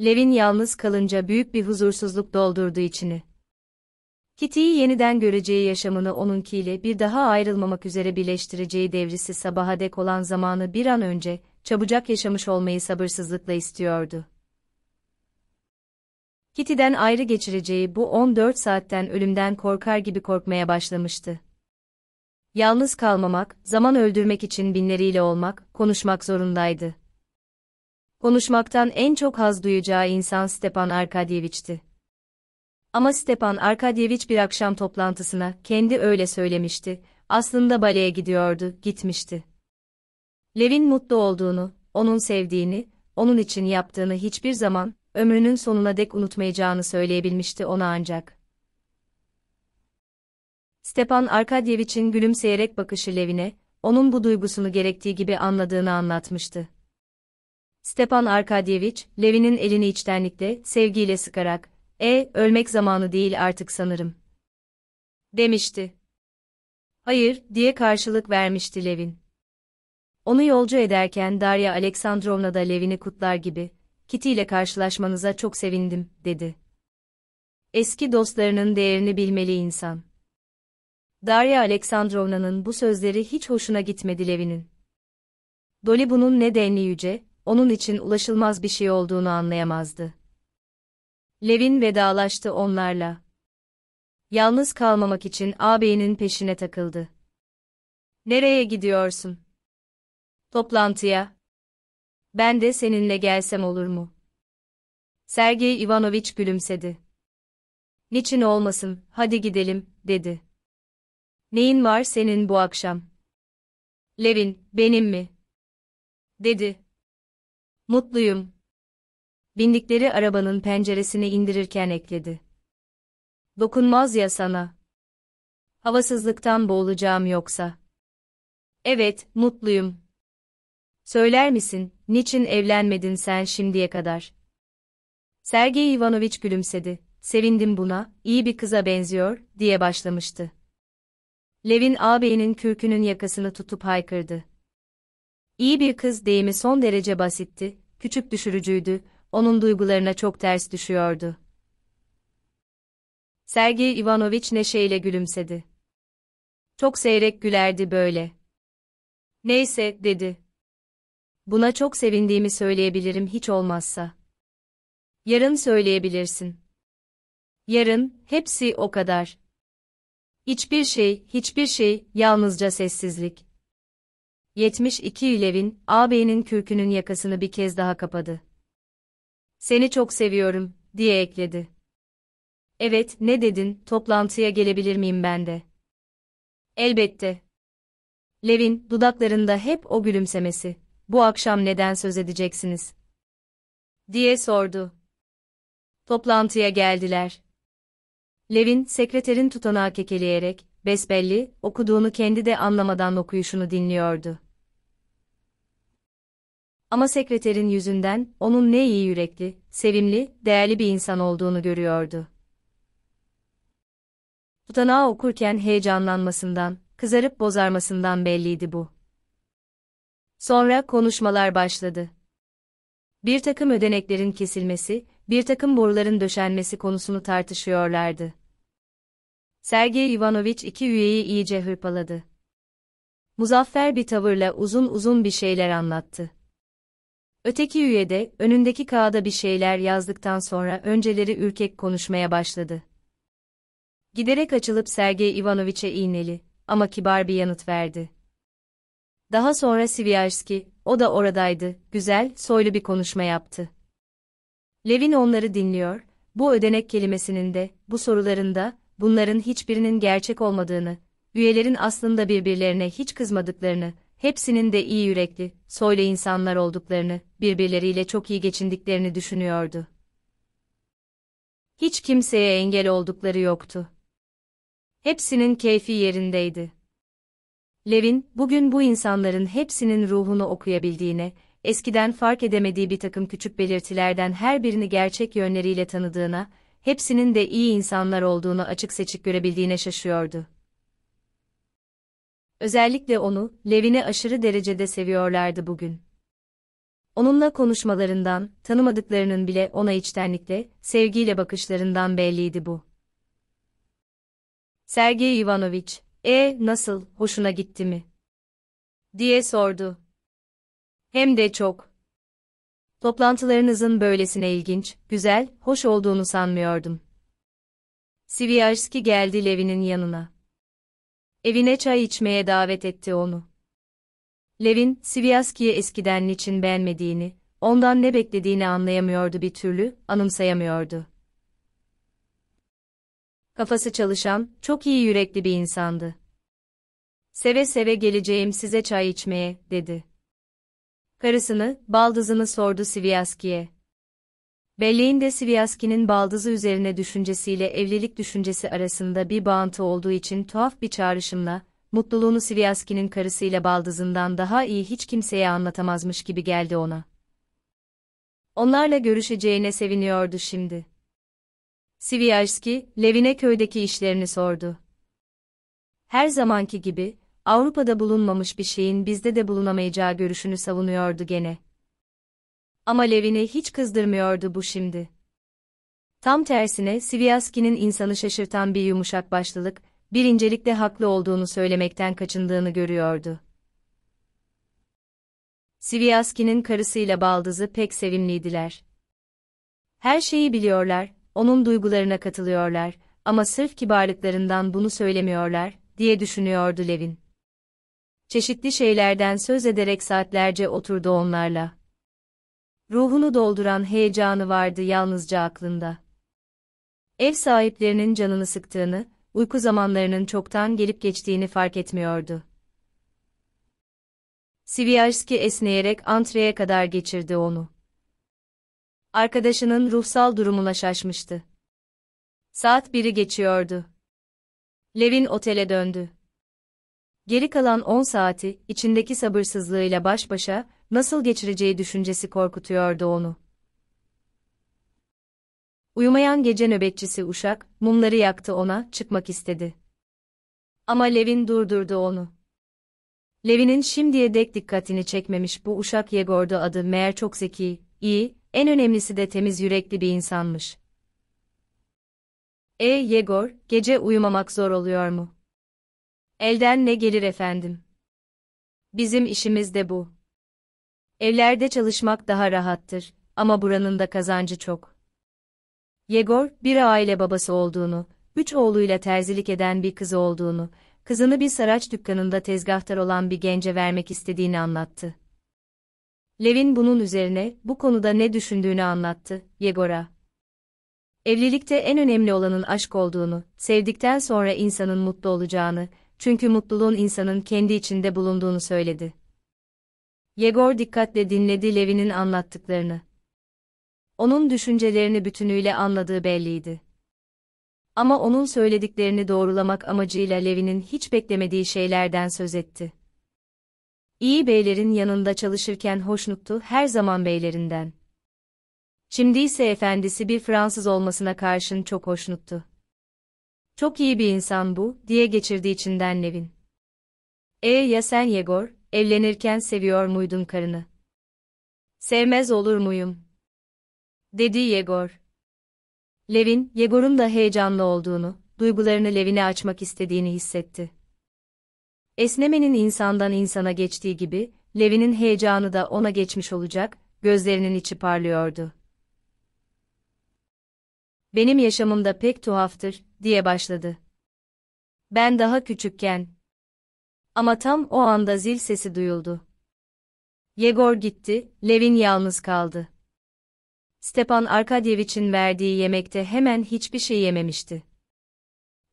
Levin yalnız kalınca büyük bir huzursuzluk doldurdu içini. Kitty'yi yeniden göreceği yaşamını onunkiyle bir daha ayrılmamak üzere birleştireceği devrisi sabaha dek olan zamanı bir an önce, çabucak yaşamış olmayı sabırsızlıkla istiyordu. Kitty'den ayrı geçireceği bu 14 saatten ölümden korkar gibi korkmaya başlamıştı. Yalnız kalmamak, zaman öldürmek için binleriyle olmak, konuşmak zorundaydı. Konuşmaktan en çok haz duyacağı insan Stepan Arkadievichti. Ama Stepan Arkadievich bir akşam toplantısına, kendi öyle söylemişti, aslında baleye gidiyordu, gitmişti. Levin mutlu olduğunu, onun sevdiğini, onun için yaptığını hiçbir zaman, ömrünün sonuna dek unutmayacağını söyleyebilmişti ona ancak. Stepan Arkadievich'in gülümseyerek bakışı Levin'e, onun bu duygusunu gerektiği gibi anladığını anlatmıştı. Stepan Arkadyevich, Levin'in elini içtenlikle, sevgiyle sıkarak, ''E, ölmek zamanı değil artık sanırım.'' demişti. ''Hayır'' diye karşılık vermişti Levin. Onu yolcu ederken Darya Aleksandrovna da Levin'i kutlar gibi, Kitty ile karşılaşmanıza çok sevindim, dedi. Eski dostlarının değerini bilmeli insan. Darya Aleksandrovna'nın bu sözleri hiç hoşuna gitmedi Levin'in. Dolly bunun ne denli yüce, onun için ulaşılmaz bir şey olduğunu anlayamazdı. Levin vedalaştı onlarla. Yalnız kalmamak için ağabeyinin peşine takıldı. Nereye gidiyorsun? Toplantıya. Ben de seninle gelsem olur mu? Sergey Ivanovich gülümsedi. Niçin olmasın, hadi gidelim, dedi. Neyin var senin bu akşam? Levin, benim mi? Dedi, Mutluyum. Bindikleri arabanın penceresini indirirken ekledi. Dokunmaz ya sana. Havasızlıktan boğulacağım yoksa. Evet, mutluyum. Söyler misin, niçin evlenmedin sen şimdiye kadar? Sergey Ivanovich gülümsedi. Sevindim buna, iyi bir kıza benziyor, diye başlamıştı. Levin ağabeyinin kürkünün yakasını tutup haykırdı. İyi bir kız deyimi son derece basitti, küçük düşürücüydü, onun duygularına çok ters düşüyordu. Sergey Ivanovich neşeyle gülümsedi. Çok seyrek gülerdi böyle. Neyse, dedi. Buna çok sevindiğimi söyleyebilirim hiç olmazsa. Yarın söyleyebilirsin. Yarın, hepsi o kadar. Hiçbir şey, hiçbir şey, yalnızca sessizlik. 72 Levin, ağabeyinin kürkünün yakasını bir kez daha kapadı. Seni çok seviyorum, diye ekledi. Evet, ne dedin, toplantıya gelebilir miyim ben de? Elbette. Levin, dudaklarında hep o gülümsemesi. Bu akşam neden söz edeceksiniz? Diye sordu. Toplantıya geldiler. Levin, sekreterin tutanağı kekeleyerek, besbelli, okuduğunu kendi de anlamadan okuyuşunu dinliyordu. Ama sekreterin yüzünden onun ne iyi yürekli, sevimli, değerli bir insan olduğunu görüyordu. Tutanağı okurken heyecanlanmasından, kızarıp bozarmasından belliydi bu. Sonra konuşmalar başladı. Bir takım ödeneklerin kesilmesi, bir takım boruların döşenmesi konusunu tartışıyorlardı. Sergey Ivanovich iki üyeyi iyice hırpaladı. Muzaffer bir tavırla uzun uzun bir şeyler anlattı. Öteki üye de önündeki kağıda bir şeyler yazdıktan sonra önceleri ürkek konuşmaya başladı. Giderek açılıp Sergey Ivanoviç'e iğneli ama kibar bir yanıt verdi. Daha sonra Siviyarski, o da oradaydı, güzel, soylu bir konuşma yaptı. Levin onları dinliyor, bu ödenek kelimesinin de, bu sorularında, bunların hiçbirinin gerçek olmadığını, üyelerin aslında birbirlerine hiç kızmadıklarını, hepsinin de iyi yürekli, soylu insanlar olduklarını, birbirleriyle çok iyi geçindiklerini düşünüyordu. Hiç kimseye engel oldukları yoktu. Hepsinin keyfi yerindeydi. Levin, bugün bu insanların hepsinin ruhunu okuyabildiğine, eskiden fark edemediği bir takım küçük belirtilerden her birini gerçek yönleriyle tanıdığına, hepsinin de iyi insanlar olduğunu açık seçik görebildiğine şaşıyordu. Özellikle onu, Levin'i aşırı derecede seviyorlardı bugün. Onunla konuşmalarından, tanımadıklarının bile ona içtenlikle, sevgiyle bakışlarından belliydi bu. Sergey Ivanoviç, e nasıl, hoşuna gitti mi? diye sordu. Hem de çok. Toplantılarınızın böylesine ilginç, güzel, hoş olduğunu sanmıyordum. Sviyarski geldi Levin'in yanına. Evine çay içmeye davet etti onu. Levin, Sviyaski'yi eskiden için beğenmediğini, ondan ne beklediğini anlayamıyordu bir türlü, anımsayamıyordu. Kafası çalışan, çok iyi yürekli bir insandı. Seve seve geleceğim size çay içmeye, dedi. Karısını, baldızını sordu Sviyaski'ye. Belleğinde Sviyaski'nin baldızı üzerine düşüncesiyle evlilik düşüncesi arasında bir bağıntı olduğu için tuhaf bir çağrışımla, mutluluğunu Sviyaski'nin karısıyla baldızından daha iyi hiç kimseye anlatamazmış gibi geldi ona. Onlarla görüşeceğine seviniyordu şimdi. Sviyaski, Levine köydeki işlerini sordu. Her zamanki gibi, Avrupa'da bulunmamış bir şeyin bizde de bulunamayacağı görüşünü savunuyordu gene. Ama Levin'i hiç kızdırmıyordu bu şimdi. Tam tersine Siviyaski'nin insanı şaşırtan bir yumuşak başlılık, bir incelikle haklı olduğunu söylemekten kaçındığını görüyordu. Siviyaski'nin karısıyla baldızı pek sevimliydiler. Her şeyi biliyorlar, onun duygularına katılıyorlar ama sırf kibarlıklarından bunu söylemiyorlar diye düşünüyordu Levin. Çeşitli şeylerden söz ederek saatlerce oturdu onlarla ruhunu dolduran heyecanı vardı yalnızca aklında. Ev sahiplerinin canını sıktığını, uyku zamanlarının çoktan gelip geçtiğini fark etmiyordu. Siviyarski esneyerek antreye kadar geçirdi onu. Arkadaşının ruhsal durumuna şaşmıştı. Saat biri geçiyordu. Levin otele döndü. Geri kalan on saati, içindeki sabırsızlığıyla baş başa, nasıl geçireceği düşüncesi korkutuyordu onu. Uyumayan gece nöbetçisi Uşak, mumları yaktı ona, çıkmak istedi. Ama Levin durdurdu onu. Levin'in şimdiye dek dikkatini çekmemiş bu Uşak Yegor'du adı meğer çok zeki, iyi, en önemlisi de temiz yürekli bir insanmış. E Yegor, gece uyumamak zor oluyor mu? Elden ne gelir efendim? Bizim işimiz de bu. Evlerde çalışmak daha rahattır ama buranın da kazancı çok. Yegor, bir aile babası olduğunu, üç oğluyla terzilik eden bir kızı olduğunu, kızını bir saraç dükkanında tezgahtar olan bir gence vermek istediğini anlattı. Levin bunun üzerine bu konuda ne düşündüğünü anlattı, Yegor'a. Evlilikte en önemli olanın aşk olduğunu, sevdikten sonra insanın mutlu olacağını, çünkü mutluluğun insanın kendi içinde bulunduğunu söyledi. Yegor dikkatle dinledi Levin'in anlattıklarını. Onun düşüncelerini bütünüyle anladığı belliydi. Ama onun söylediklerini doğrulamak amacıyla Levin'in hiç beklemediği şeylerden söz etti. İyi beylerin yanında çalışırken hoşnuttu her zaman beylerinden. Şimdi ise efendisi bir Fransız olmasına karşın çok hoşnuttu. Çok iyi bir insan bu, diye geçirdi içinden Levin. E ya sen Yegor, Evlenirken seviyor muydun karını? Sevmez olur muyum? Dedi Yegor. Levin, Yegor'un da heyecanlı olduğunu, duygularını Levin'e açmak istediğini hissetti. Esnemenin insandan insana geçtiği gibi, Levin'in heyecanı da ona geçmiş olacak, gözlerinin içi parlıyordu. Benim yaşamımda pek tuhaftır, diye başladı. Ben daha küçükken, ama tam o anda zil sesi duyuldu. Yegor gitti, Levin yalnız kaldı. Stepan Arkadyevich'in verdiği yemekte hemen hiçbir şey yememişti.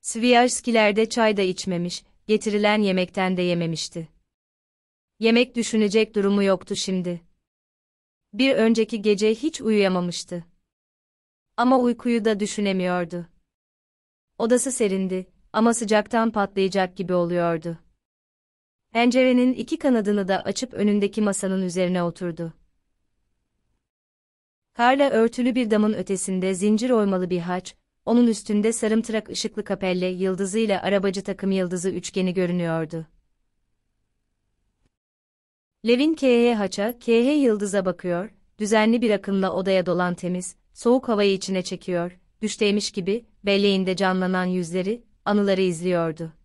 Sviyarskilerde çay da içmemiş, getirilen yemekten de yememişti. Yemek düşünecek durumu yoktu şimdi. Bir önceki gece hiç uyuyamamıştı. Ama uykuyu da düşünemiyordu. Odası serindi ama sıcaktan patlayacak gibi oluyordu. Pencerenin iki kanadını da açıp önündeki masanın üzerine oturdu. Karla örtülü bir damın ötesinde zincir oymalı bir haç, onun üstünde sarımtırak ışıklı kapelle yıldızıyla arabacı takım yıldızı üçgeni görünüyordu. Levin K.H. haça, K.H. yıldıza bakıyor, düzenli bir akımla odaya dolan temiz, soğuk havayı içine çekiyor, düşteymiş gibi, belleğinde canlanan yüzleri, anıları izliyordu.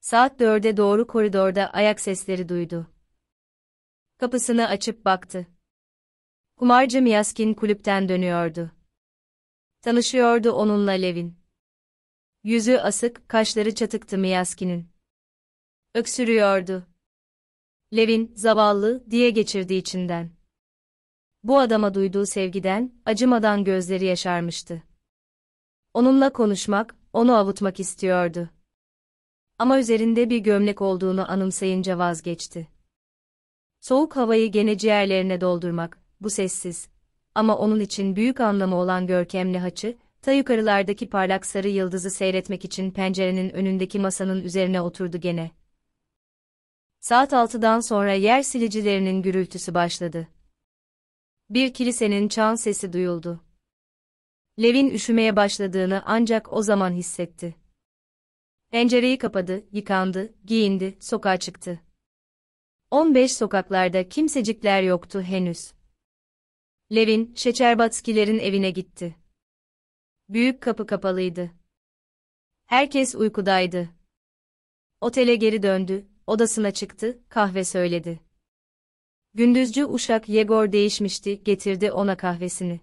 Saat dörde doğru koridorda ayak sesleri duydu. Kapısını açıp baktı. Kumarcı Miyaskin kulüpten dönüyordu. Tanışıyordu onunla Levin. Yüzü asık, kaşları çatıktı Miyaskin'in. Öksürüyordu. Levin, zavallı, diye geçirdi içinden. Bu adama duyduğu sevgiden, acımadan gözleri yaşarmıştı. Onunla konuşmak, onu avutmak istiyordu ama üzerinde bir gömlek olduğunu anımsayınca vazgeçti. Soğuk havayı gene ciğerlerine doldurmak, bu sessiz. Ama onun için büyük anlamı olan görkemli haçı, ta yukarılardaki parlak sarı yıldızı seyretmek için pencerenin önündeki masanın üzerine oturdu gene. Saat altıdan sonra yer silicilerinin gürültüsü başladı. Bir kilisenin çan sesi duyuldu. Levin üşümeye başladığını ancak o zaman hissetti. Pencereyi kapadı, yıkandı, giyindi, sokağa çıktı. 15 sokaklarda kimsecikler yoktu henüz. Levin, Şeçerbatskilerin evine gitti. Büyük kapı kapalıydı. Herkes uykudaydı. Otele geri döndü, odasına çıktı, kahve söyledi. Gündüzcü uşak Yegor değişmişti, getirdi ona kahvesini.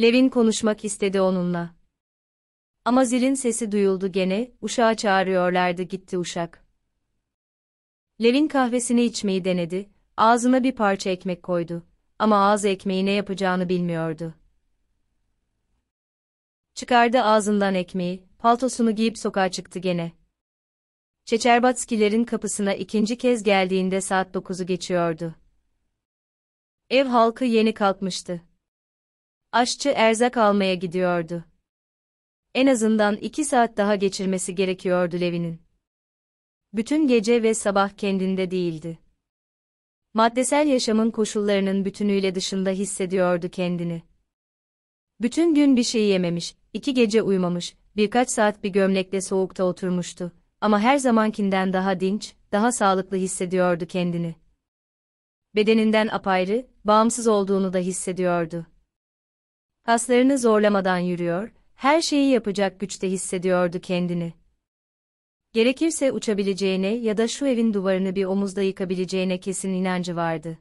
Levin konuşmak istedi onunla. Ama zilin sesi duyuldu gene, uşağı çağırıyorlardı gitti uşak. Levin kahvesini içmeyi denedi, ağzına bir parça ekmek koydu. Ama ağız ekmeği ne yapacağını bilmiyordu. Çıkardı ağzından ekmeği, paltosunu giyip sokağa çıktı gene. Çeçerbatskilerin kapısına ikinci kez geldiğinde saat dokuzu geçiyordu. Ev halkı yeni kalkmıştı. Aşçı erzak almaya gidiyordu. En azından iki saat daha geçirmesi gerekiyordu Levin'in. Bütün gece ve sabah kendinde değildi. Maddesel yaşamın koşullarının bütünüyle dışında hissediyordu kendini. Bütün gün bir şey yememiş, iki gece uyumamış, birkaç saat bir gömlekle soğukta oturmuştu. Ama her zamankinden daha dinç, daha sağlıklı hissediyordu kendini. Bedeninden apayrı, bağımsız olduğunu da hissediyordu. Kaslarını zorlamadan yürüyor, her şeyi yapacak güçte hissediyordu kendini. Gerekirse uçabileceğine ya da şu evin duvarını bir omuzda yıkabileceğine kesin inancı vardı.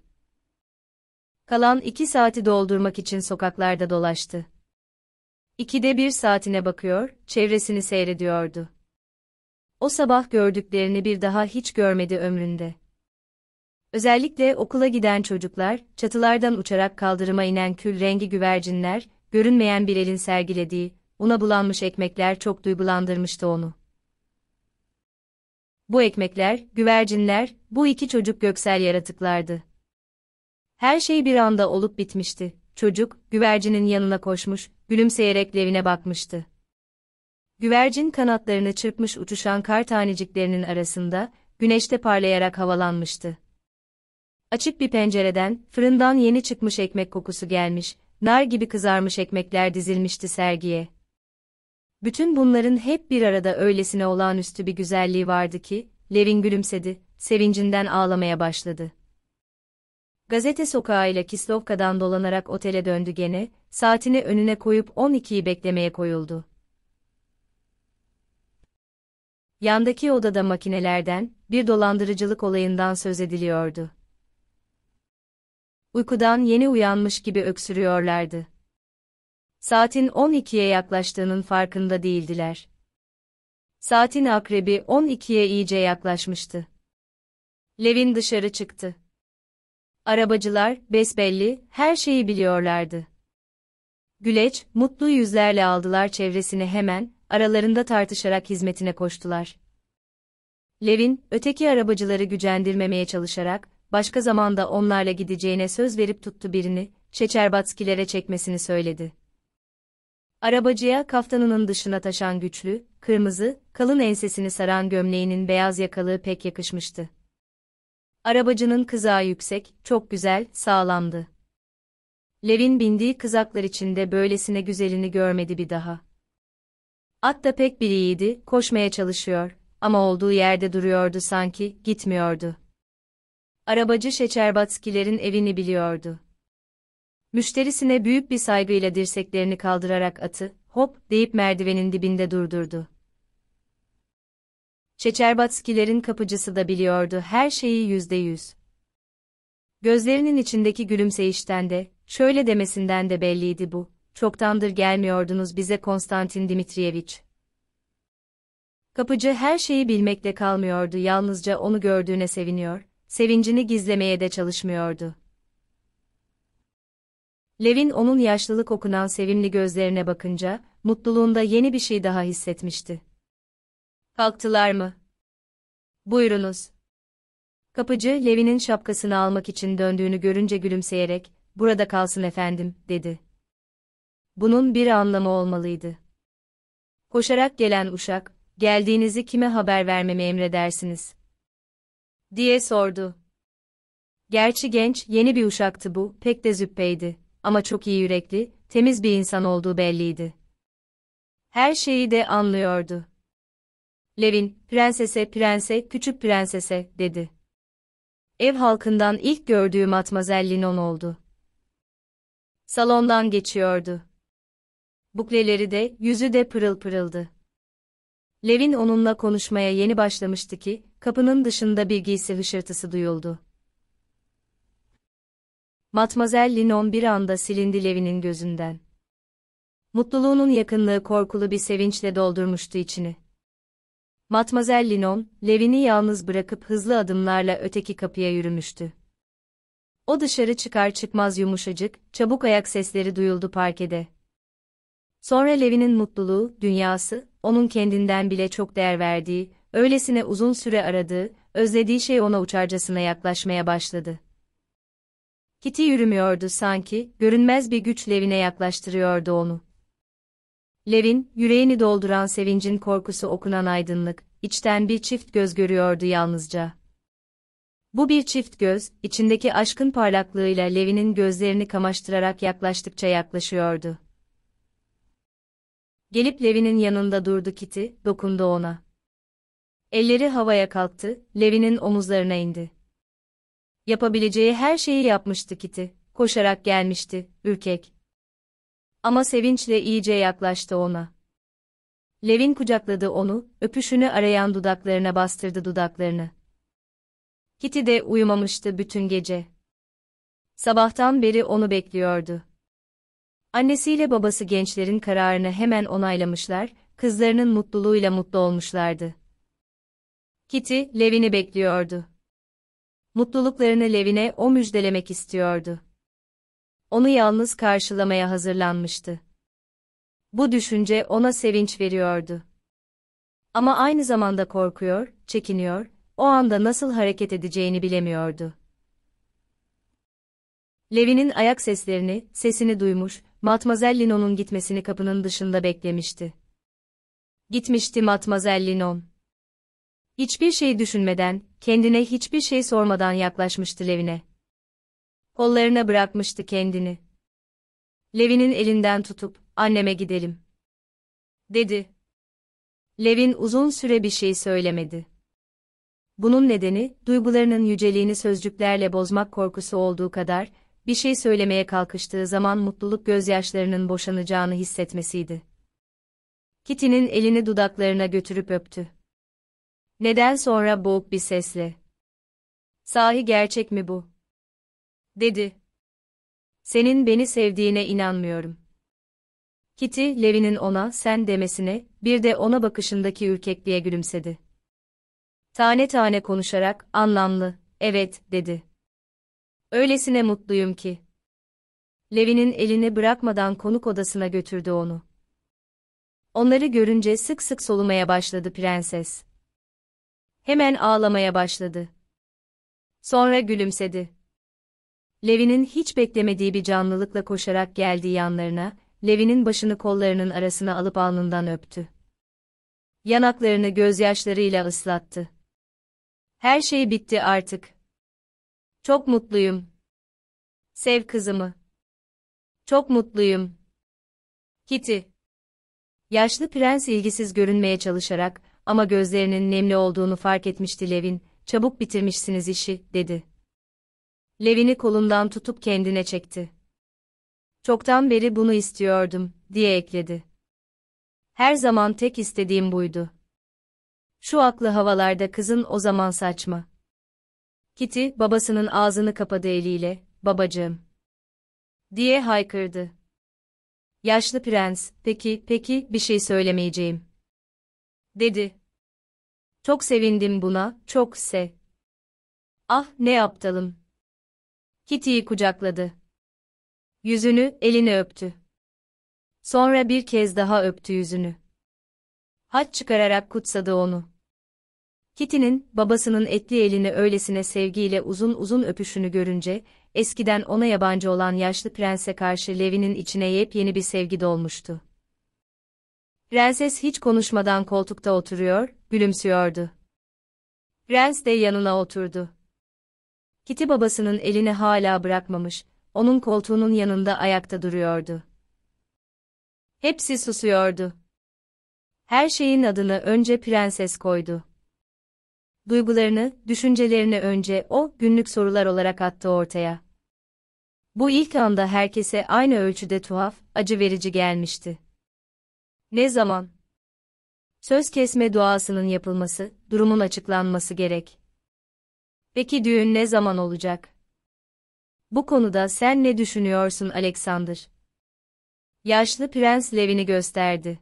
Kalan iki saati doldurmak için sokaklarda dolaştı. İkide bir saatine bakıyor, çevresini seyrediyordu. O sabah gördüklerini bir daha hiç görmedi ömründe. Özellikle okula giden çocuklar, çatılardan uçarak kaldırıma inen kül rengi güvercinler, görünmeyen bir elin sergilediği, una bulanmış ekmekler çok duygulandırmıştı onu. Bu ekmekler, güvercinler, bu iki çocuk göksel yaratıklardı. Her şey bir anda olup bitmişti. Çocuk, güvercinin yanına koşmuş, gülümseyerek Levin'e bakmıştı. Güvercin kanatlarını çırpmış uçuşan kar taneciklerinin arasında, güneşte parlayarak havalanmıştı. Açık bir pencereden, fırından yeni çıkmış ekmek kokusu gelmiş, nar gibi kızarmış ekmekler dizilmişti sergiye. Bütün bunların hep bir arada öylesine olağanüstü bir güzelliği vardı ki, Levin gülümsedi, sevincinden ağlamaya başladı. Gazete sokağıyla Kislovka'dan dolanarak otele döndü gene, saatini önüne koyup 12'yi beklemeye koyuldu. Yandaki odada makinelerden, bir dolandırıcılık olayından söz ediliyordu. Uykudan yeni uyanmış gibi öksürüyorlardı saatin 12'ye yaklaştığının farkında değildiler. Saatin akrebi 12'ye iyice yaklaşmıştı. Levin dışarı çıktı. Arabacılar, besbelli, her şeyi biliyorlardı. Güleç, mutlu yüzlerle aldılar çevresini hemen, aralarında tartışarak hizmetine koştular. Levin, öteki arabacıları gücendirmemeye çalışarak, başka zamanda onlarla gideceğine söz verip tuttu birini, Çeçerbatskilere çekmesini söyledi. Arabacıya kaftanının dışına taşan güçlü, kırmızı, kalın ensesini saran gömleğinin beyaz yakalığı pek yakışmıştı. Arabacının kızağı yüksek, çok güzel, sağlamdı. Levin bindiği kızaklar içinde böylesine güzelini görmedi bir daha. At da pek bir iyiydi, koşmaya çalışıyor ama olduğu yerde duruyordu sanki, gitmiyordu. Arabacı Şeçerbatskilerin evini biliyordu. Müşterisine büyük bir saygıyla dirseklerini kaldırarak atı, hop deyip merdivenin dibinde durdurdu. Çeçerbatskilerin kapıcısı da biliyordu her şeyi yüzde yüz. Gözlerinin içindeki gülümseyişten de, şöyle demesinden de belliydi bu. Çoktandır gelmiyordunuz bize Konstantin Dimitriyeviç. Kapıcı her şeyi bilmekle kalmıyordu yalnızca onu gördüğüne seviniyor, sevincini gizlemeye de çalışmıyordu. Levin onun yaşlılık okunan sevimli gözlerine bakınca, mutluluğunda yeni bir şey daha hissetmişti. Kalktılar mı? Buyurunuz. Kapıcı, Levin'in şapkasını almak için döndüğünü görünce gülümseyerek, burada kalsın efendim, dedi. Bunun bir anlamı olmalıydı. Koşarak gelen uşak, geldiğinizi kime haber vermemi emredersiniz? diye sordu. Gerçi genç, yeni bir uşaktı bu, pek de züppeydi ama çok iyi yürekli, temiz bir insan olduğu belliydi. Her şeyi de anlıyordu. Levin, prensese prense, küçük prensese, dedi. Ev halkından ilk gördüğü Matmazel Linon oldu. Salondan geçiyordu. Bukleleri de, yüzü de pırıl pırıldı. Levin onunla konuşmaya yeni başlamıştı ki, kapının dışında bir giysi hışırtısı duyuldu. Matmazel Linon bir anda silindi Levin'in gözünden. Mutluluğunun yakınlığı korkulu bir sevinçle doldurmuştu içini. Matmazel Linon, Levin'i yalnız bırakıp hızlı adımlarla öteki kapıya yürümüştü. O dışarı çıkar çıkmaz yumuşacık, çabuk ayak sesleri duyuldu parkede. Sonra Levin'in mutluluğu, dünyası, onun kendinden bile çok değer verdiği, öylesine uzun süre aradığı, özlediği şey ona uçarcasına yaklaşmaya başladı. Kiti yürümüyordu sanki, görünmez bir güç Levin'e yaklaştırıyordu onu. Levin, yüreğini dolduran sevincin korkusu okunan aydınlık, içten bir çift göz görüyordu yalnızca. Bu bir çift göz, içindeki aşkın parlaklığıyla Levin'in gözlerini kamaştırarak yaklaştıkça yaklaşıyordu. Gelip Levin'in yanında durdu Kiti, dokundu ona. Elleri havaya kalktı, Levin'in omuzlarına indi. Yapabileceği her şeyi yapmıştı Kiti, Koşarak gelmişti, ürkek. Ama sevinçle iyice yaklaştı ona. Levin kucakladı onu, öpüşünü arayan dudaklarına bastırdı dudaklarını. Kitty de uyumamıştı bütün gece. Sabahtan beri onu bekliyordu. Annesiyle babası gençlerin kararını hemen onaylamışlar, kızlarının mutluluğuyla mutlu olmuşlardı. Kitty, Levin'i bekliyordu mutluluklarını Levin'e o müjdelemek istiyordu. Onu yalnız karşılamaya hazırlanmıştı. Bu düşünce ona sevinç veriyordu. Ama aynı zamanda korkuyor, çekiniyor, o anda nasıl hareket edeceğini bilemiyordu. Levin'in ayak seslerini, sesini duymuş, Matmazel Linon'un gitmesini kapının dışında beklemişti. Gitmişti Matmazel Linon. Hiçbir şey düşünmeden, kendine hiçbir şey sormadan yaklaşmıştı Levin'e. Kollarına bırakmıştı kendini. Levin'in elinden tutup, anneme gidelim. Dedi. Levin uzun süre bir şey söylemedi. Bunun nedeni, duygularının yüceliğini sözcüklerle bozmak korkusu olduğu kadar, bir şey söylemeye kalkıştığı zaman mutluluk gözyaşlarının boşanacağını hissetmesiydi. Kitty'nin elini dudaklarına götürüp öptü. Neden sonra boğuk bir sesle. Sahi gerçek mi bu? Dedi. Senin beni sevdiğine inanmıyorum. Kitty, Levi'nin ona sen demesine, bir de ona bakışındaki ürkekliğe gülümsedi. Tane tane konuşarak, anlamlı, evet, dedi. Öylesine mutluyum ki. Levi'nin elini bırakmadan konuk odasına götürdü onu. Onları görünce sık sık solumaya başladı prenses. Hemen ağlamaya başladı. Sonra gülümsedi. Levi'nin hiç beklemediği bir canlılıkla koşarak geldi yanlarına, Levi'nin başını kollarının arasına alıp alnından öptü. Yanaklarını gözyaşlarıyla ıslattı. Her şey bitti artık. Çok mutluyum. Sev kızımı. Çok mutluyum. Kitty. Yaşlı prens ilgisiz görünmeye çalışarak, ama gözlerinin nemli olduğunu fark etmişti Levin, çabuk bitirmişsiniz işi, dedi. Levin'i kolundan tutup kendine çekti. Çoktan beri bunu istiyordum, diye ekledi. Her zaman tek istediğim buydu. Şu aklı havalarda kızın o zaman saçma. Kitty, babasının ağzını kapadı eliyle, babacığım. Diye haykırdı. Yaşlı prens, peki, peki, bir şey söylemeyeceğim dedi. Çok sevindim buna, çok se. Ah, ne aptalım. Kitty'yi kucakladı. Yüzünü, elini öptü. Sonra bir kez daha öptü yüzünü. Haç çıkararak kutsadı onu. Kitty'nin, babasının etli elini öylesine sevgiyle uzun uzun öpüşünü görünce, eskiden ona yabancı olan yaşlı prense karşı Levi'nin içine yepyeni bir sevgi dolmuştu. Prenses hiç konuşmadan koltukta oturuyor, gülümsüyordu. Prens de yanına oturdu. Kiti babasının elini hala bırakmamış, onun koltuğunun yanında ayakta duruyordu. Hepsi susuyordu. Her şeyin adını önce prenses koydu. Duygularını, düşüncelerini önce o günlük sorular olarak attı ortaya. Bu ilk anda herkese aynı ölçüde tuhaf, acı verici gelmişti. Ne zaman? Söz kesme duasının yapılması, durumun açıklanması gerek. Peki düğün ne zaman olacak? Bu konuda sen ne düşünüyorsun Alexander? Yaşlı prens Levin'i gösterdi.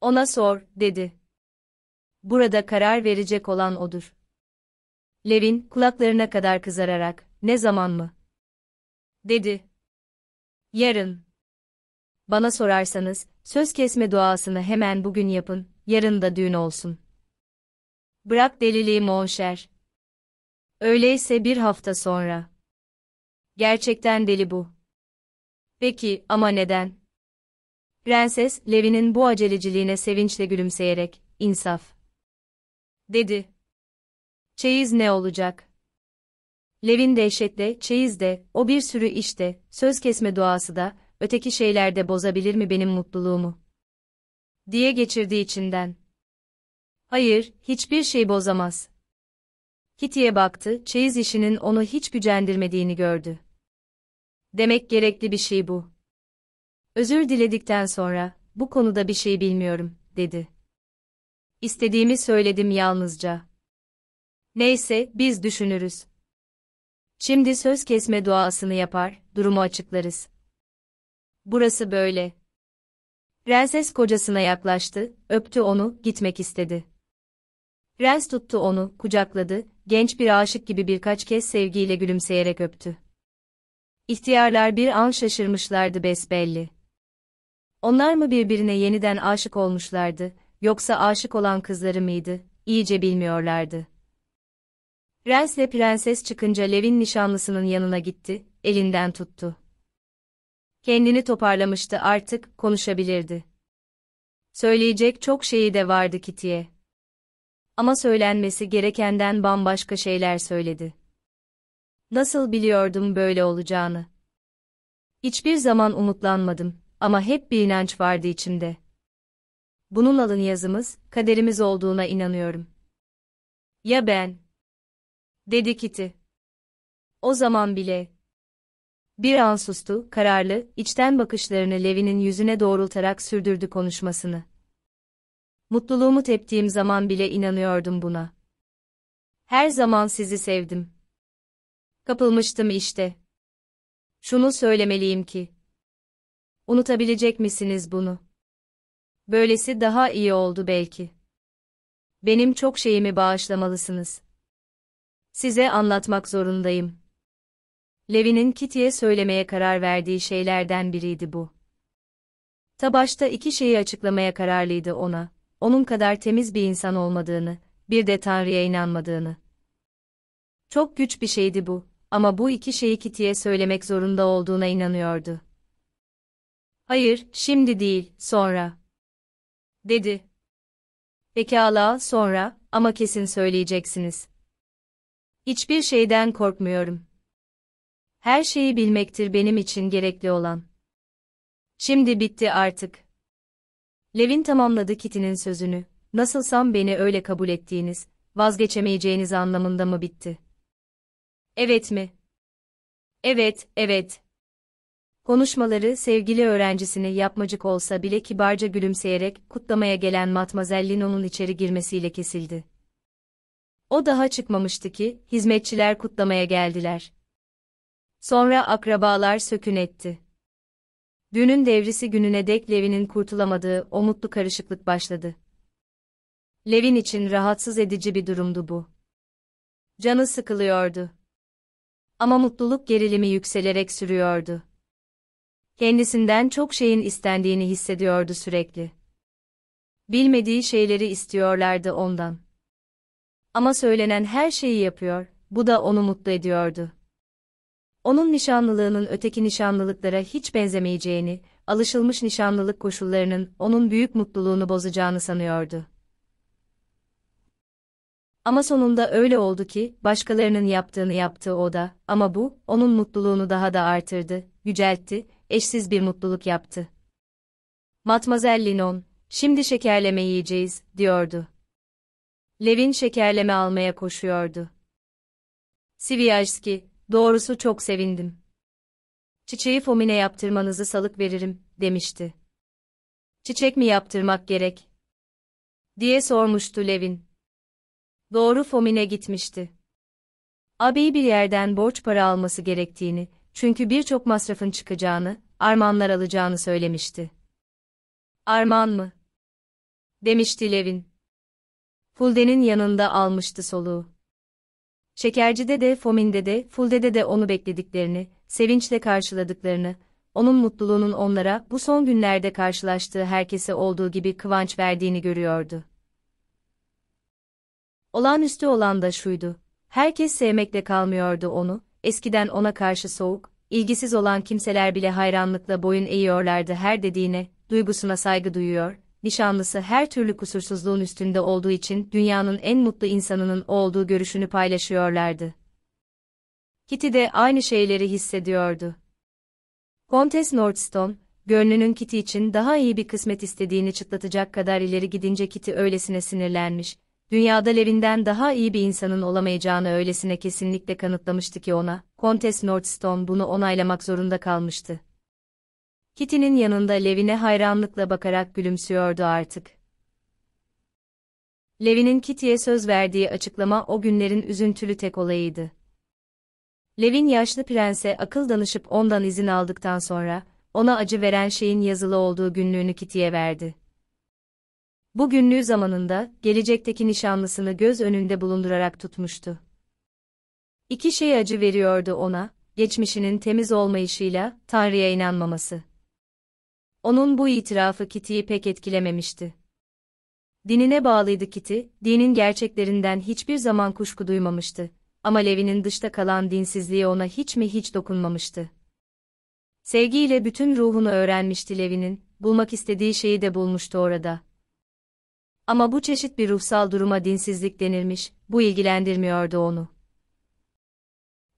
Ona sor, dedi. Burada karar verecek olan odur. Levin, kulaklarına kadar kızararak, ne zaman mı? Dedi. Yarın bana sorarsanız, söz kesme duasını hemen bugün yapın, yarın da düğün olsun. Bırak deliliği monşer. Öyleyse bir hafta sonra. Gerçekten deli bu. Peki, ama neden? Prenses, Levi'nin bu aceleciliğine sevinçle gülümseyerek, insaf. Dedi. Çeyiz ne olacak? Levin dehşetle, çeyiz de, o bir sürü işte, söz kesme duası da, öteki şeyler de bozabilir mi benim mutluluğumu? Diye geçirdi içinden. Hayır, hiçbir şey bozamaz. Kitty'ye baktı, çeyiz işinin onu hiç gücendirmediğini gördü. Demek gerekli bir şey bu. Özür diledikten sonra, bu konuda bir şey bilmiyorum, dedi. İstediğimi söyledim yalnızca. Neyse, biz düşünürüz. Şimdi söz kesme duasını yapar, durumu açıklarız. Burası böyle. Prenses kocasına yaklaştı, öptü onu, gitmek istedi. Prens tuttu onu, kucakladı, genç bir aşık gibi birkaç kez sevgiyle gülümseyerek öptü. İhtiyarlar bir an şaşırmışlardı besbelli. Onlar mı birbirine yeniden aşık olmuşlardı, yoksa aşık olan kızları mıydı, iyice bilmiyorlardı. ve prenses çıkınca Lev'in nişanlısının yanına gitti, elinden tuttu. Kendini toparlamıştı artık, konuşabilirdi. Söyleyecek çok şeyi de vardı Kitty'ye. Ama söylenmesi gerekenden bambaşka şeyler söyledi. Nasıl biliyordum böyle olacağını? Hiçbir zaman umutlanmadım ama hep bir inanç vardı içimde. Bunun alın yazımız, kaderimiz olduğuna inanıyorum. Ya ben? Dedi Kitty. O zaman bile, bir an sustu, kararlı, içten bakışlarını Levin'in yüzüne doğrultarak sürdürdü konuşmasını. Mutluluğumu teptiğim zaman bile inanıyordum buna. Her zaman sizi sevdim. Kapılmıştım işte. Şunu söylemeliyim ki. Unutabilecek misiniz bunu? Böylesi daha iyi oldu belki. Benim çok şeyimi bağışlamalısınız. Size anlatmak zorundayım. Levin'in Kitty'ye söylemeye karar verdiği şeylerden biriydi bu. Tabaş'ta iki şeyi açıklamaya kararlıydı ona, onun kadar temiz bir insan olmadığını, bir de Tanrı'ya inanmadığını. Çok güç bir şeydi bu, ama bu iki şeyi Kitty'ye söylemek zorunda olduğuna inanıyordu. Hayır, şimdi değil, sonra. Dedi. Pekala, sonra, ama kesin söyleyeceksiniz. Hiçbir şeyden korkmuyorum. Her şeyi bilmektir benim için gerekli olan. Şimdi bitti artık. Levin tamamladı Kitty'nin sözünü. Nasılsam beni öyle kabul ettiğiniz, vazgeçemeyeceğiniz anlamında mı bitti? Evet mi? Evet, evet. Konuşmaları sevgili öğrencisini yapmacık olsa bile kibarca gülümseyerek kutlamaya gelen Matmazel onun içeri girmesiyle kesildi. O daha çıkmamıştı ki hizmetçiler kutlamaya geldiler. Sonra akrabalar sökün etti. Dünün devrisi gününe dek Levin'in kurtulamadığı o mutlu karışıklık başladı. Levin için rahatsız edici bir durumdu bu. Canı sıkılıyordu. Ama mutluluk gerilimi yükselerek sürüyordu. Kendisinden çok şeyin istendiğini hissediyordu sürekli. Bilmediği şeyleri istiyorlardı ondan. Ama söylenen her şeyi yapıyor, bu da onu mutlu ediyordu onun nişanlılığının öteki nişanlılıklara hiç benzemeyeceğini, alışılmış nişanlılık koşullarının onun büyük mutluluğunu bozacağını sanıyordu. Ama sonunda öyle oldu ki, başkalarının yaptığını yaptı o da, ama bu, onun mutluluğunu daha da artırdı, yüceltti, eşsiz bir mutluluk yaptı. Matmazel Linon, şimdi şekerleme yiyeceğiz, diyordu. Levin şekerleme almaya koşuyordu. Siviyajski, Doğrusu çok sevindim. Çiçeği fomine yaptırmanızı salık veririm, demişti. Çiçek mi yaptırmak gerek? diye sormuştu Levin. Doğru fomine gitmişti. Abi bir yerden borç para alması gerektiğini, çünkü birçok masrafın çıkacağını, armağanlar alacağını söylemişti. Armağan mı? demişti Levin. Fulden'in yanında almıştı soluğu. Şekercide de, Fomin'de de, Fulde'de de onu beklediklerini, sevinçle karşıladıklarını, onun mutluluğunun onlara bu son günlerde karşılaştığı herkese olduğu gibi kıvanç verdiğini görüyordu. Olağanüstü olan da şuydu. Herkes sevmekle kalmıyordu onu, eskiden ona karşı soğuk, ilgisiz olan kimseler bile hayranlıkla boyun eğiyorlardı her dediğine, duygusuna saygı duyuyor, nişanlısı her türlü kusursuzluğun üstünde olduğu için dünyanın en mutlu insanının olduğu görüşünü paylaşıyorlardı. Kitty de aynı şeyleri hissediyordu. Kontes Nordstone, gönlünün Kitty için daha iyi bir kısmet istediğini çıtlatacak kadar ileri gidince Kitty öylesine sinirlenmiş, dünyada Levin'den daha iyi bir insanın olamayacağını öylesine kesinlikle kanıtlamıştı ki ona, Kontes Nordstone bunu onaylamak zorunda kalmıştı. Kitty'nin yanında Levin'e hayranlıkla bakarak gülümsüyordu artık. Levin'in Kitty'ye söz verdiği açıklama o günlerin üzüntülü tek olayıydı. Levin yaşlı prense akıl danışıp ondan izin aldıktan sonra, ona acı veren şeyin yazılı olduğu günlüğünü Kitty'ye verdi. Bu günlüğü zamanında, gelecekteki nişanlısını göz önünde bulundurarak tutmuştu. İki şey acı veriyordu ona, geçmişinin temiz olmayışıyla, Tanrı'ya inanmaması. Onun bu itirafı Kiti'yi pek etkilememişti. Dinine bağlıydı Kiti, dinin gerçeklerinden hiçbir zaman kuşku duymamıştı. Ama Levi'nin dışta kalan dinsizliği ona hiç mi hiç dokunmamıştı. Sevgiyle bütün ruhunu öğrenmişti Levi'nin, bulmak istediği şeyi de bulmuştu orada. Ama bu çeşit bir ruhsal duruma dinsizlik denilmiş, bu ilgilendirmiyordu onu.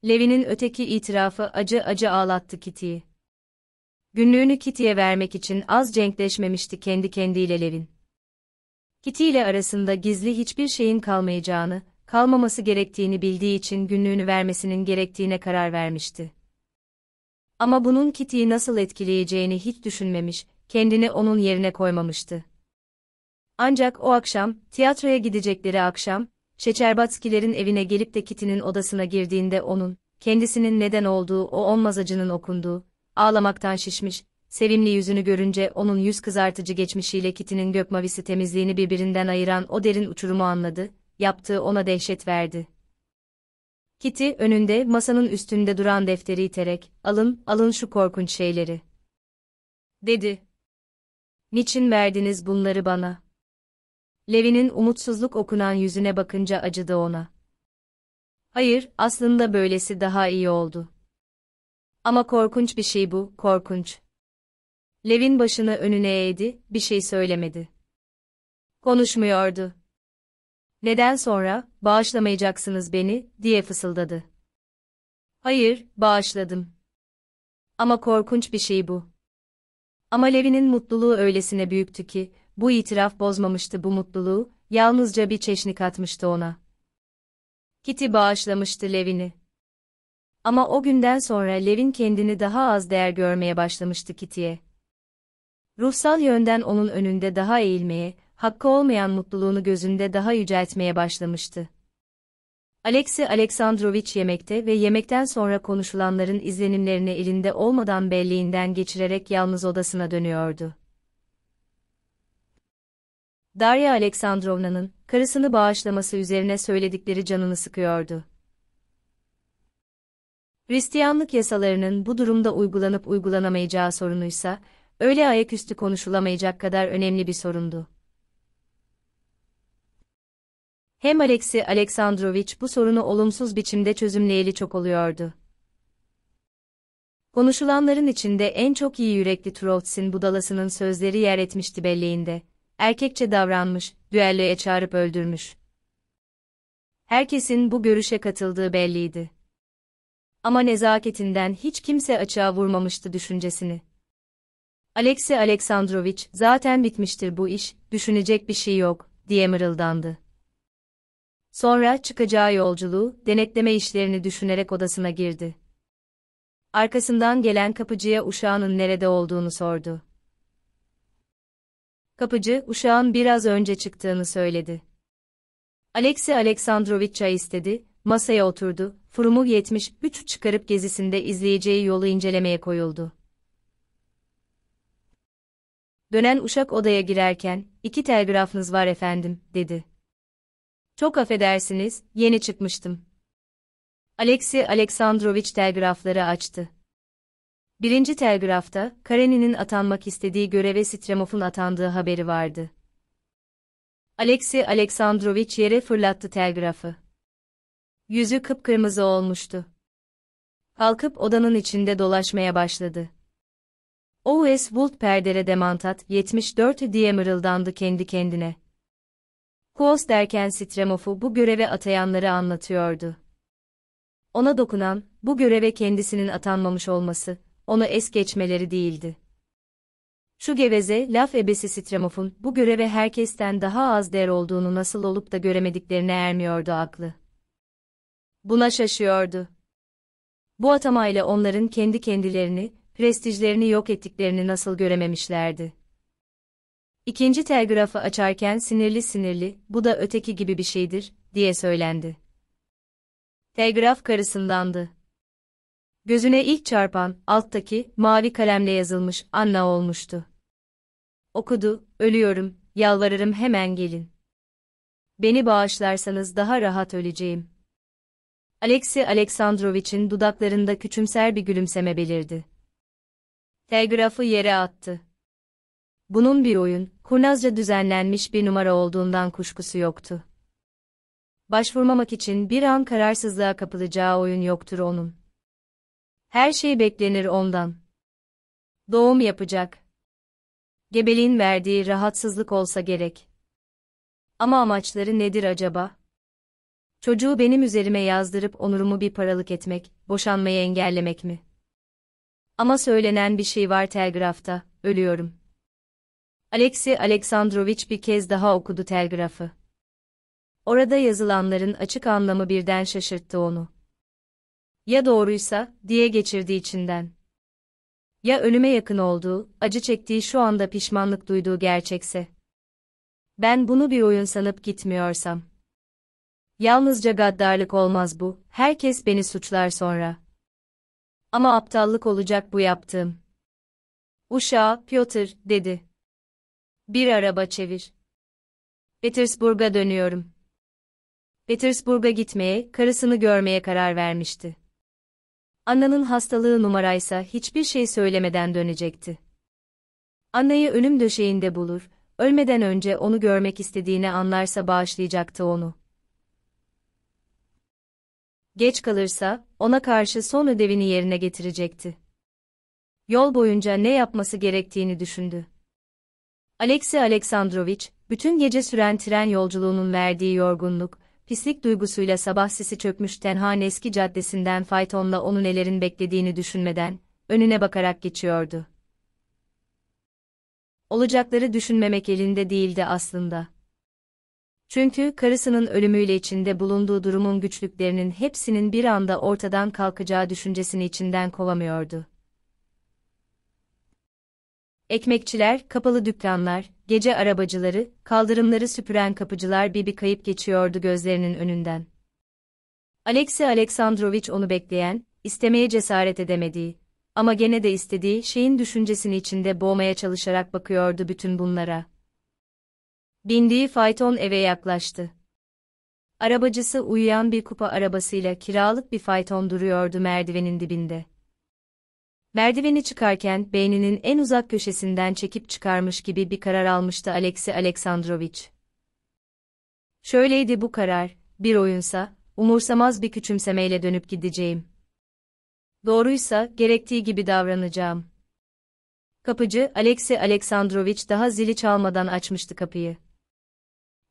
Levi'nin öteki itirafı acı acı ağlattı Kitty'yi. Günlüğünü Kitty'ye vermek için az cenkleşmemişti kendi kendiyle Levin. Kitty ile arasında gizli hiçbir şeyin kalmayacağını, kalmaması gerektiğini bildiği için günlüğünü vermesinin gerektiğine karar vermişti. Ama bunun Kitty'yi nasıl etkileyeceğini hiç düşünmemiş, kendini onun yerine koymamıştı. Ancak o akşam, tiyatroya gidecekleri akşam, Şeçerbatskilerin evine gelip de Kitty'nin odasına girdiğinde onun, kendisinin neden olduğu o onmazacının okunduğu, Ağlamaktan şişmiş, sevimli yüzünü görünce onun yüz kızartıcı geçmişiyle Kitty'nin gök mavisi temizliğini birbirinden ayıran o derin uçurumu anladı, yaptığı ona dehşet verdi. Kitty önünde masanın üstünde duran defteri iterek, alın, alın şu korkunç şeyleri. Dedi. Niçin verdiniz bunları bana? Levi'nin umutsuzluk okunan yüzüne bakınca acıdı ona. Hayır, aslında böylesi daha iyi oldu. Ama korkunç bir şey bu, korkunç. Levin başını önüne eğdi, bir şey söylemedi. Konuşmuyordu. Neden sonra, bağışlamayacaksınız beni, diye fısıldadı. Hayır, bağışladım. Ama korkunç bir şey bu. Ama Levin'in mutluluğu öylesine büyüktü ki, bu itiraf bozmamıştı bu mutluluğu, yalnızca bir çeşnik atmıştı ona. Kitty bağışlamıştı Levin'i. Ama o günden sonra Levin kendini daha az değer görmeye başlamıştı Kitty'ye. Ruhsal yönden onun önünde daha eğilmeye, hakkı olmayan mutluluğunu gözünde daha yüceltmeye başlamıştı. Alexey Aleksandrovich yemekte ve yemekten sonra konuşulanların izlenimlerini elinde olmadan belleğinden geçirerek yalnız odasına dönüyordu. Darya Aleksandrovna'nın karısını bağışlaması üzerine söyledikleri canını sıkıyordu. Hristiyanlık yasalarının bu durumda uygulanıp uygulanamayacağı sorunuysa, öyle ayaküstü konuşulamayacak kadar önemli bir sorundu. Hem Alexi Aleksandrovich bu sorunu olumsuz biçimde çözümleyeli çok oluyordu. Konuşulanların içinde en çok iyi yürekli Trots'in budalasının sözleri yer etmişti belleğinde. Erkekçe davranmış, düelloya çağırıp öldürmüş. Herkesin bu görüşe katıldığı belliydi ama nezaketinden hiç kimse açığa vurmamıştı düşüncesini. Alexey Aleksandrovich, zaten bitmiştir bu iş, düşünecek bir şey yok, diye mırıldandı. Sonra çıkacağı yolculuğu, denetleme işlerini düşünerek odasına girdi. Arkasından gelen kapıcıya uşağının nerede olduğunu sordu. Kapıcı, uşağın biraz önce çıktığını söyledi. Alexey Aleksandrovich çay istedi, masaya oturdu, Frumov 73 çıkarıp gezisinde izleyeceği yolu incelemeye koyuldu. Dönen uşak odaya girerken, iki telgrafınız var efendim, dedi. Çok affedersiniz, yeni çıkmıştım. Alexi Aleksandrovich telgrafları açtı. Birinci telgrafta, Karenin'in atanmak istediği göreve Stremov'un atandığı haberi vardı. Alexi Aleksandrovich yere fırlattı telgrafı. Yüzü kıpkırmızı olmuştu. Kalkıp odanın içinde dolaşmaya başladı. O.S. Wold perdere demantat 74 diye mırıldandı kendi kendine. Kuos derken Stremov'u bu göreve atayanları anlatıyordu. Ona dokunan, bu göreve kendisinin atanmamış olması, onu es geçmeleri değildi. Şu geveze, laf ebesi Stremov'un bu göreve herkesten daha az değer olduğunu nasıl olup da göremediklerine ermiyordu aklı buna şaşıyordu. Bu atamayla onların kendi kendilerini, prestijlerini yok ettiklerini nasıl görememişlerdi. İkinci telgrafı açarken sinirli sinirli, bu da öteki gibi bir şeydir, diye söylendi. Telgraf karısındandı. Gözüne ilk çarpan, alttaki, mavi kalemle yazılmış, Anna olmuştu. Okudu, ölüyorum, yalvarırım hemen gelin. Beni bağışlarsanız daha rahat öleceğim. Alexey Aleksandrovich'in dudaklarında küçümser bir gülümseme belirdi. Telgrafı yere attı. Bunun bir oyun, kurnazca düzenlenmiş bir numara olduğundan kuşkusu yoktu. Başvurmamak için bir an kararsızlığa kapılacağı oyun yoktur onun. Her şey beklenir ondan. Doğum yapacak. Gebeliğin verdiği rahatsızlık olsa gerek. Ama amaçları nedir acaba? Çocuğu benim üzerime yazdırıp onurumu bir paralık etmek, boşanmayı engellemek mi? Ama söylenen bir şey var telgrafta, ölüyorum. Alexey Aleksandrovich bir kez daha okudu telgrafı. Orada yazılanların açık anlamı birden şaşırttı onu. Ya doğruysa, diye geçirdi içinden. Ya ölüme yakın olduğu, acı çektiği şu anda pişmanlık duyduğu gerçekse. Ben bunu bir oyun sanıp gitmiyorsam. Yalnızca gaddarlık olmaz bu, herkes beni suçlar sonra. Ama aptallık olacak bu yaptığım. Uşağı, Piotr, dedi. Bir araba çevir. Petersburg'a dönüyorum. Petersburg'a gitmeye, karısını görmeye karar vermişti. Ananın hastalığı numaraysa hiçbir şey söylemeden dönecekti. Anayı ölüm döşeğinde bulur, ölmeden önce onu görmek istediğini anlarsa bağışlayacaktı onu geç kalırsa, ona karşı son ödevini yerine getirecekti. Yol boyunca ne yapması gerektiğini düşündü. Alexey Aleksandrovich, bütün gece süren tren yolculuğunun verdiği yorgunluk, pislik duygusuyla sabah sisi çökmüş tenha eski caddesinden faytonla onu nelerin beklediğini düşünmeden, önüne bakarak geçiyordu. Olacakları düşünmemek elinde değildi aslında. Çünkü karısının ölümüyle içinde bulunduğu durumun güçlüklerinin hepsinin bir anda ortadan kalkacağı düşüncesini içinden kovamıyordu. Ekmekçiler, kapalı dükkanlar, gece arabacıları, kaldırımları süpüren kapıcılar bir bir kayıp geçiyordu gözlerinin önünden. Alexey Aleksandrovich onu bekleyen, istemeye cesaret edemediği ama gene de istediği şeyin düşüncesini içinde boğmaya çalışarak bakıyordu bütün bunlara. Bindiği fayton eve yaklaştı. Arabacısı uyuyan bir kupa arabasıyla kiralık bir fayton duruyordu merdivenin dibinde. Merdiveni çıkarken beyninin en uzak köşesinden çekip çıkarmış gibi bir karar almıştı Alexey Aleksandrovich. Şöyleydi bu karar, bir oyunsa, umursamaz bir küçümsemeyle dönüp gideceğim. Doğruysa, gerektiği gibi davranacağım. Kapıcı, Alexey Aleksandrovich daha zili çalmadan açmıştı kapıyı.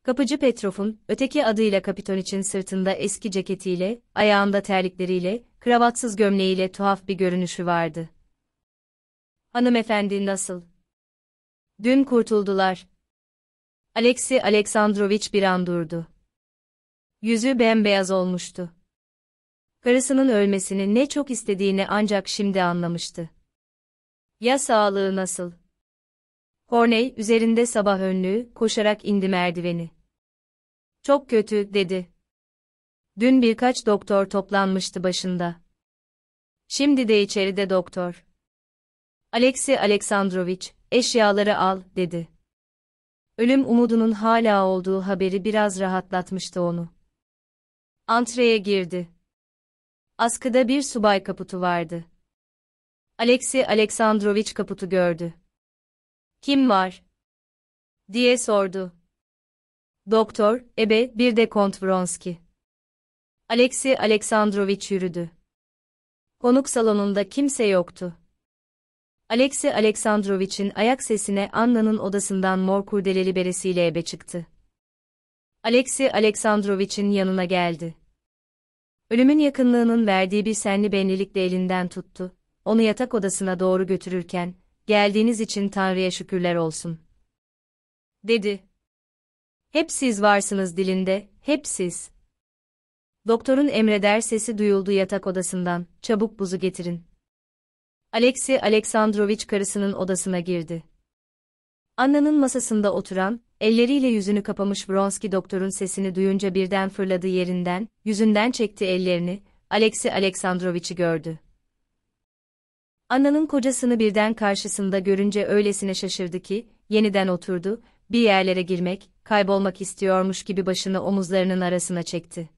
Kapıcı Petrov'un, öteki adıyla kapiton için sırtında eski ceketiyle, ayağında terlikleriyle, kravatsız gömleğiyle tuhaf bir görünüşü vardı. Hanımefendi nasıl? Dün kurtuldular. Alexi Aleksandrovich bir an durdu. Yüzü bembeyaz olmuştu. Karısının ölmesini ne çok istediğini ancak şimdi anlamıştı. Ya sağlığı nasıl? Corney üzerinde sabah önlüğü koşarak indi merdiveni. Çok kötü dedi. Dün birkaç doktor toplanmıştı başında. Şimdi de içeride doktor. Alexey Aleksandrovich, eşyaları al, dedi. Ölüm umudunun hala olduğu haberi biraz rahatlatmıştı onu. Antreye girdi. Askıda bir subay kaputu vardı. Alexey Aleksandrovich kaputu gördü. Kim var? diye sordu. Doktor, ebe, bir de Kont Vronski. Alexi Aleksandrovich yürüdü. Konuk salonunda kimse yoktu. Alexi Aleksandrovich'in ayak sesine Anna'nın odasından mor kurdeleli beresiyle ebe çıktı. Alexi Aleksandrovich'in yanına geldi. Ölümün yakınlığının verdiği bir senli benlilikle elinden tuttu, onu yatak odasına doğru götürürken, geldiğiniz için Tanrı'ya şükürler olsun. Dedi. Hep siz varsınız dilinde, hep siz. Doktorun emreder sesi duyuldu yatak odasından, çabuk buzu getirin. Alexi Aleksandrovich karısının odasına girdi. Anna'nın masasında oturan, elleriyle yüzünü kapamış Bronski doktorun sesini duyunca birden fırladı yerinden, yüzünden çekti ellerini, Alexi Aleksandrovich'i gördü. Ananın kocasını birden karşısında görünce öylesine şaşırdı ki, yeniden oturdu, bir yerlere girmek, kaybolmak istiyormuş gibi başını omuzlarının arasına çekti.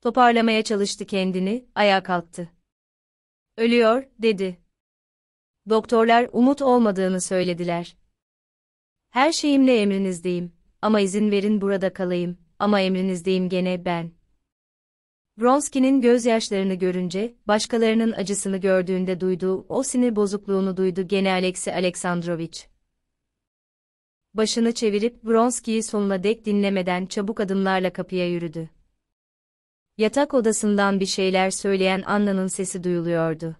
Toparlamaya çalıştı kendini, ayağa kalktı. Ölüyor, dedi. Doktorlar umut olmadığını söylediler. Her şeyimle emrinizdeyim, ama izin verin burada kalayım, ama emrinizdeyim gene ben. Bronski'nin gözyaşlarını görünce, başkalarının acısını gördüğünde duyduğu o sinir bozukluğunu duydu gene Alexey Aleksandrovich. Başını çevirip Bronski'yi sonuna dek dinlemeden çabuk adımlarla kapıya yürüdü. Yatak odasından bir şeyler söyleyen Anna'nın sesi duyuluyordu.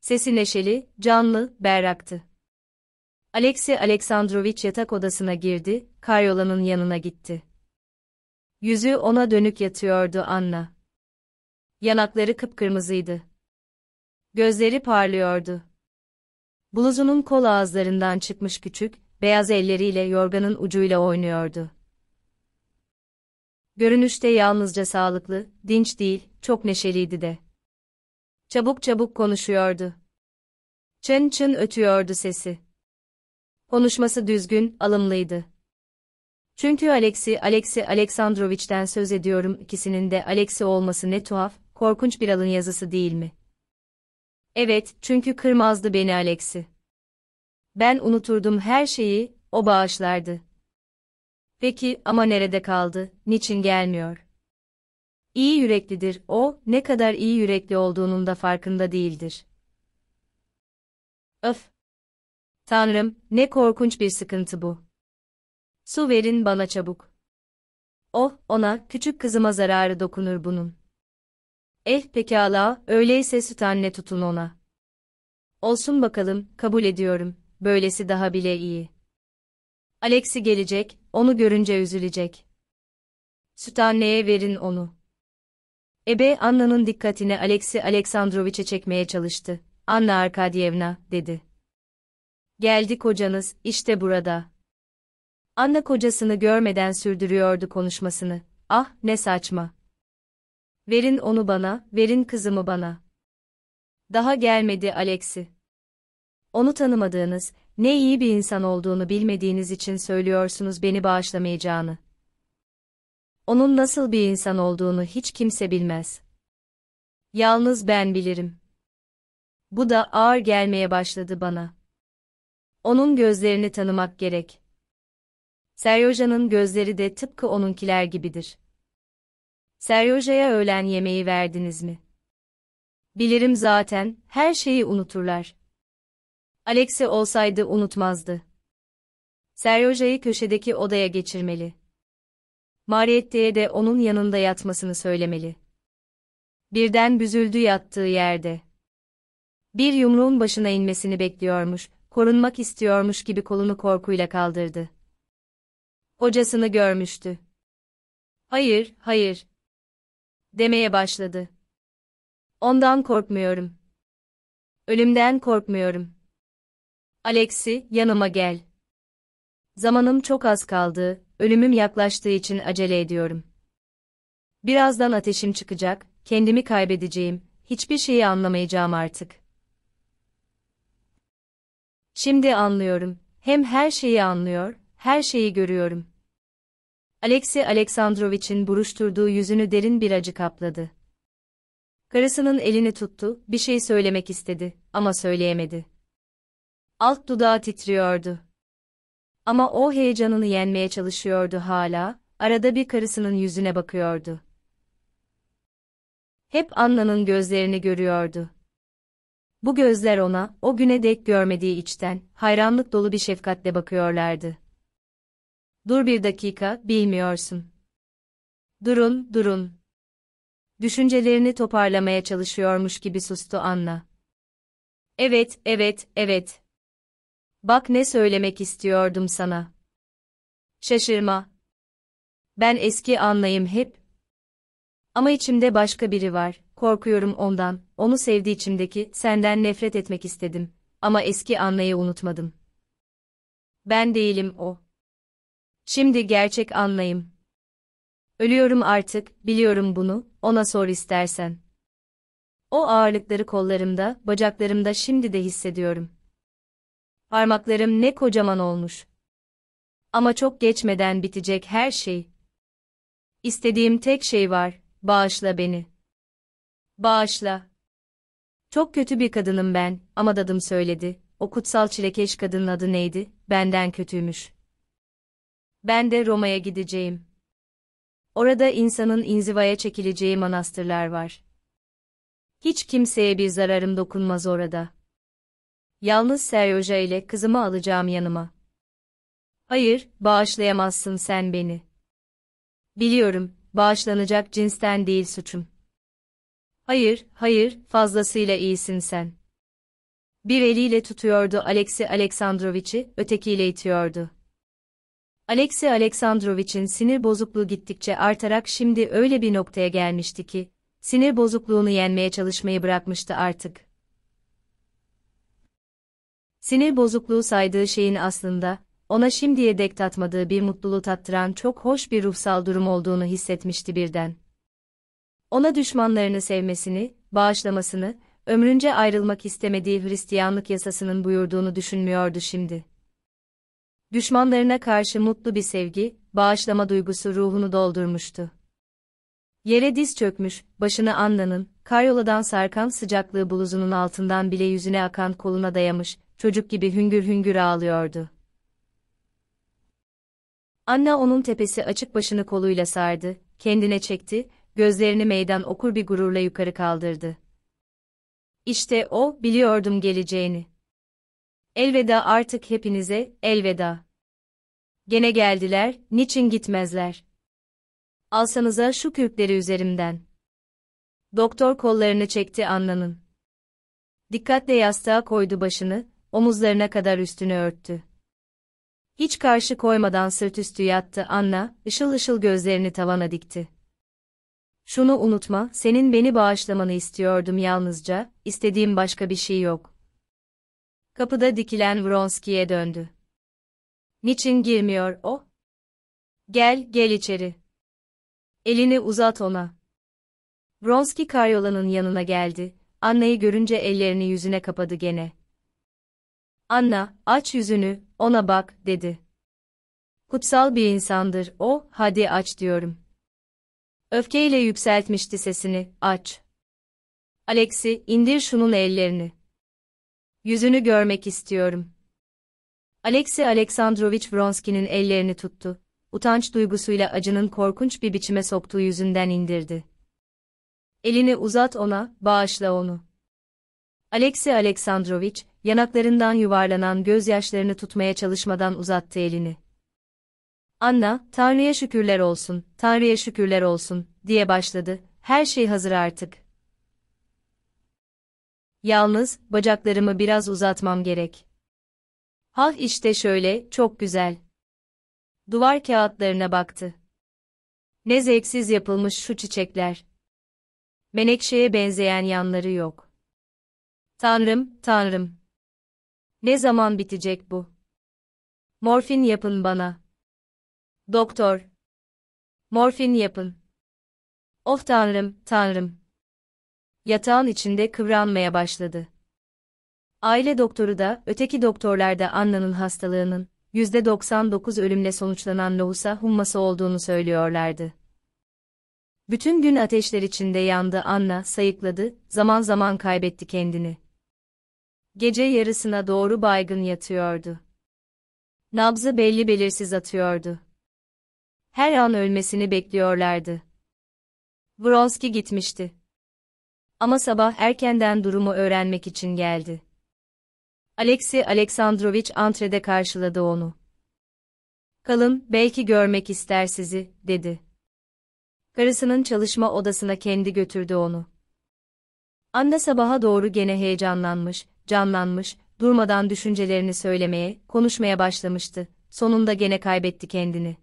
Sesi neşeli, canlı, berraktı. Alexey Aleksandrovich yatak odasına girdi, karyolanın yanına gitti. Yüzü ona dönük yatıyordu Anna. Yanakları kıpkırmızıydı. Gözleri parlıyordu. Bluzunun kol ağızlarından çıkmış küçük, beyaz elleriyle yorganın ucuyla oynuyordu. Görünüşte yalnızca sağlıklı, dinç değil, çok neşeliydi de. Çabuk çabuk konuşuyordu. Çın çın ötüyordu sesi. Konuşması düzgün, alımlıydı. Çünkü Alexi Alexi Aleksandroviç'ten söz ediyorum ikisinin de Alexi olması ne tuhaf, korkunç bir alın yazısı değil mi? Evet, çünkü kırmazdı beni Alexi. Ben unuturdum her şeyi, o bağışlardı. Peki ama nerede kaldı, niçin gelmiyor? İyi yüreklidir o, ne kadar iyi yürekli olduğunun da farkında değildir. Öf! Tanrım, ne korkunç bir sıkıntı bu. Su verin bana çabuk. Oh, ona, küçük kızıma zararı dokunur bunun. Eh pekala, öyleyse süt anne tutun ona. Olsun bakalım, kabul ediyorum, böylesi daha bile iyi. Alexi gelecek, onu görünce üzülecek. Süt anneye verin onu. Ebe, Anna'nın dikkatini Alexi Aleksandroviç'e çekmeye çalıştı. Anna Arkadyevna, dedi. Geldi kocanız, işte burada. Anna kocasını görmeden sürdürüyordu konuşmasını. Ah, ne saçma. Verin onu bana, verin kızımı bana. Daha gelmedi Alexi. Onu tanımadığınız, ne iyi bir insan olduğunu bilmediğiniz için söylüyorsunuz beni bağışlamayacağını. Onun nasıl bir insan olduğunu hiç kimse bilmez. Yalnız ben bilirim. Bu da ağır gelmeye başladı bana. Onun gözlerini tanımak gerek. Seryoja'nın gözleri de tıpkı onunkiler gibidir. Seryoja'ya öğlen yemeği verdiniz mi? Bilirim zaten, her şeyi unuturlar. Alexe olsaydı unutmazdı. Seryoja'yı köşedeki odaya geçirmeli. Mariette'ye de onun yanında yatmasını söylemeli. Birden büzüldü yattığı yerde. Bir yumruğun başına inmesini bekliyormuş, korunmak istiyormuş gibi kolunu korkuyla kaldırdı. Hocasını görmüştü. Hayır, hayır. Demeye başladı. Ondan korkmuyorum. Ölümden korkmuyorum. Alexi, yanıma gel. Zamanım çok az kaldı, ölümüm yaklaştığı için acele ediyorum. Birazdan ateşim çıkacak, kendimi kaybedeceğim, hiçbir şeyi anlamayacağım artık. Şimdi anlıyorum, hem her şeyi anlıyor, her şeyi görüyorum. Alexey Aleksandrovich'in buruşturduğu yüzünü derin bir acı kapladı. Karısının elini tuttu, bir şey söylemek istedi ama söyleyemedi. Alt dudağı titriyordu. Ama o heyecanını yenmeye çalışıyordu hala, arada bir karısının yüzüne bakıyordu. Hep Anna'nın gözlerini görüyordu. Bu gözler ona, o güne dek görmediği içten, hayranlık dolu bir şefkatle bakıyorlardı. Dur bir dakika, bilmiyorsun. Durun, durun. Düşüncelerini toparlamaya çalışıyormuş gibi sustu Anna. Evet, evet, evet. Bak ne söylemek istiyordum sana. Şaşırma. Ben eski anlayım hep. Ama içimde başka biri var, korkuyorum ondan, onu sevdi içimdeki, senden nefret etmek istedim. Ama eski anlayı unutmadım. Ben değilim o. Şimdi gerçek anlayayım. Ölüyorum artık, biliyorum bunu, ona sor istersen. O ağırlıkları kollarımda, bacaklarımda şimdi de hissediyorum. Parmaklarım ne kocaman olmuş. Ama çok geçmeden bitecek her şey. İstediğim tek şey var, bağışla beni. Bağışla. Çok kötü bir kadınım ben, ama dadım söyledi. O kutsal çilekeş kadının adı neydi? Benden kötüymüş. Ben de Roma'ya gideceğim. Orada insanın inzivaya çekileceği manastırlar var. Hiç kimseye bir zararım dokunmaz orada. Yalnız Seryoja ile kızımı alacağım yanıma. Hayır, bağışlayamazsın sen beni. Biliyorum, bağışlanacak cinsten değil suçum. Hayır, hayır, fazlasıyla iyisin sen. Bir eliyle tutuyordu Alexi Aleksandroviç'i, ötekiyle itiyordu. Alexey Aleksandrovich'in sinir bozukluğu gittikçe artarak şimdi öyle bir noktaya gelmişti ki, sinir bozukluğunu yenmeye çalışmayı bırakmıştı artık. Sinir bozukluğu saydığı şeyin aslında, ona şimdiye dek tatmadığı bir mutluluğu tattıran çok hoş bir ruhsal durum olduğunu hissetmişti birden. Ona düşmanlarını sevmesini, bağışlamasını, ömrünce ayrılmak istemediği Hristiyanlık yasasının buyurduğunu düşünmüyordu şimdi düşmanlarına karşı mutlu bir sevgi, bağışlama duygusu ruhunu doldurmuştu. Yere diz çökmüş, başını Anna'nın, karyoladan sarkan sıcaklığı bluzunun altından bile yüzüne akan koluna dayamış, çocuk gibi hüngür hüngür ağlıyordu. Anna onun tepesi açık başını koluyla sardı, kendine çekti, gözlerini meydan okur bir gururla yukarı kaldırdı. İşte o, biliyordum geleceğini. Elveda artık hepinize, elveda. Gene geldiler, niçin gitmezler? Alsanıza şu kürkleri üzerimden. Doktor kollarını çekti anlanın. Dikkatle yastığa koydu başını, omuzlarına kadar üstünü örttü. Hiç karşı koymadan sırtüstü yattı Anna, ışıl ışıl gözlerini tavana dikti. Şunu unutma, senin beni bağışlamanı istiyordum yalnızca, istediğim başka bir şey yok. Kapıda dikilen Vronski'ye döndü. Niçin girmiyor o? Gel, gel içeri. Elini uzat ona. Vronski karyolanın yanına geldi. Anna'yı görünce ellerini yüzüne kapadı gene. Anna, aç yüzünü, ona bak, dedi. Kutsal bir insandır o, hadi aç diyorum. Öfkeyle yükseltmişti sesini, aç. Alexi, indir şunun ellerini. Yüzünü görmek istiyorum. Alexey Aleksandrovich Vronsky'nin ellerini tuttu. Utanç duygusuyla acının korkunç bir biçime soktuğu yüzünden indirdi. Elini uzat ona, bağışla onu. Alexey Aleksandrovich, yanaklarından yuvarlanan gözyaşlarını tutmaya çalışmadan uzattı elini. Anna, Tanrı'ya şükürler olsun, Tanrı'ya şükürler olsun, diye başladı, her şey hazır artık. Yalnız, bacaklarımı biraz uzatmam gerek. Hah işte şöyle, çok güzel. Duvar kağıtlarına baktı. Ne zevksiz yapılmış şu çiçekler. Menekşeye benzeyen yanları yok. Tanrım, tanrım. Ne zaman bitecek bu? Morfin yapın bana. Doktor. Morfin yapın. Of tanrım, tanrım yatağın içinde kıvranmaya başladı. Aile doktoru da, öteki doktorlar da Anna'nın hastalığının, %99 ölümle sonuçlanan lohusa humması olduğunu söylüyorlardı. Bütün gün ateşler içinde yandı Anna, sayıkladı, zaman zaman kaybetti kendini. Gece yarısına doğru baygın yatıyordu. Nabzı belli belirsiz atıyordu. Her an ölmesini bekliyorlardı. Vronski gitmişti. Ama sabah erkenden durumu öğrenmek için geldi. Alexi Aleksandrovich antrede karşıladı onu. Kalın, belki görmek ister sizi, dedi. Karısının çalışma odasına kendi götürdü onu. Anne sabaha doğru gene heyecanlanmış, canlanmış, durmadan düşüncelerini söylemeye, konuşmaya başlamıştı. Sonunda gene kaybetti kendini.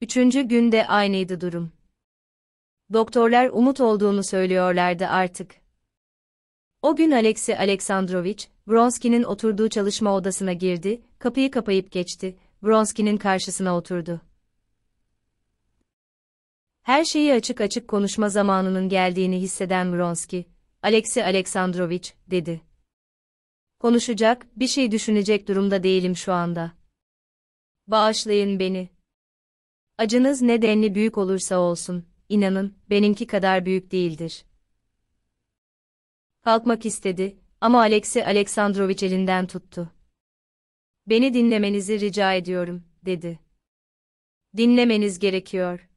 Üçüncü günde aynıydı durum doktorlar umut olduğunu söylüyorlardı artık. O gün Alexey Aleksandrovich, Bronski'nin oturduğu çalışma odasına girdi, kapıyı kapayıp geçti, Bronski'nin karşısına oturdu. Her şeyi açık açık konuşma zamanının geldiğini hisseden Bronski, Alexey Aleksandrovich, dedi. Konuşacak, bir şey düşünecek durumda değilim şu anda. Bağışlayın beni. Acınız ne denli büyük olursa olsun, inanın, benimki kadar büyük değildir. Kalkmak istedi, ama Alexey Aleksandrovich elinden tuttu. Beni dinlemenizi rica ediyorum, dedi. Dinlemeniz gerekiyor.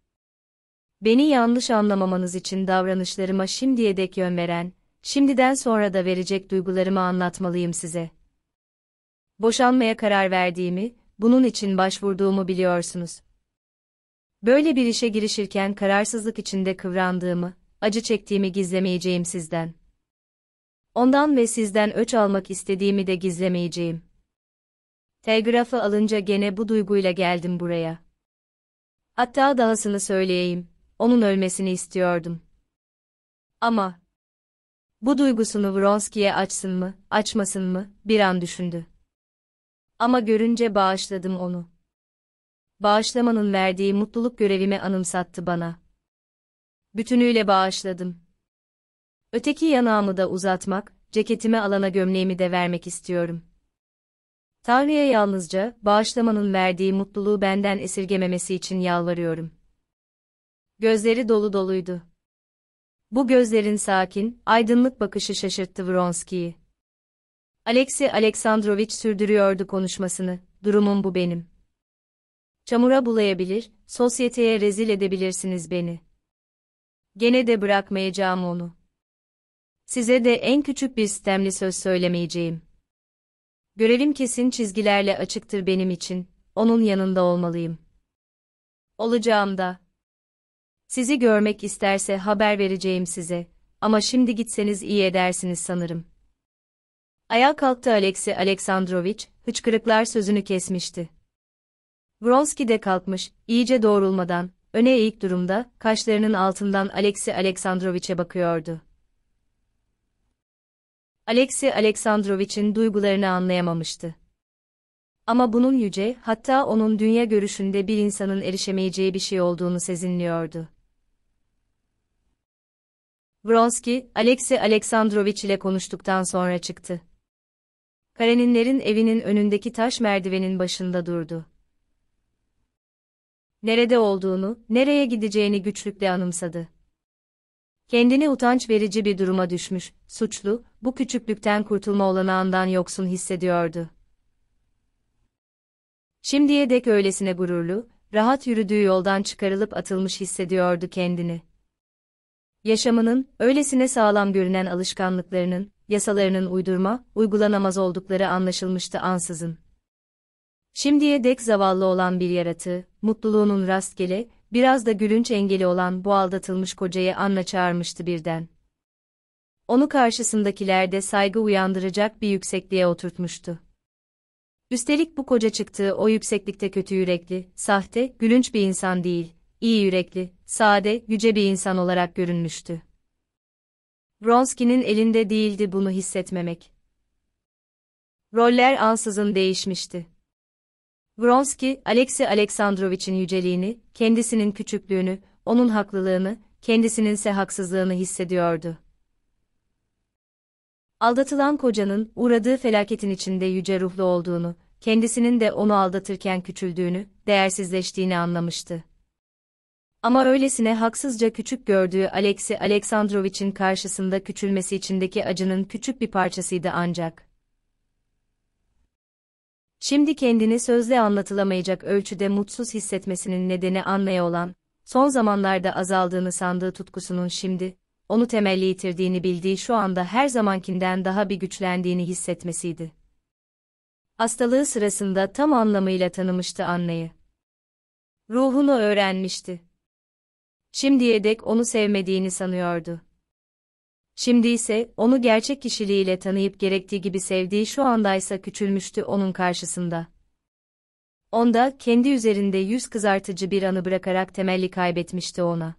Beni yanlış anlamamanız için davranışlarıma şimdiye dek yön veren, şimdiden sonra da verecek duygularımı anlatmalıyım size. Boşanmaya karar verdiğimi, bunun için başvurduğumu biliyorsunuz. Böyle bir işe girişirken kararsızlık içinde kıvrandığımı, acı çektiğimi gizlemeyeceğim sizden. Ondan ve sizden öç almak istediğimi de gizlemeyeceğim. Telgrafı alınca gene bu duyguyla geldim buraya. Hatta dahasını söyleyeyim, onun ölmesini istiyordum. Ama, bu duygusunu Vronski'ye açsın mı, açmasın mı, bir an düşündü. Ama görünce bağışladım onu bağışlamanın verdiği mutluluk görevime anımsattı bana. Bütünüyle bağışladım. Öteki yanağımı da uzatmak, ceketime alana gömleğimi de vermek istiyorum. Tanrı'ya yalnızca, bağışlamanın verdiği mutluluğu benden esirgememesi için yalvarıyorum. Gözleri dolu doluydu. Bu gözlerin sakin, aydınlık bakışı şaşırttı Vronski'yi. Alexey Aleksandrovich sürdürüyordu konuşmasını, durumum bu benim. Çamura bulayabilir, sosyeteye rezil edebilirsiniz beni. Gene de bırakmayacağım onu. Size de en küçük bir sistemli söz söylemeyeceğim. Görevim kesin çizgilerle açıktır benim için, onun yanında olmalıyım. Olacağım da. Sizi görmek isterse haber vereceğim size, ama şimdi gitseniz iyi edersiniz sanırım. Ayağa kalktı Alexi Aleksandrovich, hıçkırıklar sözünü kesmişti. Bronski de kalkmış, iyice doğrulmadan, öne eğik durumda, kaşlarının altından Alexi Aleksandroviç'e bakıyordu. Alexi Aleksandroviç'in duygularını anlayamamıştı. Ama bunun yüce, hatta onun dünya görüşünde bir insanın erişemeyeceği bir şey olduğunu sezinliyordu. Vronski, Alexei Aleksandrovich ile konuştuktan sonra çıktı. Kareninlerin evinin önündeki taş merdivenin başında durdu nerede olduğunu, nereye gideceğini güçlükle anımsadı. Kendini utanç verici bir duruma düşmüş, suçlu, bu küçüklükten kurtulma olanağından yoksun hissediyordu. Şimdiye dek öylesine gururlu, rahat yürüdüğü yoldan çıkarılıp atılmış hissediyordu kendini. Yaşamının, öylesine sağlam görünen alışkanlıklarının, yasalarının uydurma, uygulanamaz oldukları anlaşılmıştı ansızın. Şimdiye dek zavallı olan bir yaratığı, mutluluğunun rastgele, biraz da gülünç engeli olan bu aldatılmış kocayı Anna çağırmıştı birden. Onu karşısındakilerde saygı uyandıracak bir yüksekliğe oturtmuştu. Üstelik bu koca çıktığı o yükseklikte kötü yürekli, sahte, gülünç bir insan değil, iyi yürekli, sade, yüce bir insan olarak görünmüştü. Bronski'nin elinde değildi bunu hissetmemek. Roller ansızın değişmişti. Vronski, Alexey Aleksandrovich'in yüceliğini, kendisinin küçüklüğünü, onun haklılığını, kendisininse haksızlığını hissediyordu. Aldatılan kocanın uğradığı felaketin içinde yüce ruhlu olduğunu, kendisinin de onu aldatırken küçüldüğünü, değersizleştiğini anlamıştı. Ama öylesine haksızca küçük gördüğü Alexey Aleksandrovich'in karşısında küçülmesi içindeki acının küçük bir parçasıydı ancak. Şimdi kendini sözle anlatılamayacak ölçüde mutsuz hissetmesinin nedeni anlaya olan, son zamanlarda azaldığını sandığı tutkusunun şimdi, onu temelli yitirdiğini bildiği şu anda her zamankinden daha bir güçlendiğini hissetmesiydi. Hastalığı sırasında tam anlamıyla tanımıştı anneyi, Ruhunu öğrenmişti. Şimdiye dek onu sevmediğini sanıyordu. Şimdi ise onu gerçek kişiliğiyle tanıyıp gerektiği gibi sevdiği şu andaysa küçülmüştü onun karşısında. Onda kendi üzerinde yüz kızartıcı bir anı bırakarak temelli kaybetmişti ona.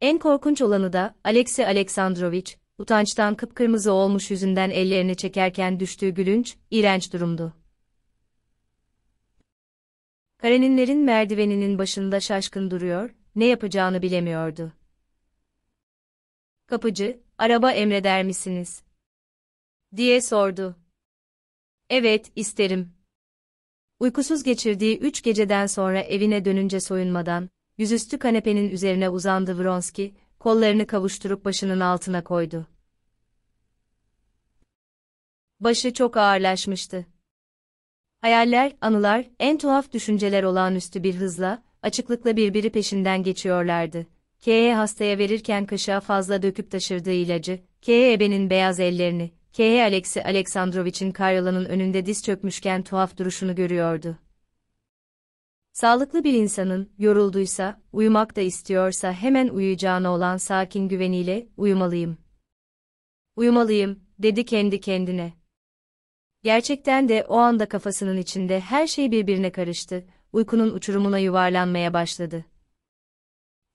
En korkunç olanı da Alexey Aleksandrovich, utançtan kıpkırmızı olmuş yüzünden ellerini çekerken düştüğü gülünç, iğrenç durumdu. Kareninlerin merdiveninin başında şaşkın duruyor, ne yapacağını bilemiyordu kapıcı, araba emreder misiniz? diye sordu. Evet, isterim. Uykusuz geçirdiği üç geceden sonra evine dönünce soyunmadan, yüzüstü kanepenin üzerine uzandı Vronski, kollarını kavuşturup başının altına koydu. Başı çok ağırlaşmıştı. Hayaller, anılar, en tuhaf düşünceler olağanüstü bir hızla, açıklıkla birbiri peşinden geçiyorlardı. K.E. hastaya verirken kaşığa fazla döküp taşırdığı ilacı, K.E. ebenin beyaz ellerini, K.E. Alexi Aleksandroviç'in karyolanın önünde diz çökmüşken tuhaf duruşunu görüyordu. Sağlıklı bir insanın, yorulduysa, uyumak da istiyorsa hemen uyuyacağına olan sakin güveniyle, uyumalıyım. Uyumalıyım, dedi kendi kendine. Gerçekten de o anda kafasının içinde her şey birbirine karıştı, uykunun uçurumuna yuvarlanmaya başladı.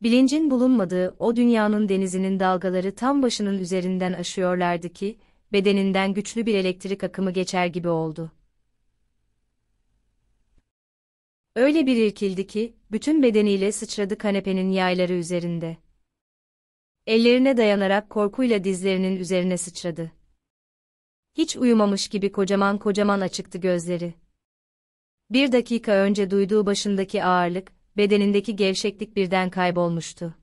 Bilincin bulunmadığı o dünyanın denizinin dalgaları tam başının üzerinden aşıyorlardı ki, bedeninden güçlü bir elektrik akımı geçer gibi oldu. Öyle bir irkildi ki, bütün bedeniyle sıçradı kanepenin yayları üzerinde. Ellerine dayanarak korkuyla dizlerinin üzerine sıçradı. Hiç uyumamış gibi kocaman kocaman açıktı gözleri. Bir dakika önce duyduğu başındaki ağırlık, bedenindeki gevşeklik birden kaybolmuştu.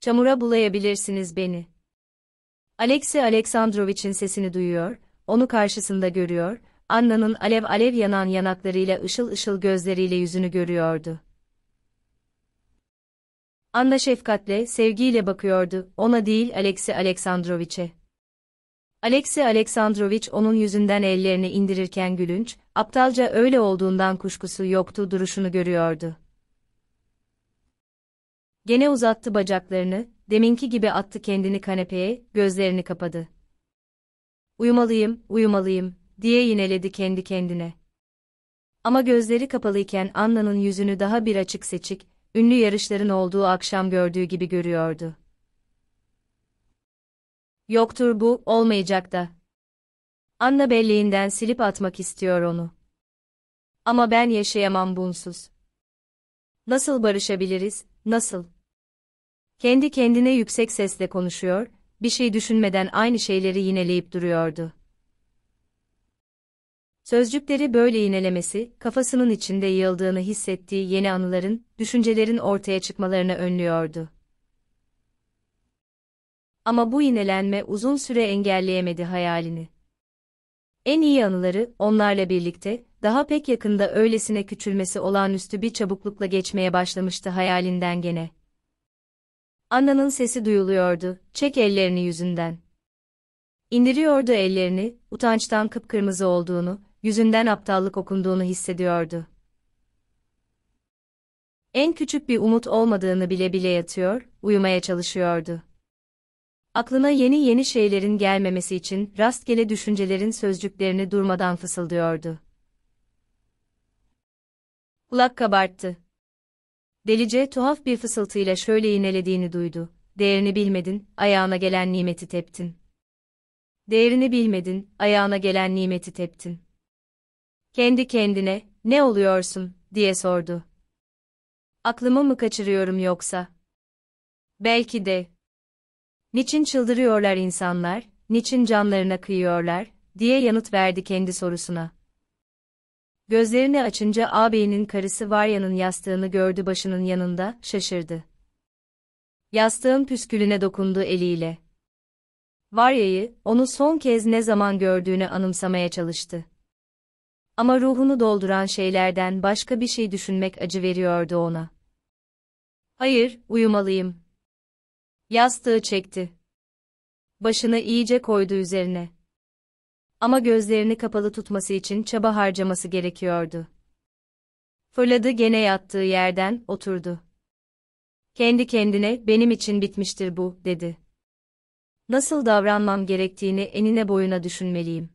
Çamura bulayabilirsiniz beni. Alexey Aleksandrovich'in sesini duyuyor, onu karşısında görüyor, Anna'nın alev alev yanan yanaklarıyla ışıl ışıl gözleriyle yüzünü görüyordu. Anna şefkatle, sevgiyle bakıyordu, ona değil Alexey Aleksandrovich'e. Alexey Aleksandrovich onun yüzünden ellerini indirirken gülünç, aptalca öyle olduğundan kuşkusu yoktu duruşunu görüyordu. Gene uzattı bacaklarını, deminki gibi attı kendini kanepeye, gözlerini kapadı. Uyumalıyım, uyumalıyım, diye yineledi kendi kendine. Ama gözleri kapalıyken Anna'nın yüzünü daha bir açık seçik, ünlü yarışların olduğu akşam gördüğü gibi görüyordu. Yoktur bu, olmayacak da. Anna belleğinden silip atmak istiyor onu. Ama ben yaşayamam bunsuz. Nasıl barışabiliriz, nasıl? Kendi kendine yüksek sesle konuşuyor, bir şey düşünmeden aynı şeyleri yineleyip duruyordu. Sözcükleri böyle yinelemesi, kafasının içinde yığıldığını hissettiği yeni anıların, düşüncelerin ortaya çıkmalarını önlüyordu. Ama bu inelenme uzun süre engelleyemedi hayalini. En iyi anıları, onlarla birlikte, daha pek yakında öylesine küçülmesi olağanüstü bir çabuklukla geçmeye başlamıştı hayalinden gene. Ananın sesi duyuluyordu, çek ellerini yüzünden. İndiriyordu ellerini, utançtan kıpkırmızı olduğunu, yüzünden aptallık okunduğunu hissediyordu. En küçük bir umut olmadığını bile bile yatıyor, uyumaya çalışıyordu. Aklına yeni yeni şeylerin gelmemesi için rastgele düşüncelerin sözcüklerini durmadan fısıldıyordu. Kulak kabarttı. Delice tuhaf bir fısıltıyla şöyle inelediğini duydu. Değerini bilmedin, ayağına gelen nimeti teptin. Değerini bilmedin, ayağına gelen nimeti teptin. Kendi kendine, ne oluyorsun, diye sordu. Aklımı mı kaçırıyorum yoksa? Belki de, Niçin çıldırıyorlar insanlar, niçin canlarına kıyıyorlar, diye yanıt verdi kendi sorusuna. Gözlerini açınca ağabeyinin karısı Varya'nın yastığını gördü başının yanında, şaşırdı. Yastığın püskülüne dokundu eliyle. Varya'yı, onu son kez ne zaman gördüğünü anımsamaya çalıştı. Ama ruhunu dolduran şeylerden başka bir şey düşünmek acı veriyordu ona. Hayır, uyumalıyım, Yastığı çekti. Başını iyice koydu üzerine. Ama gözlerini kapalı tutması için çaba harcaması gerekiyordu. Fırladı gene yattığı yerden, oturdu. Kendi kendine, benim için bitmiştir bu, dedi. Nasıl davranmam gerektiğini enine boyuna düşünmeliyim.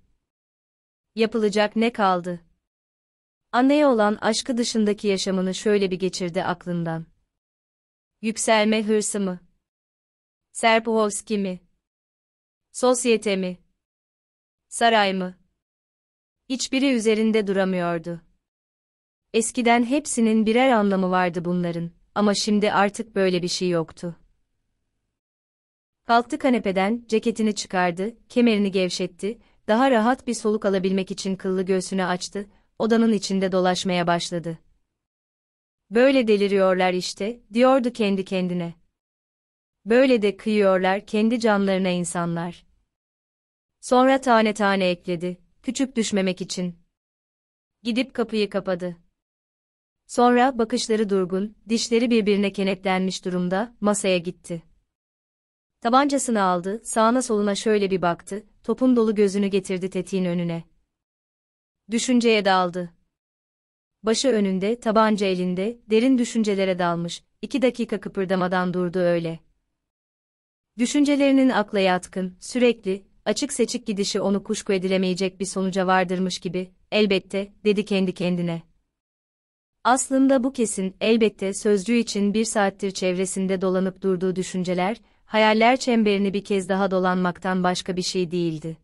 Yapılacak ne kaldı? Anneye olan aşkı dışındaki yaşamını şöyle bir geçirdi aklından. Yükselme hırsı mı? Serpuhovski mi? Sosyete mi? Saray mı? Hiçbiri üzerinde duramıyordu. Eskiden hepsinin birer anlamı vardı bunların ama şimdi artık böyle bir şey yoktu. Kalktı kanepeden, ceketini çıkardı, kemerini gevşetti, daha rahat bir soluk alabilmek için kıllı göğsünü açtı, odanın içinde dolaşmaya başladı. Böyle deliriyorlar işte, diyordu kendi kendine. Böyle de kıyıyorlar kendi canlarına insanlar. Sonra tane tane ekledi, küçük düşmemek için. Gidip kapıyı kapadı. Sonra bakışları durgun, dişleri birbirine kenetlenmiş durumda masaya gitti. Tabancasını aldı, sağına soluna şöyle bir baktı, topun dolu gözünü getirdi tetiğin önüne. Düşünceye daldı. Başı önünde, tabanca elinde, derin düşüncelere dalmış, iki dakika kıpırdamadan durdu öyle. Düşüncelerinin akla yatkın, sürekli, açık seçik gidişi onu kuşku edilemeyecek bir sonuca vardırmış gibi, elbette, dedi kendi kendine. Aslında bu kesin, elbette sözcü için bir saattir çevresinde dolanıp durduğu düşünceler, hayaller çemberini bir kez daha dolanmaktan başka bir şey değildi.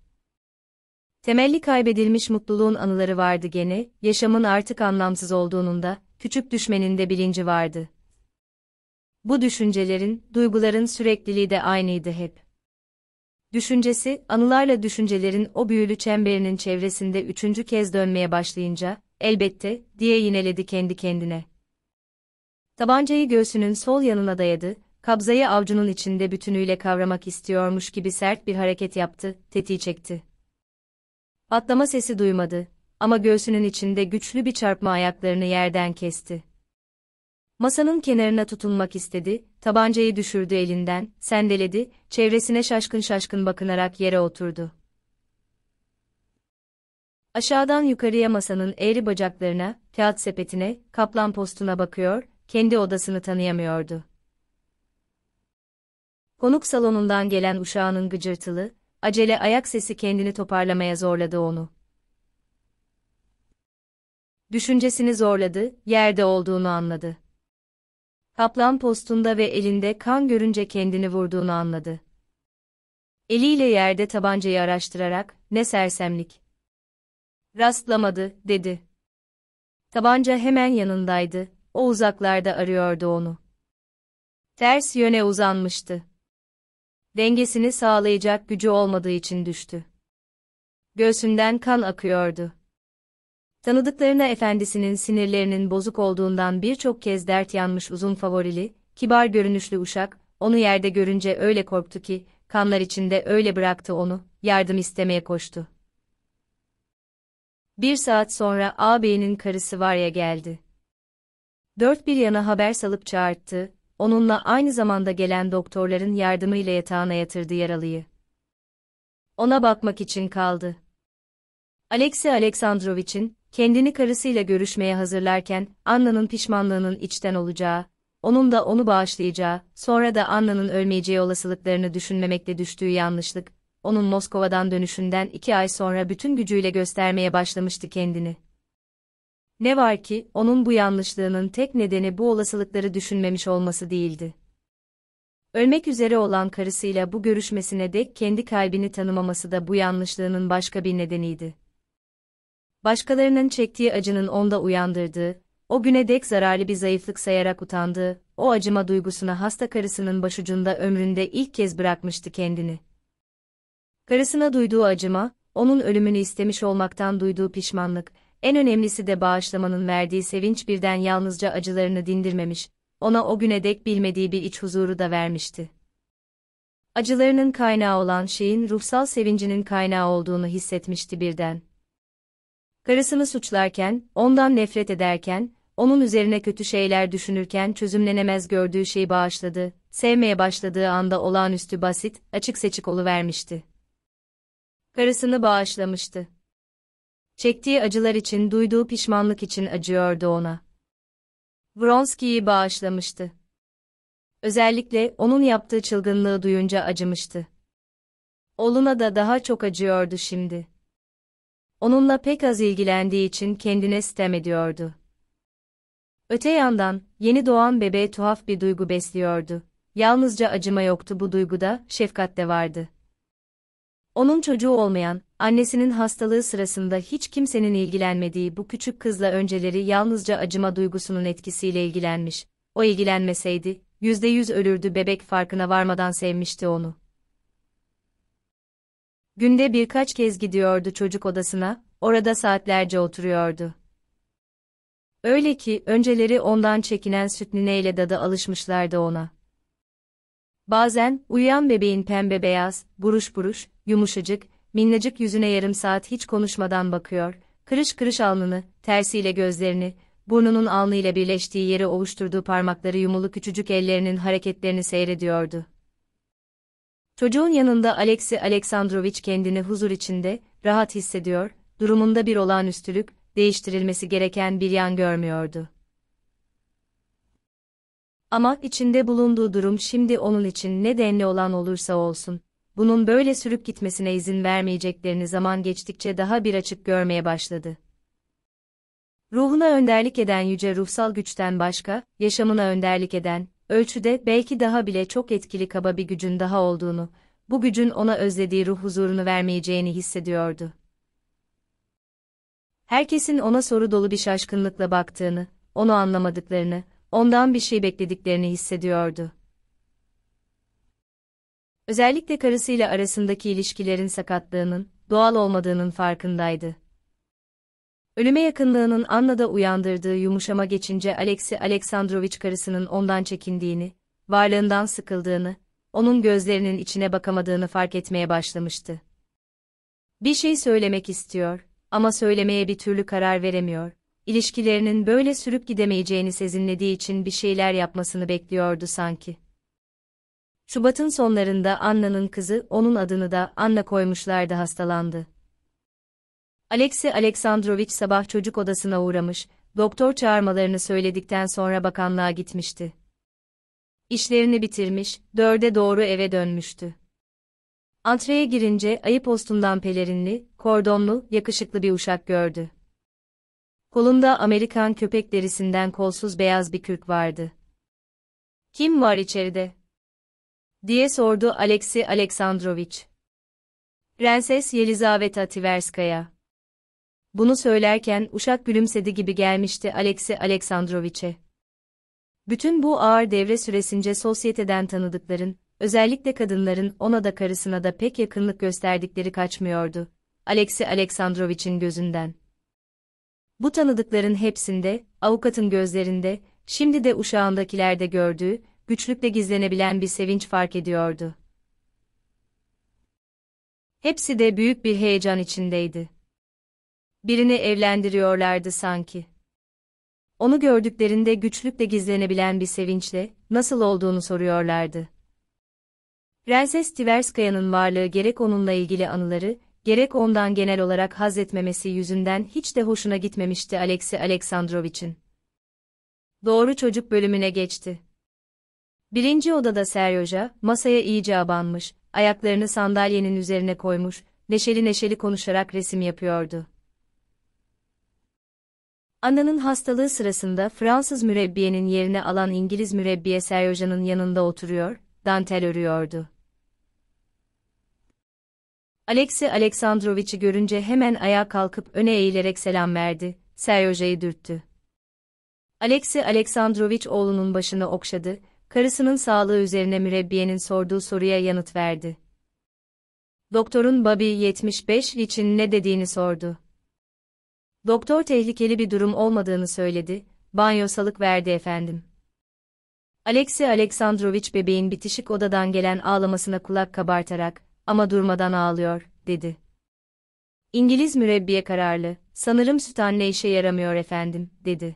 Temelli kaybedilmiş mutluluğun anıları vardı gene, yaşamın artık anlamsız olduğunun da, küçük düşmenin de bilinci vardı. Bu düşüncelerin, duyguların sürekliliği de aynıydı hep. Düşüncesi, anılarla düşüncelerin o büyülü çemberinin çevresinde üçüncü kez dönmeye başlayınca, elbette, diye yineledi kendi kendine. Tabancayı göğsünün sol yanına dayadı, kabzayı avcunun içinde bütünüyle kavramak istiyormuş gibi sert bir hareket yaptı, tetiği çekti. Patlama sesi duymadı ama göğsünün içinde güçlü bir çarpma ayaklarını yerden kesti. Masanın kenarına tutunmak istedi, tabancayı düşürdü elinden, sendeledi, çevresine şaşkın şaşkın bakınarak yere oturdu. Aşağıdan yukarıya masanın eğri bacaklarına, kağıt sepetine, kaplan postuna bakıyor, kendi odasını tanıyamıyordu. Konuk salonundan gelen uşağının gıcırtılı, acele ayak sesi kendini toparlamaya zorladı onu. Düşüncesini zorladı, yerde olduğunu anladı. Kaplan postunda ve elinde kan görünce kendini vurduğunu anladı. Eliyle yerde tabancayı araştırarak, ne sersemlik. Rastlamadı, dedi. Tabanca hemen yanındaydı, o uzaklarda arıyordu onu. Ters yöne uzanmıştı. Dengesini sağlayacak gücü olmadığı için düştü. Göğsünden kan akıyordu. Tanıdıklarına efendisinin sinirlerinin bozuk olduğundan birçok kez dert yanmış uzun favorili, kibar görünüşlü uşak, onu yerde görünce öyle korktu ki, kanlar içinde öyle bıraktı onu, yardım istemeye koştu. Bir saat sonra ağabeyinin karısı Varya geldi. Dört bir yana haber salıp çağırttı, onunla aynı zamanda gelen doktorların yardımıyla yatağına yatırdı yaralıyı. Ona bakmak için kaldı. Alexey Aleksandrovich'in, kendini karısıyla görüşmeye hazırlarken Anna'nın pişmanlığının içten olacağı, onun da onu bağışlayacağı, sonra da Anna'nın ölmeyeceği olasılıklarını düşünmemekle düştüğü yanlışlık, onun Moskova'dan dönüşünden iki ay sonra bütün gücüyle göstermeye başlamıştı kendini. Ne var ki, onun bu yanlışlığının tek nedeni bu olasılıkları düşünmemiş olması değildi. Ölmek üzere olan karısıyla bu görüşmesine dek kendi kalbini tanımaması da bu yanlışlığının başka bir nedeniydi başkalarının çektiği acının onda uyandırdığı, o güne dek zararlı bir zayıflık sayarak utandığı, o acıma duygusuna hasta karısının başucunda ömründe ilk kez bırakmıştı kendini. Karısına duyduğu acıma, onun ölümünü istemiş olmaktan duyduğu pişmanlık, en önemlisi de bağışlamanın verdiği sevinç birden yalnızca acılarını dindirmemiş, ona o güne dek bilmediği bir iç huzuru da vermişti. Acılarının kaynağı olan şeyin ruhsal sevincinin kaynağı olduğunu hissetmişti birden. Karısını suçlarken, ondan nefret ederken, onun üzerine kötü şeyler düşünürken çözümlenemez gördüğü şeyi bağışladı, sevmeye başladığı anda olağanüstü basit, açık seçik oluvermişti. Karısını bağışlamıştı. Çektiği acılar için duyduğu pişmanlık için acıyordu ona. Vronski'yi bağışlamıştı. Özellikle onun yaptığı çılgınlığı duyunca acımıştı. Oluna da daha çok acıyordu şimdi onunla pek az ilgilendiği için kendine sitem ediyordu. Öte yandan, yeni doğan bebeğe tuhaf bir duygu besliyordu. Yalnızca acıma yoktu bu duyguda, şefkat de vardı. Onun çocuğu olmayan, annesinin hastalığı sırasında hiç kimsenin ilgilenmediği bu küçük kızla önceleri yalnızca acıma duygusunun etkisiyle ilgilenmiş. O ilgilenmeseydi, yüzde yüz ölürdü bebek farkına varmadan sevmişti onu. Günde birkaç kez gidiyordu çocuk odasına, orada saatlerce oturuyordu. Öyle ki önceleri ondan çekinen süt nineyle dadı alışmışlardı ona. Bazen uyuyan bebeğin pembe beyaz, buruş buruş, yumuşacık, minnacık yüzüne yarım saat hiç konuşmadan bakıyor, kırış kırış alnını, tersiyle gözlerini, burnunun alnıyla birleştiği yeri ovuşturduğu parmakları yumulu küçücük ellerinin hareketlerini seyrediyordu. Çocuğun yanında Alexey Aleksandrovich kendini huzur içinde, rahat hissediyor, durumunda bir olağanüstülük, değiştirilmesi gereken bir yan görmüyordu. Ama içinde bulunduğu durum şimdi onun için ne denli olan olursa olsun, bunun böyle sürüp gitmesine izin vermeyeceklerini zaman geçtikçe daha bir açık görmeye başladı. Ruhuna önderlik eden yüce ruhsal güçten başka, yaşamına önderlik eden, ölçüde belki daha bile çok etkili kaba bir gücün daha olduğunu, bu gücün ona özlediği ruh huzurunu vermeyeceğini hissediyordu. Herkesin ona soru dolu bir şaşkınlıkla baktığını, onu anlamadıklarını, ondan bir şey beklediklerini hissediyordu. Özellikle karısıyla arasındaki ilişkilerin sakatlığının, doğal olmadığının farkındaydı. Ölüme yakınlığının Anna'da uyandırdığı yumuşama geçince Alexi Aleksandrovich karısının ondan çekindiğini, varlığından sıkıldığını, onun gözlerinin içine bakamadığını fark etmeye başlamıştı. Bir şey söylemek istiyor ama söylemeye bir türlü karar veremiyor. İlişkilerinin böyle sürüp gidemeyeceğini sezinlediği için bir şeyler yapmasını bekliyordu sanki. Şubat'ın sonlarında Anna'nın kızı, onun adını da Anna koymuşlardı hastalandı. Alexey Aleksandrovich sabah çocuk odasına uğramış, doktor çağırmalarını söyledikten sonra bakanlığa gitmişti. İşlerini bitirmiş, dörde doğru eve dönmüştü. Antreye girince ayı postundan pelerinli, kordonlu, yakışıklı bir uşak gördü. Kolunda Amerikan köpek derisinden kolsuz beyaz bir kürk vardı. Kim var içeride? diye sordu Alexey Aleksandrovich. Prenses Yelizaveta Tiverskaya. Bunu söylerken uşak gülümsedi gibi gelmişti Alexey Aleksandroviç'e. Bütün bu ağır devre süresince sosyeteden tanıdıkların, özellikle kadınların ona da karısına da pek yakınlık gösterdikleri kaçmıyordu. Alexey Aleksandroviç'in gözünden. Bu tanıdıkların hepsinde, avukatın gözlerinde, şimdi de uşağındakilerde gördüğü, güçlükle gizlenebilen bir sevinç fark ediyordu. Hepsi de büyük bir heyecan içindeydi birini evlendiriyorlardı sanki. Onu gördüklerinde güçlükle gizlenebilen bir sevinçle, nasıl olduğunu soruyorlardı. Prenses Tiverskaya'nın varlığı gerek onunla ilgili anıları, gerek ondan genel olarak haz etmemesi yüzünden hiç de hoşuna gitmemişti Alexei Aleksandrovich'in. Doğru çocuk bölümüne geçti. Birinci odada Seryoja, masaya iyice abanmış, ayaklarını sandalyenin üzerine koymuş, neşeli neşeli konuşarak resim yapıyordu. Ananın hastalığı sırasında Fransız mürebbiyenin yerine alan İngiliz mürebbiye Serjoja'nın yanında oturuyor, dantel örüyordu. Alexi Aleksandroviç'i görünce hemen ayağa kalkıp öne eğilerek selam verdi, Serjoja'yı dürttü. Alexi Aleksandroviç oğlunun başını okşadı, karısının sağlığı üzerine mürebbiyenin sorduğu soruya yanıt verdi. Doktorun Babi 75 için ne dediğini sordu. Doktor tehlikeli bir durum olmadığını söyledi, banyo salık verdi efendim. Alexey Aleksandrovich bebeğin bitişik odadan gelen ağlamasına kulak kabartarak, ama durmadan ağlıyor, dedi. İngiliz mürebbiye kararlı, sanırım süt anne işe yaramıyor efendim, dedi.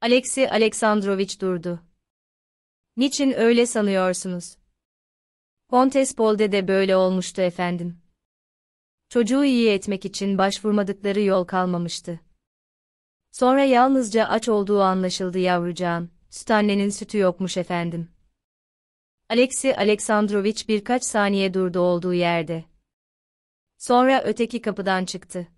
Alexey Aleksandrovich durdu. Niçin öyle sanıyorsunuz? Kontes Pol'de de böyle olmuştu efendim. Çocuğu iyi etmek için başvurmadıkları yol kalmamıştı. Sonra yalnızca aç olduğu anlaşıldı yavrucağın, süt annenin sütü yokmuş efendim. Alexi Aleksandrovich birkaç saniye durdu olduğu yerde. Sonra öteki kapıdan çıktı.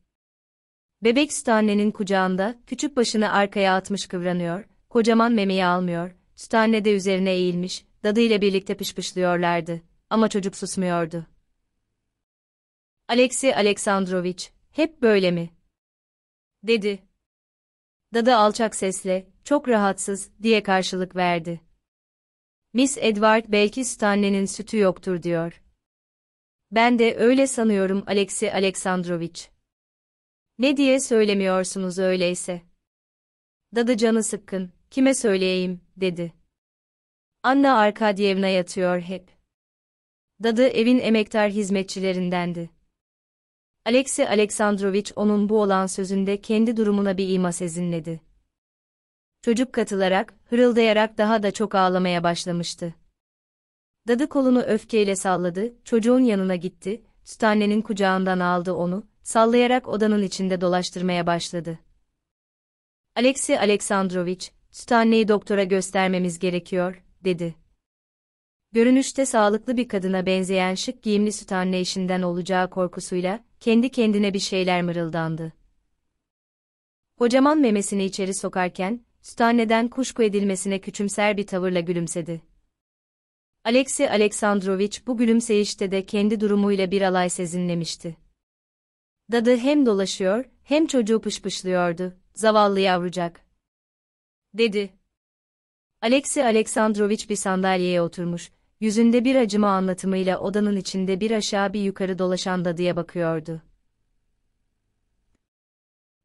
Bebek süt annenin kucağında, küçük başını arkaya atmış kıvranıyor, kocaman memeyi almıyor, süt anne de üzerine eğilmiş, dadıyla birlikte pışpışlıyorlardı. Ama çocuk susmuyordu. Alexey Aleksandrovich, hep böyle mi? Dedi. Dada alçak sesle, çok rahatsız, diye karşılık verdi. Miss Edward belki Stanley'nin sütü yoktur diyor. Ben de öyle sanıyorum Alexi Aleksandrovich. Ne diye söylemiyorsunuz öyleyse? Dada canı sıkkın, kime söyleyeyim, dedi. Anna Arkadyevna yatıyor hep. Dadı evin emektar hizmetçilerindendi. Alexey Aleksandrovich onun bu olan sözünde kendi durumuna bir ima sezinledi. Çocuk katılarak, hırıldayarak daha da çok ağlamaya başlamıştı. Dadı kolunu öfkeyle salladı, çocuğun yanına gitti, sütannenin kucağından aldı onu, sallayarak odanın içinde dolaştırmaya başladı. Alexey Aleksandrovich, sütanneyi doktora göstermemiz gerekiyor, dedi. Görünüşte sağlıklı bir kadına benzeyen şık giyimli süt anne işinden olacağı korkusuyla, kendi kendine bir şeyler mırıldandı. Kocaman memesini içeri sokarken, süt anneden kuşku edilmesine küçümser bir tavırla gülümsedi. Alexey Aleksandrovich bu gülümseyişte de kendi durumuyla bir alay sezinlemişti. Dadı hem dolaşıyor, hem çocuğu pışpışlıyordu, zavallı yavrucak. Dedi. Alexey Aleksandrovich bir sandalyeye oturmuş, yüzünde bir acıma anlatımıyla odanın içinde bir aşağı bir yukarı dolaşan dadıya bakıyordu.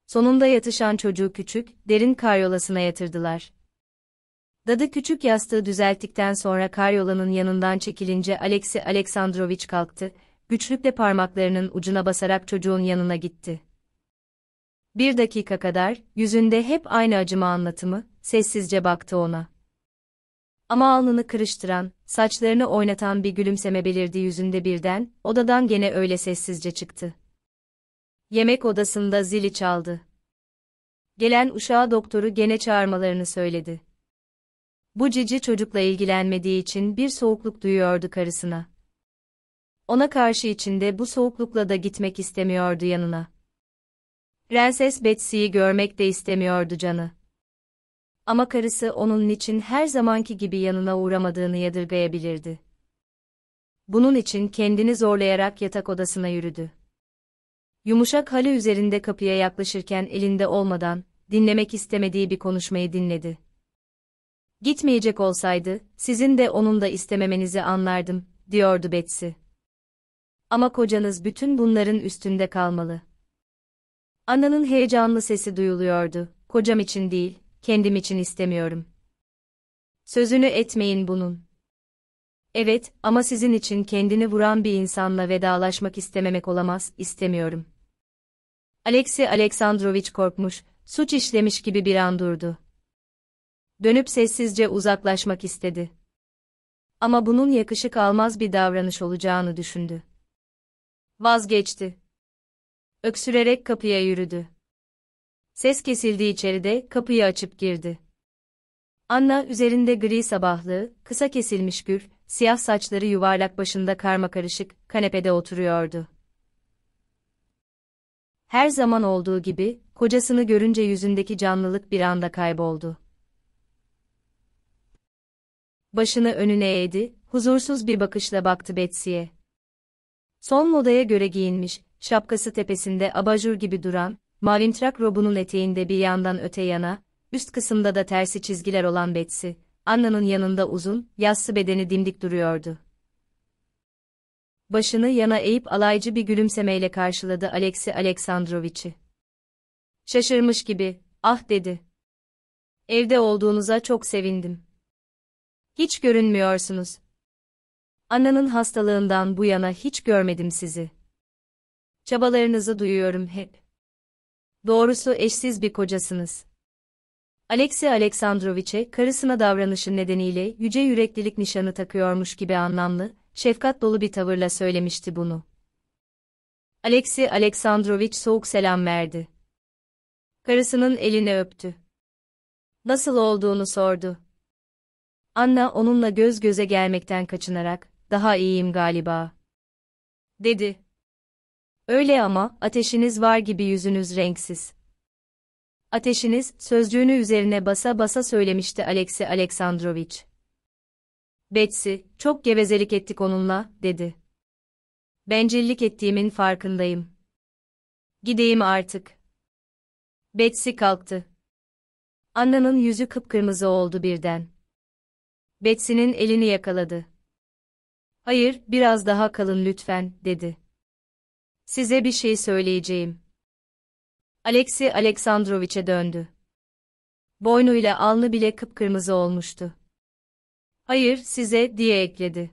Sonunda yatışan çocuğu küçük, derin karyolasına yatırdılar. Dadı küçük yastığı düzelttikten sonra karyolanın yanından çekilince Alexi Aleksandrovich kalktı, güçlükle parmaklarının ucuna basarak çocuğun yanına gitti. Bir dakika kadar, yüzünde hep aynı acıma anlatımı, sessizce baktı ona. Ama alnını kırıştıran, saçlarını oynatan bir gülümseme belirdi yüzünde birden, odadan gene öyle sessizce çıktı. Yemek odasında zili çaldı. Gelen uşağa doktoru gene çağırmalarını söyledi. Bu cici çocukla ilgilenmediği için bir soğukluk duyuyordu karısına. Ona karşı içinde bu soğuklukla da gitmek istemiyordu yanına. Prenses Betsy'yi görmek de istemiyordu canı ama karısı onun için her zamanki gibi yanına uğramadığını yadırgayabilirdi. Bunun için kendini zorlayarak yatak odasına yürüdü. Yumuşak halı üzerinde kapıya yaklaşırken elinde olmadan, dinlemek istemediği bir konuşmayı dinledi. Gitmeyecek olsaydı, sizin de onun da istememenizi anlardım, diyordu Betsy. Ama kocanız bütün bunların üstünde kalmalı. Ana'nın heyecanlı sesi duyuluyordu, kocam için değil, kendim için istemiyorum. Sözünü etmeyin bunun. Evet, ama sizin için kendini vuran bir insanla vedalaşmak istememek olamaz, istemiyorum. Alexey Aleksandrovich korkmuş, suç işlemiş gibi bir an durdu. Dönüp sessizce uzaklaşmak istedi. Ama bunun yakışık almaz bir davranış olacağını düşündü. Vazgeçti. Öksürerek kapıya yürüdü. Ses kesildi içeride, kapıyı açıp girdi. Anna üzerinde gri sabahlığı, kısa kesilmiş gür, siyah saçları yuvarlak başında karma karışık kanepede oturuyordu. Her zaman olduğu gibi, kocasını görünce yüzündeki canlılık bir anda kayboldu. Başını önüne eğdi, huzursuz bir bakışla baktı Betsy'ye. Son modaya göre giyinmiş, şapkası tepesinde abajur gibi duran, Malintrak robunun eteğinde bir yandan öte yana, üst kısımda da tersi çizgiler olan Betsy, Anna'nın yanında uzun, yassı bedeni dimdik duruyordu. Başını yana eğip alaycı bir gülümsemeyle karşıladı Alexi Aleksandroviç'i. Şaşırmış gibi, ah dedi. Evde olduğunuza çok sevindim. Hiç görünmüyorsunuz. Anna'nın hastalığından bu yana hiç görmedim sizi. Çabalarınızı duyuyorum hep. Doğrusu eşsiz bir kocasınız. Alexey Aleksandroviç'e karısına davranışın nedeniyle yüce yüreklilik nişanı takıyormuş gibi anlamlı, şefkat dolu bir tavırla söylemişti bunu. Alexey Aleksandroviç soğuk selam verdi. Karısının elini öptü. Nasıl olduğunu sordu. Anna onunla göz göze gelmekten kaçınarak, daha iyiyim galiba, dedi. Öyle ama, ateşiniz var gibi yüzünüz renksiz. Ateşiniz, sözcüğünü üzerine basa basa söylemişti Alexey Aleksandrovich. Betsy, çok gevezelik ettik onunla, dedi. Bencillik ettiğimin farkındayım. Gideyim artık. Betsy kalktı. Anna'nın yüzü kıpkırmızı oldu birden. Betsy'nin elini yakaladı. Hayır, biraz daha kalın lütfen, dedi. Size bir şey söyleyeceğim. Alexey Aleksandroviç'e döndü. Boynuyla alnı bile kıpkırmızı olmuştu. Hayır, size, diye ekledi.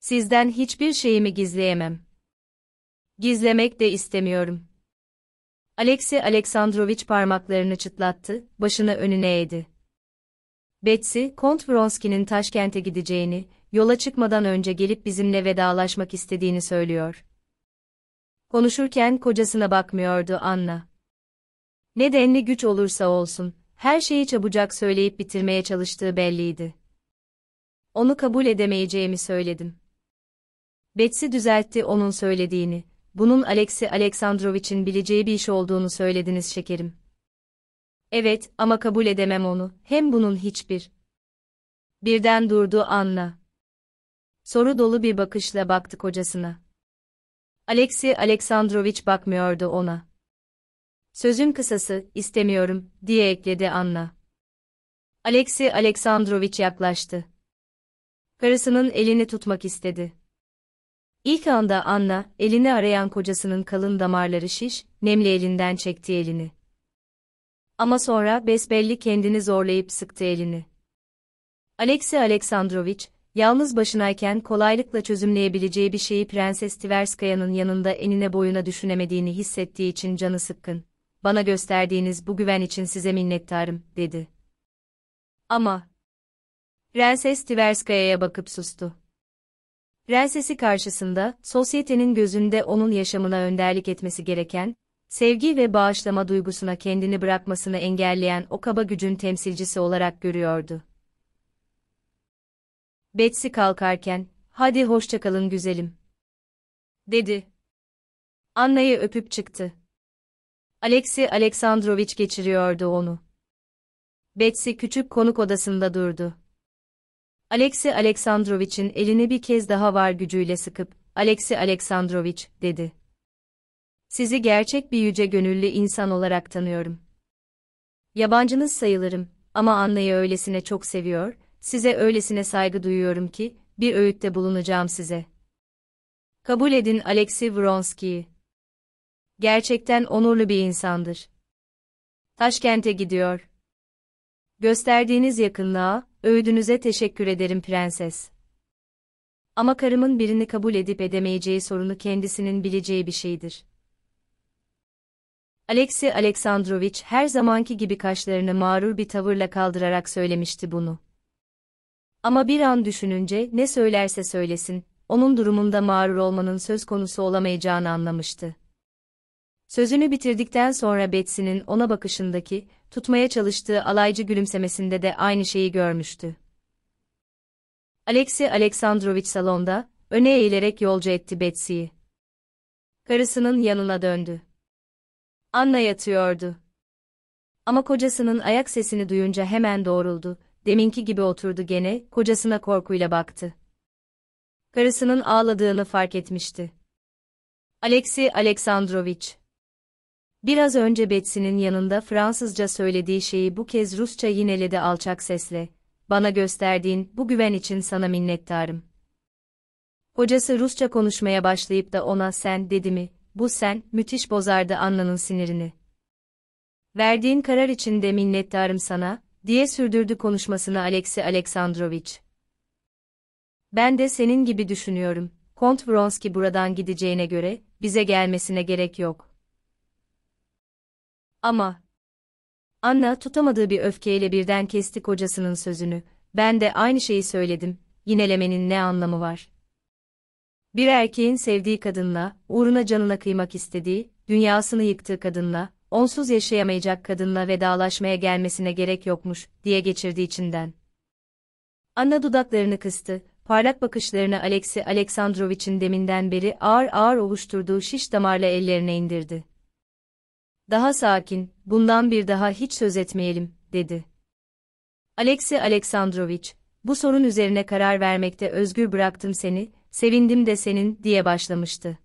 Sizden hiçbir şeyimi gizleyemem. Gizlemek de istemiyorum. Alexey Aleksandroviç parmaklarını çıtlattı, başını önüne eğdi. Betsy, Kont Vronski'nin Taşkent'e gideceğini, yola çıkmadan önce gelip bizimle vedalaşmak istediğini söylüyor. Konuşurken kocasına bakmıyordu Anna. Nedenli güç olursa olsun, her şeyi çabucak söyleyip bitirmeye çalıştığı belliydi. Onu kabul edemeyeceğimi söyledim. Betsy düzeltti onun söylediğini. Bunun Alexey Aleksandrovich'in bileceği bir iş olduğunu söylediniz şekerim. Evet, ama kabul edemem onu. Hem bunun hiçbir. Birden durdu Anna. Soru dolu bir bakışla baktı kocasına. Alexey Aleksandrovich bakmıyordu ona. Sözün kısası, istemiyorum, diye ekledi Anna. Alexey Aleksandrovich yaklaştı. Karısının elini tutmak istedi. İlk anda Anna, elini arayan kocasının kalın damarları şiş, nemli elinden çekti elini. Ama sonra besbelli kendini zorlayıp sıktı elini. Alexey Aleksandrovich, yalnız başınayken kolaylıkla çözümleyebileceği bir şeyi Prenses Tverskaya'nın yanında enine boyuna düşünemediğini hissettiği için canı sıkkın. Bana gösterdiğiniz bu güven için size minnettarım, dedi. Ama... Prenses Tverskaya'ya bakıp sustu. Prensesi karşısında, sosyetenin gözünde onun yaşamına önderlik etmesi gereken, sevgi ve bağışlama duygusuna kendini bırakmasını engelleyen o kaba gücün temsilcisi olarak görüyordu. Betsy kalkarken, hadi hoşçakalın güzelim. Dedi. Anna'yı öpüp çıktı. Alexey Aleksandrovich geçiriyordu onu. Betsy küçük konuk odasında durdu. Alexey Aleksandrovich'in elini bir kez daha var gücüyle sıkıp, Alexey Aleksandrovich, dedi. Sizi gerçek bir yüce gönüllü insan olarak tanıyorum. Yabancınız sayılırım ama Anna'yı öylesine çok seviyor, size öylesine saygı duyuyorum ki, bir öğütte bulunacağım size. Kabul edin Alexey Vronski'yi. Gerçekten onurlu bir insandır. Taşkent'e gidiyor. Gösterdiğiniz yakınlığa, öğüdünüze teşekkür ederim prenses. Ama karımın birini kabul edip edemeyeceği sorunu kendisinin bileceği bir şeydir. Alexey Aleksandrovich her zamanki gibi kaşlarını mağrur bir tavırla kaldırarak söylemişti bunu. Ama bir an düşününce ne söylerse söylesin, onun durumunda mağrur olmanın söz konusu olamayacağını anlamıştı. Sözünü bitirdikten sonra Betsy'nin ona bakışındaki, tutmaya çalıştığı alaycı gülümsemesinde de aynı şeyi görmüştü. Alexey Aleksandrovich salonda, öne eğilerek yolcu etti Betsy'yi. Karısının yanına döndü. Anna yatıyordu. Ama kocasının ayak sesini duyunca hemen doğruldu, deminki gibi oturdu gene, kocasına korkuyla baktı. Karısının ağladığını fark etmişti. Alexey Aleksandrovich Biraz önce Betsy'nin yanında Fransızca söylediği şeyi bu kez Rusça yineledi alçak sesle. Bana gösterdiğin bu güven için sana minnettarım. Kocası Rusça konuşmaya başlayıp da ona sen dedi mi, bu sen, müthiş bozardı Anna'nın sinirini. Verdiğin karar için de minnettarım sana, diye sürdürdü konuşmasını Alexey Aleksandrovich. Ben de senin gibi düşünüyorum. Kont Vronski buradan gideceğine göre bize gelmesine gerek yok. Ama Anna tutamadığı bir öfkeyle birden kesti kocasının sözünü. Ben de aynı şeyi söyledim. Yinelemenin ne anlamı var? Bir erkeğin sevdiği kadınla, uğruna canına kıymak istediği, dünyasını yıktığı kadınla, onsuz yaşayamayacak kadınla vedalaşmaya gelmesine gerek yokmuş, diye geçirdi içinden. Anna dudaklarını kıstı, parlak bakışlarını Alexey Aleksandrovich'in deminden beri ağır ağır oluşturduğu şiş damarla ellerine indirdi. Daha sakin, bundan bir daha hiç söz etmeyelim, dedi. Alexey Aleksandrovich, bu sorun üzerine karar vermekte özgür bıraktım seni, sevindim de senin, diye başlamıştı.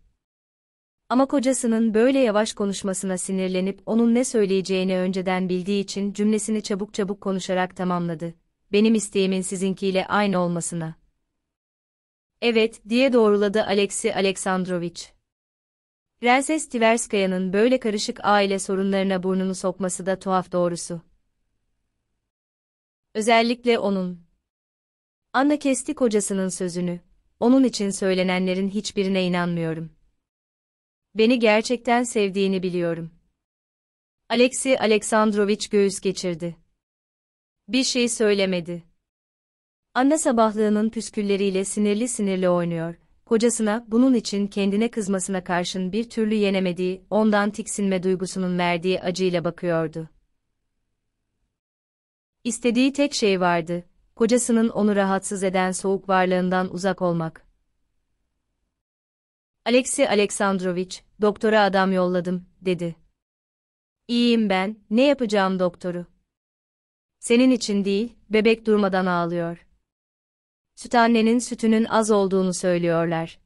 Ama kocasının böyle yavaş konuşmasına sinirlenip onun ne söyleyeceğini önceden bildiği için cümlesini çabuk çabuk konuşarak tamamladı. Benim isteğimin sizinkiyle aynı olmasına. Evet, diye doğruladı Alexey Aleksandrovich. Prenses Tverskaya'nın böyle karışık aile sorunlarına burnunu sokması da tuhaf doğrusu. Özellikle onun. Anna kesti kocasının sözünü. Onun için söylenenlerin hiçbirine inanmıyorum. Beni gerçekten sevdiğini biliyorum. Alexey Aleksandrovich göğüs geçirdi. Bir şey söylemedi. Anne sabahlığının püskülleriyle sinirli sinirli oynuyor. Kocasına bunun için kendine kızmasına karşın bir türlü yenemediği, ondan tiksinme duygusunun verdiği acıyla bakıyordu. İstediği tek şey vardı, kocasının onu rahatsız eden soğuk varlığından uzak olmak. Alexey Aleksandrovich, doktora adam yolladım, dedi. İyiyim ben, ne yapacağım doktoru? Senin için değil, bebek durmadan ağlıyor. Süt annenin sütünün az olduğunu söylüyorlar.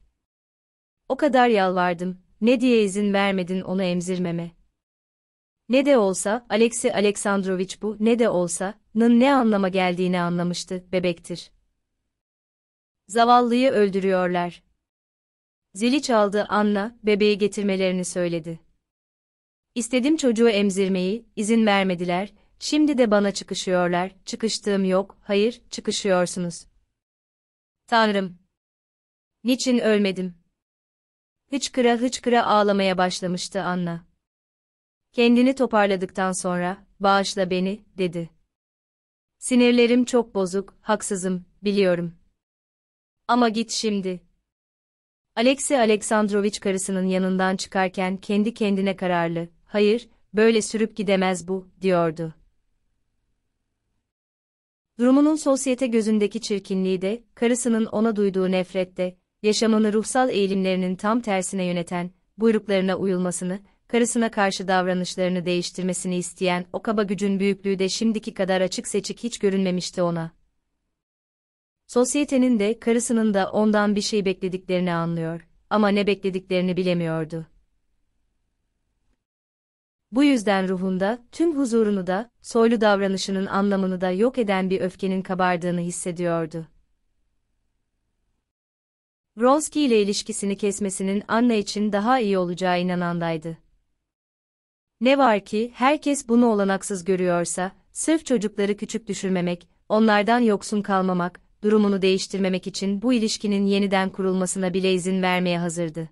O kadar yalvardım, ne diye izin vermedin onu emzirmeme. Ne de olsa, Alexey Aleksandrovich bu, ne de olsa, nın ne anlama geldiğini anlamıştı, bebektir. Zavallıyı öldürüyorlar. Zili çaldı Anna, bebeği getirmelerini söyledi. İstedim çocuğu emzirmeyi, izin vermediler, şimdi de bana çıkışıyorlar, çıkıştığım yok, hayır, çıkışıyorsunuz. Tanrım! Niçin ölmedim? Hıçkıra hıçkıra ağlamaya başlamıştı Anna. Kendini toparladıktan sonra, bağışla beni, dedi. Sinirlerim çok bozuk, haksızım, biliyorum. Ama git şimdi, Alexey Aleksandrovich karısının yanından çıkarken kendi kendine kararlı, hayır, böyle sürüp gidemez bu, diyordu. Durumunun sosyete gözündeki çirkinliği de, karısının ona duyduğu nefrette, yaşamını ruhsal eğilimlerinin tam tersine yöneten, buyruklarına uyulmasını, karısına karşı davranışlarını değiştirmesini isteyen o kaba gücün büyüklüğü de şimdiki kadar açık seçik hiç görünmemişti ona. Sosyetenin de karısının da ondan bir şey beklediklerini anlıyor ama ne beklediklerini bilemiyordu. Bu yüzden ruhunda tüm huzurunu da, soylu davranışının anlamını da yok eden bir öfkenin kabardığını hissediyordu. Vronsky ile ilişkisini kesmesinin Anna için daha iyi olacağı inanandaydı. Ne var ki herkes bunu olanaksız görüyorsa, sırf çocukları küçük düşürmemek, onlardan yoksun kalmamak, durumunu değiştirmemek için bu ilişkinin yeniden kurulmasına bile izin vermeye hazırdı.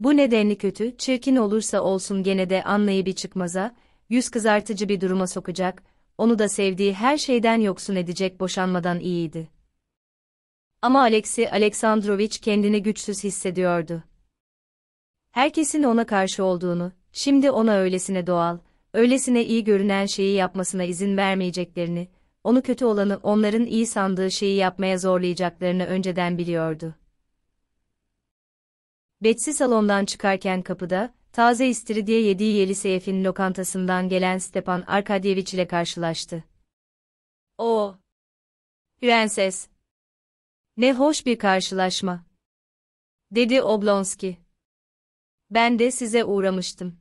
Bu nedenli kötü, çirkin olursa olsun gene de anlayı bir çıkmaza, yüz kızartıcı bir duruma sokacak, onu da sevdiği her şeyden yoksun edecek boşanmadan iyiydi. Ama Alexey Aleksandrovich kendini güçsüz hissediyordu. Herkesin ona karşı olduğunu, şimdi ona öylesine doğal, öylesine iyi görünen şeyi yapmasına izin vermeyeceklerini, onu kötü olanı onların iyi sandığı şeyi yapmaya zorlayacaklarını önceden biliyordu. Betsy salondan çıkarken kapıda, taze istiridye yediği Yeliseyev'in lokantasından gelen Stepan Arkadyeviç ile karşılaştı. O, Prenses! Ne hoş bir karşılaşma! Dedi Oblonski. Ben de size uğramıştım.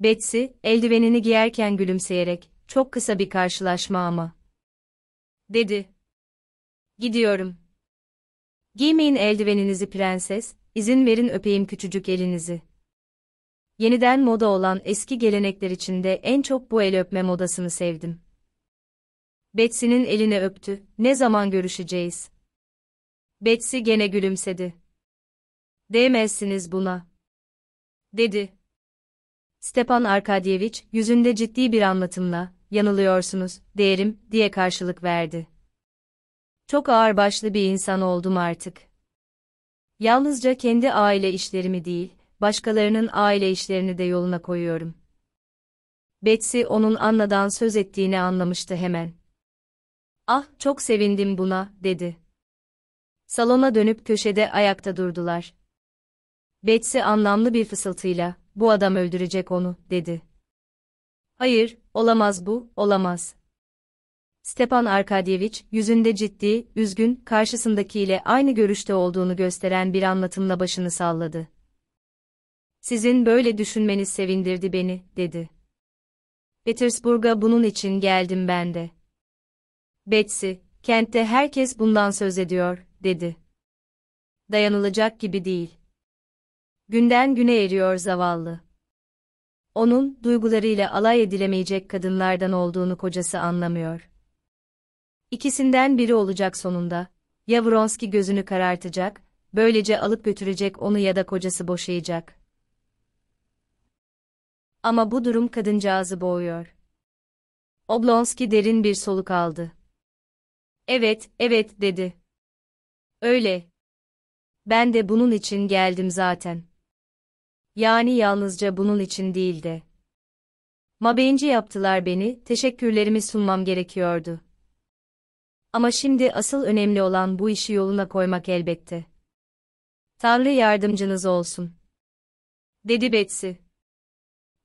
Betsy, eldivenini giyerken gülümseyerek, çok kısa bir karşılaşma ama. Dedi. Gidiyorum. Giymeyin eldiveninizi prenses, izin verin öpeyim küçücük elinizi. Yeniden moda olan eski gelenekler içinde en çok bu el öpme modasını sevdim. Betsy'nin eline öptü, ne zaman görüşeceğiz? Betsy gene gülümsedi. Değmezsiniz buna. Dedi. Stepan Arkadyevich, yüzünde ciddi bir anlatımla, yanılıyorsunuz, değerim, diye karşılık verdi. Çok ağırbaşlı bir insan oldum artık. Yalnızca kendi aile işlerimi değil, başkalarının aile işlerini de yoluna koyuyorum. Betsy onun Anna'dan söz ettiğini anlamıştı hemen. Ah, çok sevindim buna, dedi. Salona dönüp köşede ayakta durdular. Betsy anlamlı bir fısıltıyla, bu adam öldürecek onu, dedi. Hayır, Olamaz bu, olamaz. Stepan Arkadyevich, yüzünde ciddi, üzgün, karşısındakiyle aynı görüşte olduğunu gösteren bir anlatımla başını salladı. Sizin böyle düşünmeniz sevindirdi beni, dedi. Petersburg'a bunun için geldim ben de. Betsy, kentte herkes bundan söz ediyor, dedi. Dayanılacak gibi değil. Günden güne eriyor zavallı onun duygularıyla alay edilemeyecek kadınlardan olduğunu kocası anlamıyor. İkisinden biri olacak sonunda. Ya Vronski gözünü karartacak, böylece alıp götürecek onu ya da kocası boşayacak. Ama bu durum kadıncağızı boğuyor. Oblonski derin bir soluk aldı. Evet, evet dedi. Öyle. Ben de bunun için geldim zaten. Yani yalnızca bunun için değildi. Mabeyinci yaptılar beni, teşekkürlerimi sunmam gerekiyordu. Ama şimdi asıl önemli olan bu işi yoluna koymak elbette. Tanrı yardımcınız olsun. Dedi Betsy.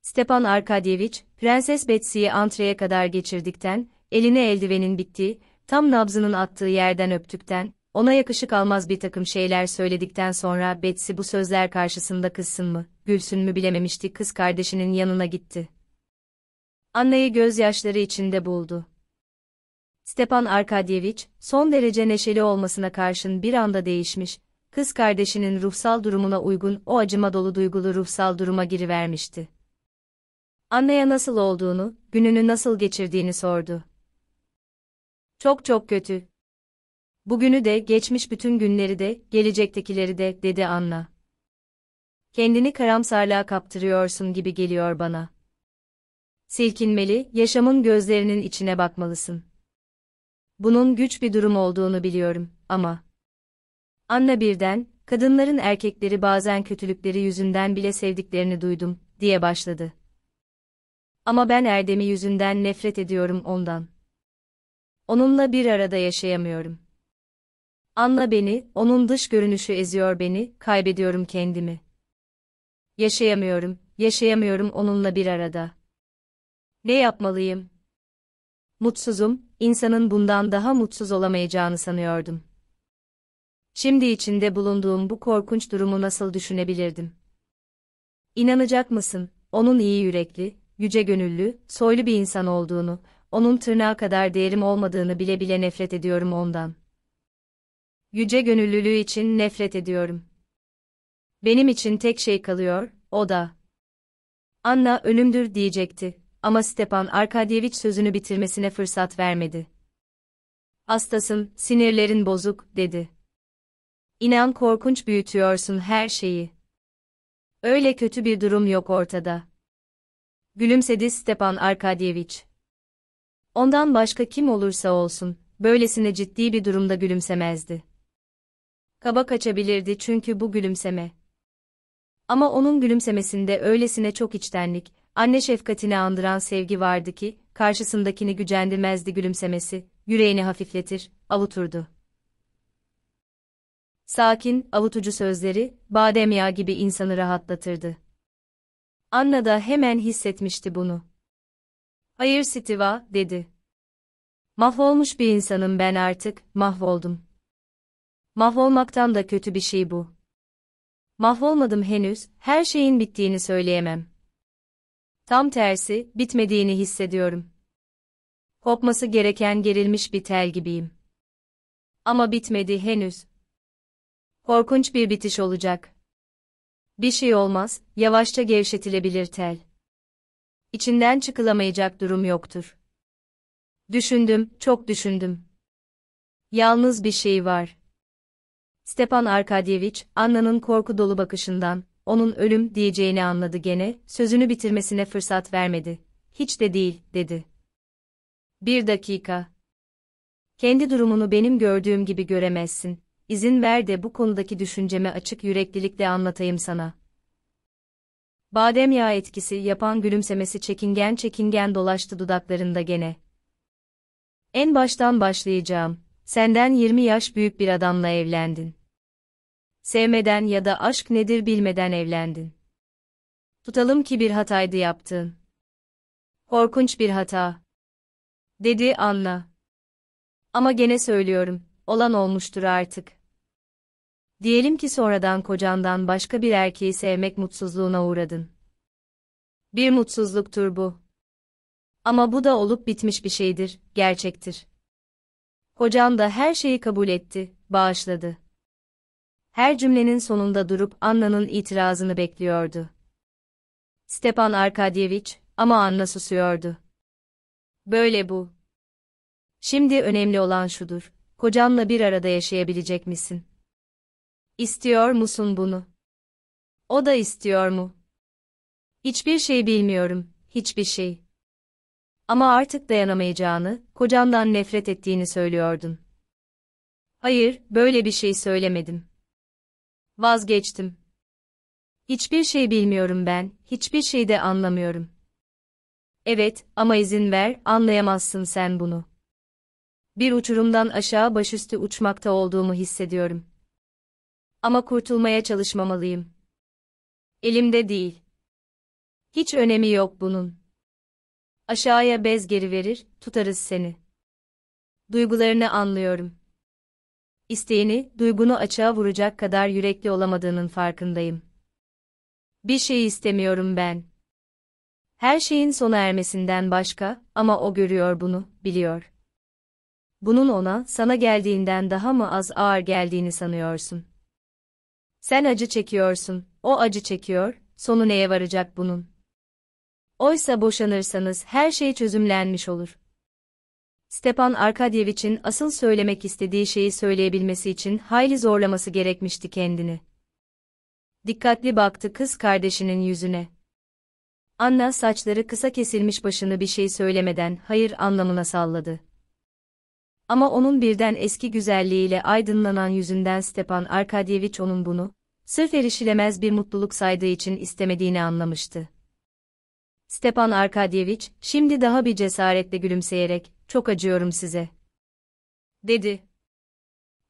Stepan Arkadyevich, Prenses Betsy'yi antreye kadar geçirdikten, eline eldivenin bittiği, tam nabzının attığı yerden öptükten, ona yakışık almaz bir takım şeyler söyledikten sonra Betsy bu sözler karşısında kızsın mı, gülsün mü bilememişti kız kardeşinin yanına gitti. Anna'yı gözyaşları içinde buldu. Stepan Arkadyevich son derece neşeli olmasına karşın bir anda değişmiş, kız kardeşinin ruhsal durumuna uygun o acıma dolu duygulu ruhsal duruma girivermişti. Anna'ya nasıl olduğunu, gününü nasıl geçirdiğini sordu. Çok çok kötü. Bugünü de, geçmiş bütün günleri de, gelecektekileri de, dedi Anna kendini karamsarlığa kaptırıyorsun gibi geliyor bana. Silkinmeli, yaşamın gözlerinin içine bakmalısın. Bunun güç bir durum olduğunu biliyorum ama Anna birden, kadınların erkekleri bazen kötülükleri yüzünden bile sevdiklerini duydum, diye başladı. Ama ben Erdem'i yüzünden nefret ediyorum ondan. Onunla bir arada yaşayamıyorum. Anla beni, onun dış görünüşü eziyor beni, kaybediyorum kendimi. Yaşayamıyorum, yaşayamıyorum onunla bir arada. Ne yapmalıyım? Mutsuzum, insanın bundan daha mutsuz olamayacağını sanıyordum. Şimdi içinde bulunduğum bu korkunç durumu nasıl düşünebilirdim? İnanacak mısın, onun iyi yürekli, yüce gönüllü, soylu bir insan olduğunu, onun tırnağı kadar değerim olmadığını bile bile nefret ediyorum ondan. Yüce gönüllülüğü için nefret ediyorum. Benim için tek şey kalıyor, o da. Anna ölümdür diyecekti ama Stepan Arkadyevich sözünü bitirmesine fırsat vermedi. Hastasın, sinirlerin bozuk, dedi. İnan korkunç büyütüyorsun her şeyi. Öyle kötü bir durum yok ortada. Gülümsedi Stepan Arkadyevich. Ondan başka kim olursa olsun, böylesine ciddi bir durumda gülümsemezdi. Kaba kaçabilirdi çünkü bu gülümseme, ama onun gülümsemesinde öylesine çok içtenlik, anne şefkatini andıran sevgi vardı ki, karşısındakini gücendirmezdi gülümsemesi, yüreğini hafifletir, avuturdu. Sakin, avutucu sözleri, badem yağı gibi insanı rahatlatırdı. Anna da hemen hissetmişti bunu. Hayır Sitiva, dedi. Mahvolmuş bir insanım ben artık, mahvoldum. Mahvolmaktan da kötü bir şey bu. Mahvolmadım henüz, her şeyin bittiğini söyleyemem. Tam tersi, bitmediğini hissediyorum. Kopması gereken gerilmiş bir tel gibiyim. Ama bitmedi henüz. Korkunç bir bitiş olacak. Bir şey olmaz, yavaşça gevşetilebilir tel. İçinden çıkılamayacak durum yoktur. Düşündüm, çok düşündüm. Yalnız bir şey var. Stepan Arkadyevich, Anna'nın korku dolu bakışından, onun ölüm diyeceğini anladı gene, sözünü bitirmesine fırsat vermedi. Hiç de değil, dedi. Bir dakika. Kendi durumunu benim gördüğüm gibi göremezsin. İzin ver de bu konudaki düşünceme açık yüreklilikle anlatayım sana. Badem yağı etkisi yapan gülümsemesi çekingen çekingen dolaştı dudaklarında gene. En baştan başlayacağım. Senden 20 yaş büyük bir adamla evlendin sevmeden ya da aşk nedir bilmeden evlendin. Tutalım ki bir hataydı yaptığın. Korkunç bir hata. Dedi Anna. Ama gene söylüyorum, olan olmuştur artık. Diyelim ki sonradan kocandan başka bir erkeği sevmek mutsuzluğuna uğradın. Bir mutsuzluktur bu. Ama bu da olup bitmiş bir şeydir, gerçektir. Kocan da her şeyi kabul etti, bağışladı her cümlenin sonunda durup Anna'nın itirazını bekliyordu. Stepan Arkadyevich, ama Anna susuyordu. Böyle bu. Şimdi önemli olan şudur, kocanla bir arada yaşayabilecek misin? İstiyor musun bunu? O da istiyor mu? Hiçbir şey bilmiyorum, hiçbir şey. Ama artık dayanamayacağını, kocandan nefret ettiğini söylüyordun. Hayır, böyle bir şey söylemedim. Vazgeçtim. Hiçbir şey bilmiyorum ben, hiçbir şey de anlamıyorum. Evet, ama izin ver, anlayamazsın sen bunu. Bir uçurumdan aşağı başüstü uçmakta olduğumu hissediyorum. Ama kurtulmaya çalışmamalıyım. Elimde değil. Hiç önemi yok bunun. Aşağıya bez geri verir, tutarız seni. Duygularını anlıyorum isteğini, duygunu açığa vuracak kadar yürekli olamadığının farkındayım. Bir şey istemiyorum ben. Her şeyin sona ermesinden başka ama o görüyor bunu, biliyor. Bunun ona, sana geldiğinden daha mı az ağır geldiğini sanıyorsun? Sen acı çekiyorsun, o acı çekiyor, sonu neye varacak bunun? Oysa boşanırsanız her şey çözümlenmiş olur. Stepan Arkadyevich'in asıl söylemek istediği şeyi söyleyebilmesi için hayli zorlaması gerekmişti kendini. Dikkatli baktı kız kardeşinin yüzüne. Anna saçları kısa kesilmiş başını bir şey söylemeden hayır anlamına salladı. Ama onun birden eski güzelliğiyle aydınlanan yüzünden Stepan Arkadyevich onun bunu, sırf erişilemez bir mutluluk saydığı için istemediğini anlamıştı. Stepan Arkadyevich, şimdi daha bir cesaretle gülümseyerek, çok acıyorum size. Dedi.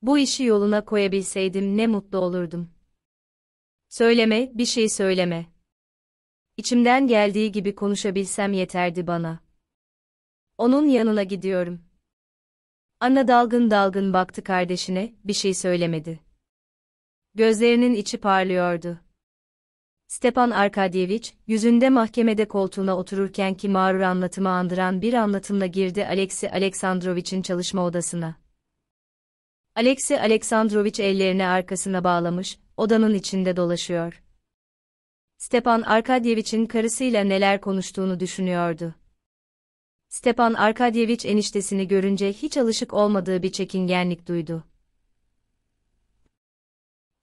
Bu işi yoluna koyabilseydim ne mutlu olurdum. Söyleme, bir şey söyleme. İçimden geldiği gibi konuşabilsem yeterdi bana. Onun yanına gidiyorum. Anna dalgın dalgın baktı kardeşine, bir şey söylemedi. Gözlerinin içi parlıyordu. Stepan Arkadyevich, yüzünde mahkemede koltuğuna otururkenki mağrur anlatımı andıran bir anlatımla girdi Alexi Aleksandrovich'in çalışma odasına. Alexi Aleksandrovich ellerini arkasına bağlamış, odanın içinde dolaşıyor. Stepan Arkadyevich'in karısıyla neler konuştuğunu düşünüyordu. Stepan Arkadyevich eniştesini görünce hiç alışık olmadığı bir çekingenlik duydu.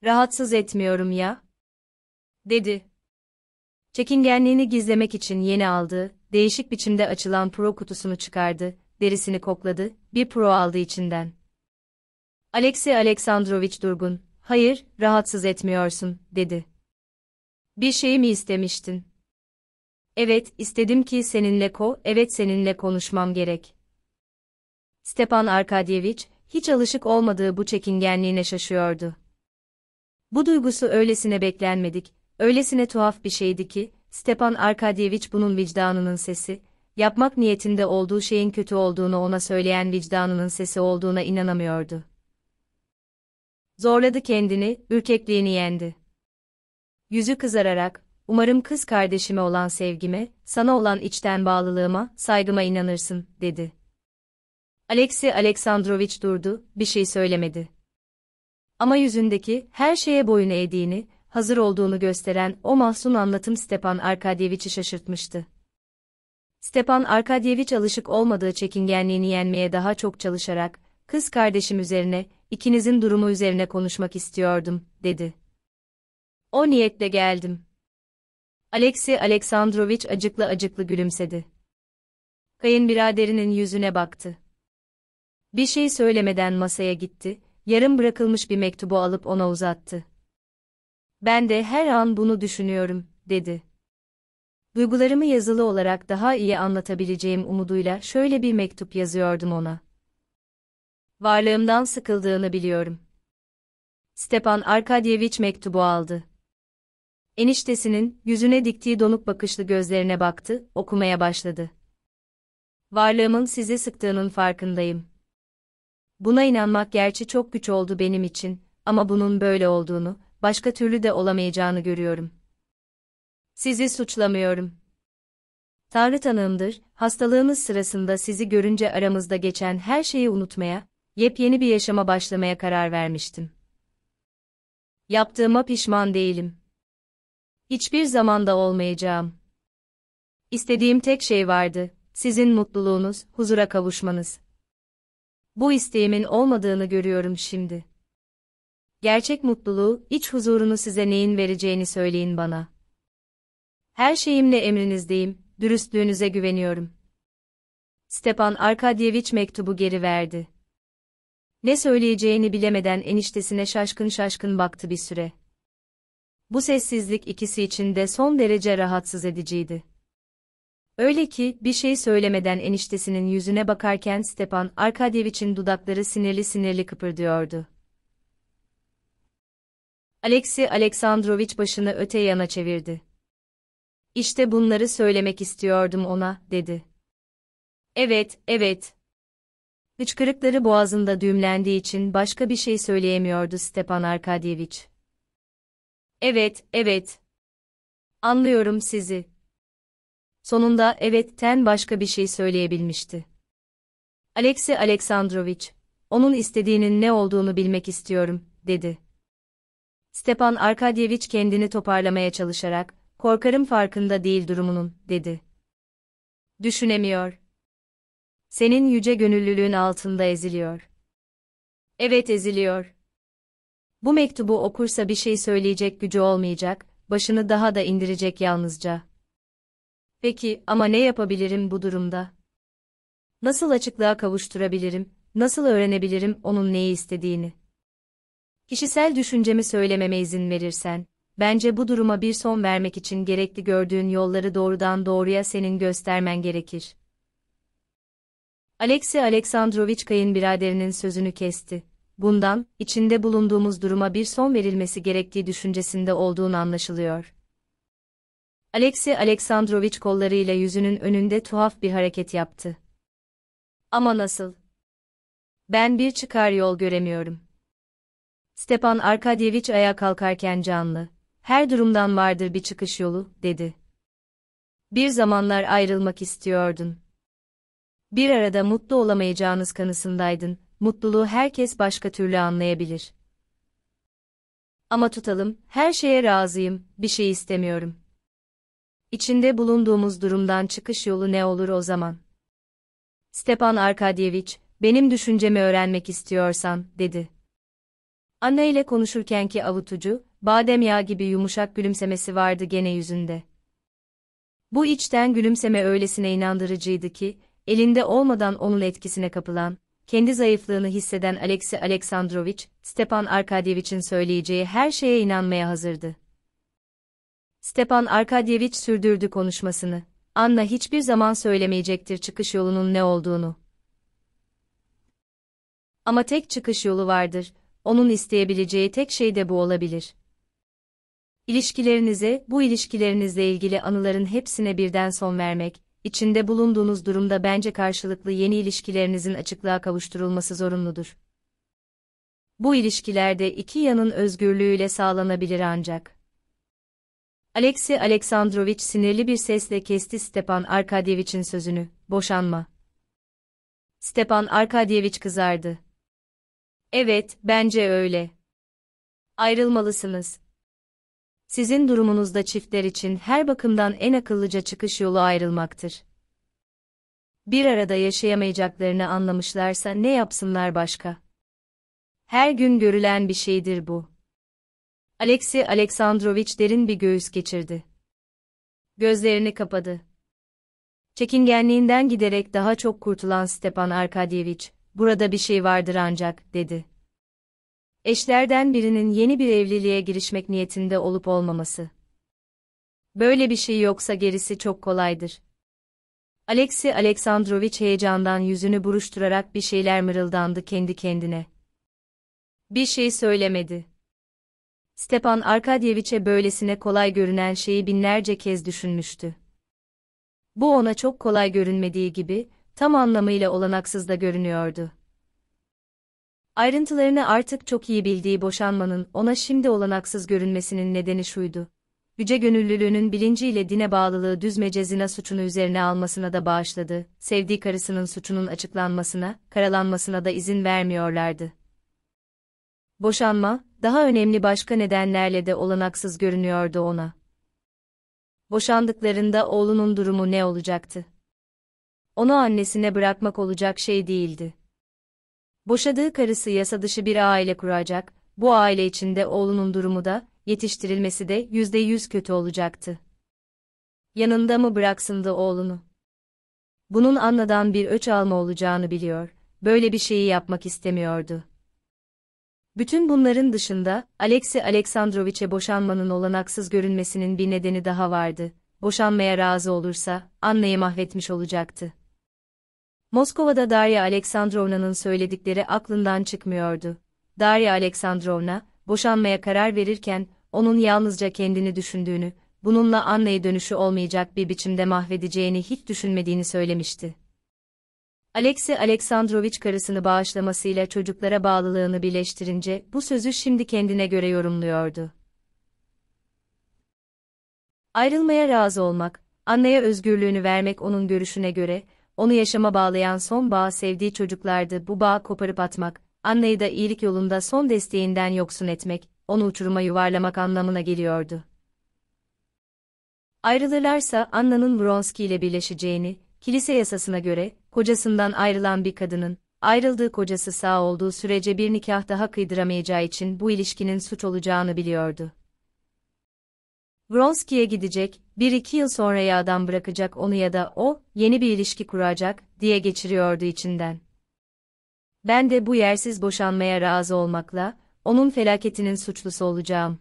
Rahatsız etmiyorum ya, dedi. Çekingenliğini gizlemek için yeni aldığı, değişik biçimde açılan pro kutusunu çıkardı, derisini kokladı, bir pro aldı içinden. Alexey Aleksandrovich durgun, hayır, rahatsız etmiyorsun, dedi. Bir şey mi istemiştin? Evet, istedim ki seninle ko, evet seninle konuşmam gerek. Stepan Arkadyevich, hiç alışık olmadığı bu çekingenliğine şaşıyordu. Bu duygusu öylesine beklenmedik, Öylesine tuhaf bir şeydi ki, Stepan Arkadyevich bunun vicdanının sesi, yapmak niyetinde olduğu şeyin kötü olduğunu ona söyleyen vicdanının sesi olduğuna inanamıyordu. Zorladı kendini, ürkekliğini yendi. Yüzü kızararak, umarım kız kardeşime olan sevgime, sana olan içten bağlılığıma, saygıma inanırsın, dedi. Alexey Aleksandrovich durdu, bir şey söylemedi. Ama yüzündeki her şeye boyun eğdiğini, hazır olduğunu gösteren o mahzun anlatım Stepan Arkadyeviç'i şaşırtmıştı. Stepan Arkadyeviç alışık olmadığı çekingenliğini yenmeye daha çok çalışarak, kız kardeşim üzerine, ikinizin durumu üzerine konuşmak istiyordum, dedi. O niyetle geldim. Alexey Aleksandrovich acıklı acıklı gülümsedi. Kayınbiraderinin yüzüne baktı. Bir şey söylemeden masaya gitti, yarım bırakılmış bir mektubu alıp ona uzattı. Ben de her an bunu düşünüyorum, dedi. Duygularımı yazılı olarak daha iyi anlatabileceğim umuduyla şöyle bir mektup yazıyordum ona. Varlığımdan sıkıldığını biliyorum. Stepan Arkadyevich mektubu aldı. Eniştesinin yüzüne diktiği donuk bakışlı gözlerine baktı, okumaya başladı. Varlığımın sizi sıktığının farkındayım. Buna inanmak gerçi çok güç oldu benim için ama bunun böyle olduğunu, başka türlü de olamayacağını görüyorum. Sizi suçlamıyorum. Tanrı tanığımdır, hastalığımız sırasında sizi görünce aramızda geçen her şeyi unutmaya, yepyeni bir yaşama başlamaya karar vermiştim. Yaptığıma pişman değilim. Hiçbir zamanda olmayacağım. İstediğim tek şey vardı, sizin mutluluğunuz, huzura kavuşmanız. Bu isteğimin olmadığını görüyorum şimdi gerçek mutluluğu, iç huzurunu size neyin vereceğini söyleyin bana. Her şeyimle emrinizdeyim, dürüstlüğünüze güveniyorum. Stepan Arkadyevich mektubu geri verdi. Ne söyleyeceğini bilemeden eniştesine şaşkın şaşkın baktı bir süre. Bu sessizlik ikisi için de son derece rahatsız ediciydi. Öyle ki bir şey söylemeden eniştesinin yüzüne bakarken Stepan Arkadyevich'in dudakları sinirli sinirli kıpırdıyordu. Alexey Aleksandrovich başını öte yana çevirdi. İşte bunları söylemek istiyordum ona, dedi. Evet, evet. Hıçkırıkları boğazında düğümlendiği için başka bir şey söyleyemiyordu Stepan Arkadyevich. Evet, evet. Anlıyorum sizi. Sonunda evetten başka bir şey söyleyebilmişti. Alexey Aleksandrovich, onun istediğinin ne olduğunu bilmek istiyorum, dedi. Stepan Arkadyevich kendini toparlamaya çalışarak, korkarım farkında değil durumunun, dedi. Düşünemiyor. Senin yüce gönüllülüğün altında eziliyor. Evet eziliyor. Bu mektubu okursa bir şey söyleyecek gücü olmayacak, başını daha da indirecek yalnızca. Peki ama ne yapabilirim bu durumda? Nasıl açıklığa kavuşturabilirim, nasıl öğrenebilirim onun neyi istediğini? Kişisel düşüncemi söylememe izin verirsen, bence bu duruma bir son vermek için gerekli gördüğün yolları doğrudan doğruya senin göstermen gerekir. Alexey Aleksandrovich kayınbiraderinin sözünü kesti. Bundan, içinde bulunduğumuz duruma bir son verilmesi gerektiği düşüncesinde olduğun anlaşılıyor. Alexey Aleksandrovich kollarıyla yüzünün önünde tuhaf bir hareket yaptı. Ama nasıl? Ben bir çıkar yol göremiyorum. Stepan Arkadyevich ayağa kalkarken canlı, her durumdan vardır bir çıkış yolu, dedi. Bir zamanlar ayrılmak istiyordun. Bir arada mutlu olamayacağınız kanısındaydın, mutluluğu herkes başka türlü anlayabilir. Ama tutalım, her şeye razıyım, bir şey istemiyorum. İçinde bulunduğumuz durumdan çıkış yolu ne olur o zaman? Stepan Arkadyevich, benim düşüncemi öğrenmek istiyorsan, dedi. Anna ile konuşurkenki avutucu, badem yağı gibi yumuşak gülümsemesi vardı gene yüzünde. Bu içten gülümseme öylesine inandırıcıydı ki, elinde olmadan onun etkisine kapılan, kendi zayıflığını hisseden Alexey Aleksandrovich, Stepan Arkadyevich'in söyleyeceği her şeye inanmaya hazırdı. Stepan Arkadyevich sürdürdü konuşmasını. Anna hiçbir zaman söylemeyecektir çıkış yolunun ne olduğunu. Ama tek çıkış yolu vardır, onun isteyebileceği tek şey de bu olabilir. İlişkilerinize, bu ilişkilerinizle ilgili anıların hepsine birden son vermek, içinde bulunduğunuz durumda bence karşılıklı yeni ilişkilerinizin açıklığa kavuşturulması zorunludur. Bu ilişkilerde iki yanın özgürlüğüyle sağlanabilir ancak. Alexey Aleksandrovich sinirli bir sesle kesti Stepan Arkadyevich'in sözünü, boşanma. Stepan Arkadyevich kızardı. Evet, bence öyle. Ayrılmalısınız. Sizin durumunuzda çiftler için her bakımdan en akıllıca çıkış yolu ayrılmaktır. Bir arada yaşayamayacaklarını anlamışlarsa ne yapsınlar başka? Her gün görülen bir şeydir bu. Alexey Aleksandrovich derin bir göğüs geçirdi. Gözlerini kapadı. Çekingenliğinden giderek daha çok kurtulan Stepan Arkadyevich, burada bir şey vardır ancak, dedi. Eşlerden birinin yeni bir evliliğe girişmek niyetinde olup olmaması. Böyle bir şey yoksa gerisi çok kolaydır. Alexey Aleksandrovich heyecandan yüzünü buruşturarak bir şeyler mırıldandı kendi kendine. Bir şey söylemedi. Stepan Arkadyeviç'e böylesine kolay görünen şeyi binlerce kez düşünmüştü. Bu ona çok kolay görünmediği gibi, tam anlamıyla olanaksız da görünüyordu. Ayrıntılarını artık çok iyi bildiği boşanmanın ona şimdi olanaksız görünmesinin nedeni şuydu. Yüce gönüllülüğünün bilinciyle dine bağlılığı düzmece zina suçunu üzerine almasına da bağışladı, sevdiği karısının suçunun açıklanmasına, karalanmasına da izin vermiyorlardı. Boşanma, daha önemli başka nedenlerle de olanaksız görünüyordu ona. Boşandıklarında oğlunun durumu ne olacaktı? onu annesine bırakmak olacak şey değildi. Boşadığı karısı yasa dışı bir aile kuracak, bu aile içinde oğlunun durumu da, yetiştirilmesi de yüzde yüz kötü olacaktı. Yanında mı bıraksın da oğlunu? Bunun anladan bir öç alma olacağını biliyor, böyle bir şeyi yapmak istemiyordu. Bütün bunların dışında, Alexei Aleksandroviç'e boşanmanın olanaksız görünmesinin bir nedeni daha vardı. Boşanmaya razı olursa, anneyi mahvetmiş olacaktı. Moskova'da Darya Aleksandrovna'nın söyledikleri aklından çıkmıyordu. Darya Aleksandrovna, boşanmaya karar verirken, onun yalnızca kendini düşündüğünü, bununla Anna'yı dönüşü olmayacak bir biçimde mahvedeceğini hiç düşünmediğini söylemişti. Alexey Aleksandrovich karısını bağışlamasıyla çocuklara bağlılığını birleştirince bu sözü şimdi kendine göre yorumluyordu. Ayrılmaya razı olmak, Anna'ya özgürlüğünü vermek onun görüşüne göre, onu yaşama bağlayan son bağ sevdiği çocuklardı. Bu bağı koparıp atmak, anneyi da iyilik yolunda son desteğinden yoksun etmek, onu uçuruma yuvarlamak anlamına geliyordu. Ayrılırlarsa Anna'nın Bronski ile birleşeceğini, kilise yasasına göre, kocasından ayrılan bir kadının, ayrıldığı kocası sağ olduğu sürece bir nikah daha kıydıramayacağı için bu ilişkinin suç olacağını biliyordu. Vronski'ye gidecek, bir iki yıl sonra ya adam bırakacak onu ya da o, yeni bir ilişki kuracak, diye geçiriyordu içinden. Ben de bu yersiz boşanmaya razı olmakla, onun felaketinin suçlusu olacağım.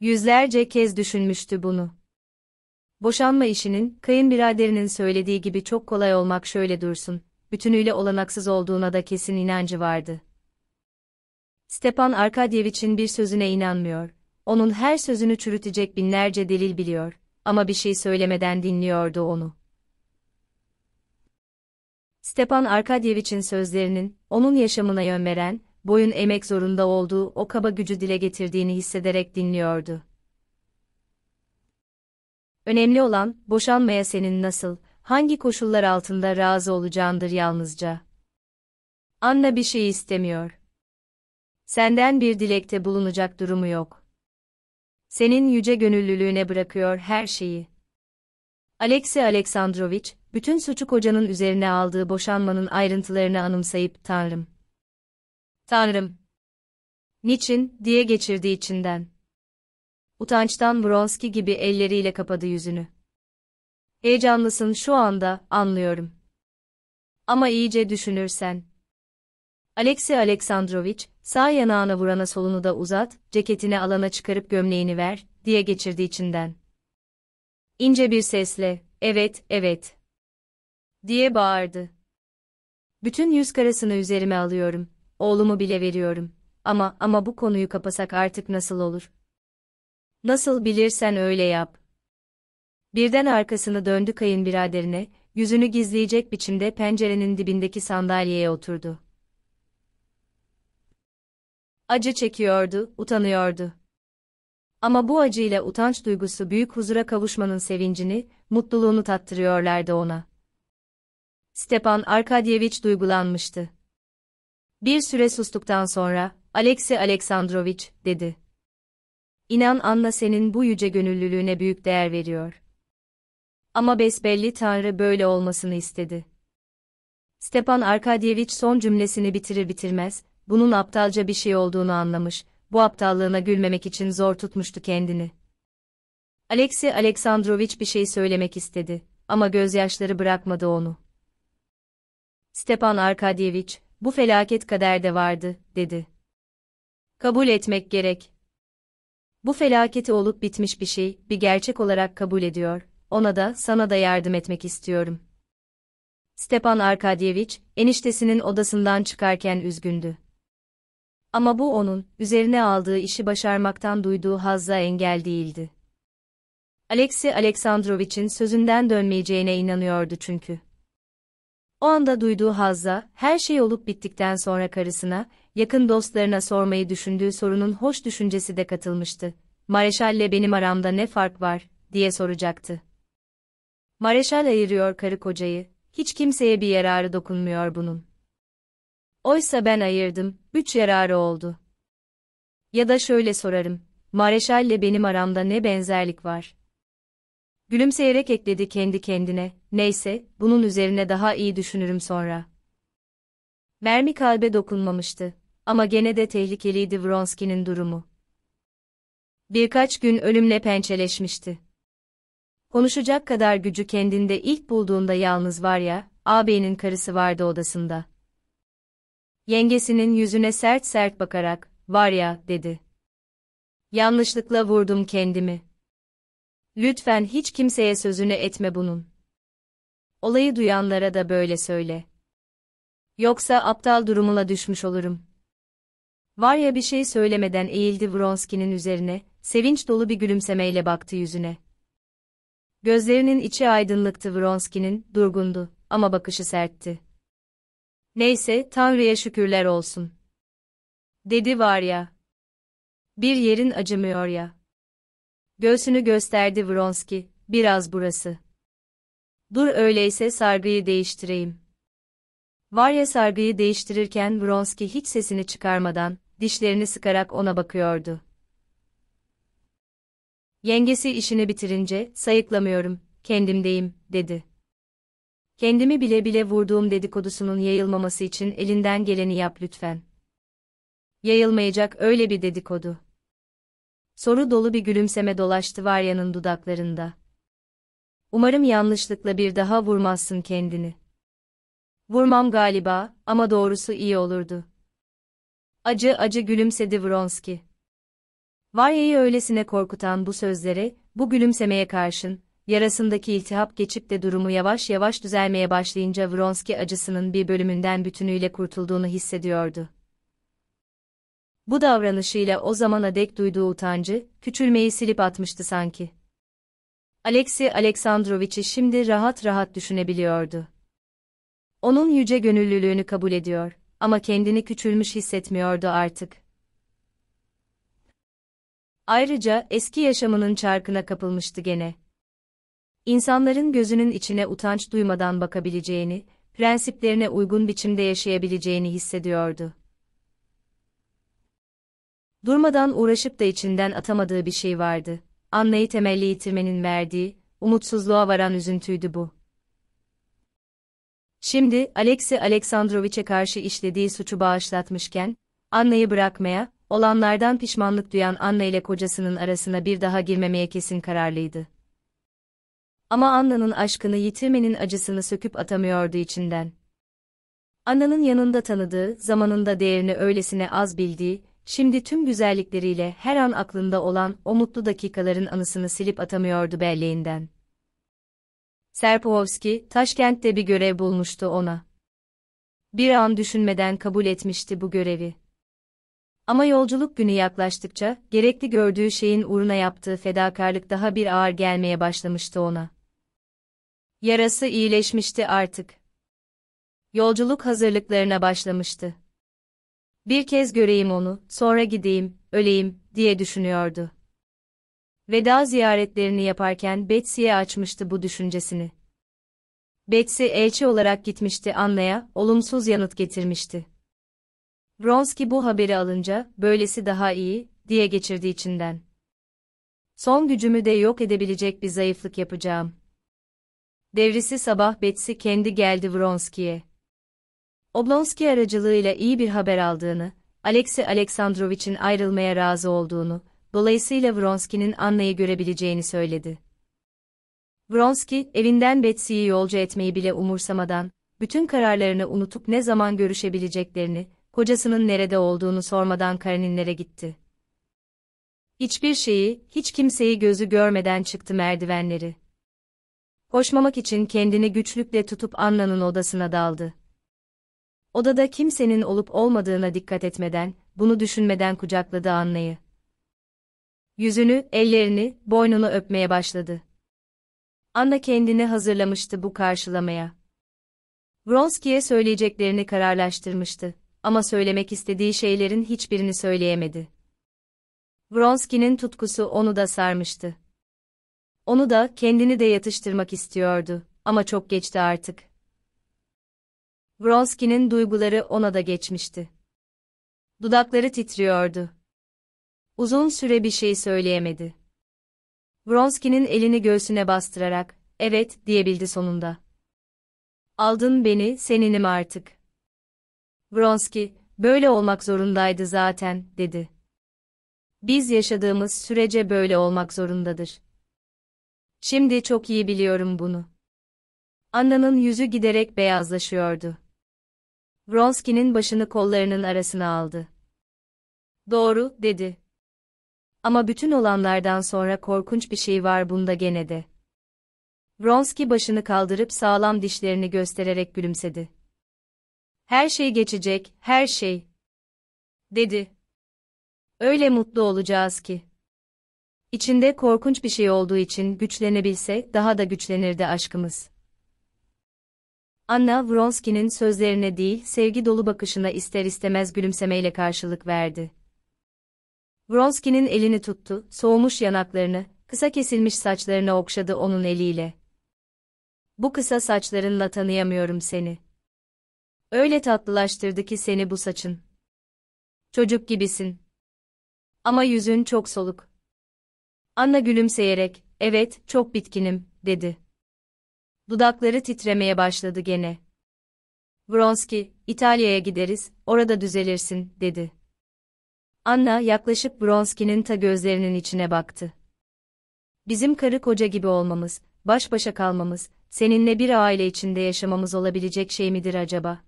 Yüzlerce kez düşünmüştü bunu. Boşanma işinin, kayınbiraderinin söylediği gibi çok kolay olmak şöyle dursun, bütünüyle olanaksız olduğuna da kesin inancı vardı. Stepan Arkadyevich'in bir sözüne inanmıyor, onun her sözünü çürütecek binlerce delil biliyor ama bir şey söylemeden dinliyordu onu. Stepan Arkadyevich'in sözlerinin, onun yaşamına yön veren, boyun emek zorunda olduğu o kaba gücü dile getirdiğini hissederek dinliyordu. Önemli olan, boşanmaya senin nasıl, hangi koşullar altında razı olacağındır yalnızca. Anna bir şey istemiyor. Senden bir dilekte bulunacak durumu yok. Senin yüce gönüllülüğüne bırakıyor her şeyi. Alexey Aleksandrovich, bütün suçu kocanın üzerine aldığı boşanmanın ayrıntılarını anımsayıp Tanrım. Tanrım. Niçin, diye geçirdi içinden. Utançtan Bronski gibi elleriyle kapadı yüzünü. Heyecanlısın şu anda, anlıyorum. Ama iyice düşünürsen. Alexey Aleksandrovich, Sağ yanağına vurana solunu da uzat, ceketini alana çıkarıp gömleğini ver, diye geçirdi içinden. İnce bir sesle, evet, evet, diye bağırdı. Bütün yüz karasını üzerime alıyorum, oğlumu bile veriyorum. Ama, ama bu konuyu kapasak artık nasıl olur? Nasıl bilirsen öyle yap. Birden arkasını döndü kayınbiraderine, yüzünü gizleyecek biçimde pencerenin dibindeki sandalyeye oturdu. Acı çekiyordu, utanıyordu. Ama bu acıyla utanç duygusu büyük huzura kavuşmanın sevincini, mutluluğunu tattırıyorlardı ona. Stepan Arkadyevich duygulanmıştı. Bir süre sustuktan sonra, Alexey Aleksandrovich, dedi. İnan Anna senin bu yüce gönüllülüğüne büyük değer veriyor. Ama besbelli Tanrı böyle olmasını istedi. Stepan Arkadyevich son cümlesini bitirir bitirmez, bunun aptalca bir şey olduğunu anlamış, bu aptallığına gülmemek için zor tutmuştu kendini. Alexey Aleksandrovich bir şey söylemek istedi ama gözyaşları bırakmadı onu. Stepan Arkadyevich, bu felaket kaderde vardı, dedi. Kabul etmek gerek. Bu felaketi olup bitmiş bir şey, bir gerçek olarak kabul ediyor, ona da, sana da yardım etmek istiyorum. Stepan Arkadyevich, eniştesinin odasından çıkarken üzgündü. Ama bu onun, üzerine aldığı işi başarmaktan duyduğu hazza engel değildi. Alexey Aleksandrovich'in sözünden dönmeyeceğine inanıyordu çünkü. O anda duyduğu hazza, her şey olup bittikten sonra karısına, yakın dostlarına sormayı düşündüğü sorunun hoş düşüncesi de katılmıştı. Mareşal'le benim aramda ne fark var, diye soracaktı. Mareşal ayırıyor karı kocayı, hiç kimseye bir yararı dokunmuyor bunun. Oysa ben ayırdım, üç yararı oldu. Ya da şöyle sorarım, mareşal ile benim aramda ne benzerlik var? Gülümseyerek ekledi kendi kendine, neyse, bunun üzerine daha iyi düşünürüm sonra. Mermi kalbe dokunmamıştı, ama gene de tehlikeliydi Vronski'nin durumu. Birkaç gün ölümle pençeleşmişti. Konuşacak kadar gücü kendinde ilk bulduğunda yalnız var ya, ağabeyinin karısı vardı odasında. Yengesinin yüzüne sert sert bakarak, var ya, dedi. Yanlışlıkla vurdum kendimi. Lütfen hiç kimseye sözünü etme bunun. Olayı duyanlara da böyle söyle. Yoksa aptal durumuna düşmüş olurum. Var ya bir şey söylemeden eğildi Vronski'nin üzerine, sevinç dolu bir gülümsemeyle baktı yüzüne. Gözlerinin içi aydınlıktı Vronski'nin, durgundu ama bakışı sertti. Neyse Tanrı'ya şükürler olsun. Dedi var ya. Bir yerin acımıyor ya. Göğsünü gösterdi Vronski, biraz burası. Dur öyleyse sargıyı değiştireyim. Varya sargıyı değiştirirken Vronski hiç sesini çıkarmadan, dişlerini sıkarak ona bakıyordu. Yengesi işini bitirince, sayıklamıyorum, kendimdeyim, dedi. Kendimi bile bile vurduğum dedikodusunun yayılmaması için elinden geleni yap lütfen. Yayılmayacak öyle bir dedikodu. Soru dolu bir gülümseme dolaştı Varya'nın dudaklarında. Umarım yanlışlıkla bir daha vurmazsın kendini. Vurmam galiba ama doğrusu iyi olurdu. Acı acı gülümsedi Vronski. Varya'yı öylesine korkutan bu sözlere, bu gülümsemeye karşın, yarasındaki iltihap geçip de durumu yavaş yavaş düzelmeye başlayınca Vronski acısının bir bölümünden bütünüyle kurtulduğunu hissediyordu. Bu davranışıyla o zamana dek duyduğu utancı, küçülmeyi silip atmıştı sanki. Alexey Aleksandroviç'i şimdi rahat rahat düşünebiliyordu. Onun yüce gönüllülüğünü kabul ediyor ama kendini küçülmüş hissetmiyordu artık. Ayrıca eski yaşamının çarkına kapılmıştı gene insanların gözünün içine utanç duymadan bakabileceğini, prensiplerine uygun biçimde yaşayabileceğini hissediyordu. Durmadan uğraşıp da içinden atamadığı bir şey vardı. Anlayı temelli yitirmenin verdiği, umutsuzluğa varan üzüntüydü bu. Şimdi, Alexei Aleksandroviç'e karşı işlediği suçu bağışlatmışken, Anna'yı bırakmaya, olanlardan pişmanlık duyan Anna ile kocasının arasına bir daha girmemeye kesin kararlıydı. Ama Anna'nın aşkını yitirmenin acısını söküp atamıyordu içinden. Anna'nın yanında tanıdığı, zamanında değerini öylesine az bildiği, şimdi tüm güzellikleriyle her an aklında olan o mutlu dakikaların anısını silip atamıyordu belleğinden. Serpovski, Taşkent'te bir görev bulmuştu ona. Bir an düşünmeden kabul etmişti bu görevi. Ama yolculuk günü yaklaştıkça, gerekli gördüğü şeyin uğruna yaptığı fedakarlık daha bir ağır gelmeye başlamıştı ona. Yarası iyileşmişti artık. Yolculuk hazırlıklarına başlamıştı. Bir kez göreyim onu, sonra gideyim, öleyim, diye düşünüyordu. Veda ziyaretlerini yaparken Betsy'ye açmıştı bu düşüncesini. Betsy elçi olarak gitmişti Anna'ya, olumsuz yanıt getirmişti. Bronski bu haberi alınca, böylesi daha iyi, diye geçirdi içinden. Son gücümü de yok edebilecek bir zayıflık yapacağım. Devrisi sabah Betsy kendi geldi Vronski'ye. Oblonski aracılığıyla iyi bir haber aldığını, Alexey Aleksandrovich'in ayrılmaya razı olduğunu, dolayısıyla Vronski'nin Anna'yı görebileceğini söyledi. Vronski, evinden Betsy'yi yolcu etmeyi bile umursamadan, bütün kararlarını unutup ne zaman görüşebileceklerini, kocasının nerede olduğunu sormadan Kareninlere gitti. Hiçbir şeyi, hiç kimseyi gözü görmeden çıktı merdivenleri. Koşmamak için kendini güçlükle tutup Anna'nın odasına daldı. Odada kimsenin olup olmadığına dikkat etmeden, bunu düşünmeden kucakladı Anna'yı. Yüzünü, ellerini, boynunu öpmeye başladı. Anna kendini hazırlamıştı bu karşılamaya. Vronski'ye söyleyeceklerini kararlaştırmıştı ama söylemek istediği şeylerin hiçbirini söyleyemedi. Vronski'nin tutkusu onu da sarmıştı. Onu da, kendini de yatıştırmak istiyordu. Ama çok geçti artık. Vronski'nin duyguları ona da geçmişti. Dudakları titriyordu. Uzun süre bir şey söyleyemedi. Vronski'nin elini göğsüne bastırarak, evet, diyebildi sonunda. Aldın beni, seninim artık. Vronski, böyle olmak zorundaydı zaten, dedi. Biz yaşadığımız sürece böyle olmak zorundadır. Şimdi çok iyi biliyorum bunu. Anna'nın yüzü giderek beyazlaşıyordu. Vronski'nin başını kollarının arasına aldı. Doğru, dedi. Ama bütün olanlardan sonra korkunç bir şey var bunda gene de. Vronski başını kaldırıp sağlam dişlerini göstererek gülümsedi. Her şey geçecek, her şey. Dedi. Öyle mutlu olacağız ki. İçinde korkunç bir şey olduğu için güçlenebilse daha da güçlenirdi aşkımız. Anna Vronsky'nin sözlerine değil sevgi dolu bakışına ister istemez gülümsemeyle karşılık verdi. Vronsky'nin elini tuttu, soğumuş yanaklarını, kısa kesilmiş saçlarını okşadı onun eliyle. Bu kısa saçlarınla tanıyamıyorum seni. Öyle tatlılaştırdı ki seni bu saçın. Çocuk gibisin. Ama yüzün çok soluk. Anna gülümseyerek, evet, çok bitkinim, dedi. Dudakları titremeye başladı gene. Bronski, İtalya'ya gideriz, orada düzelirsin, dedi. Anna yaklaşıp Bronski'nin ta gözlerinin içine baktı. Bizim karı koca gibi olmamız, baş başa kalmamız, seninle bir aile içinde yaşamamız olabilecek şey midir acaba?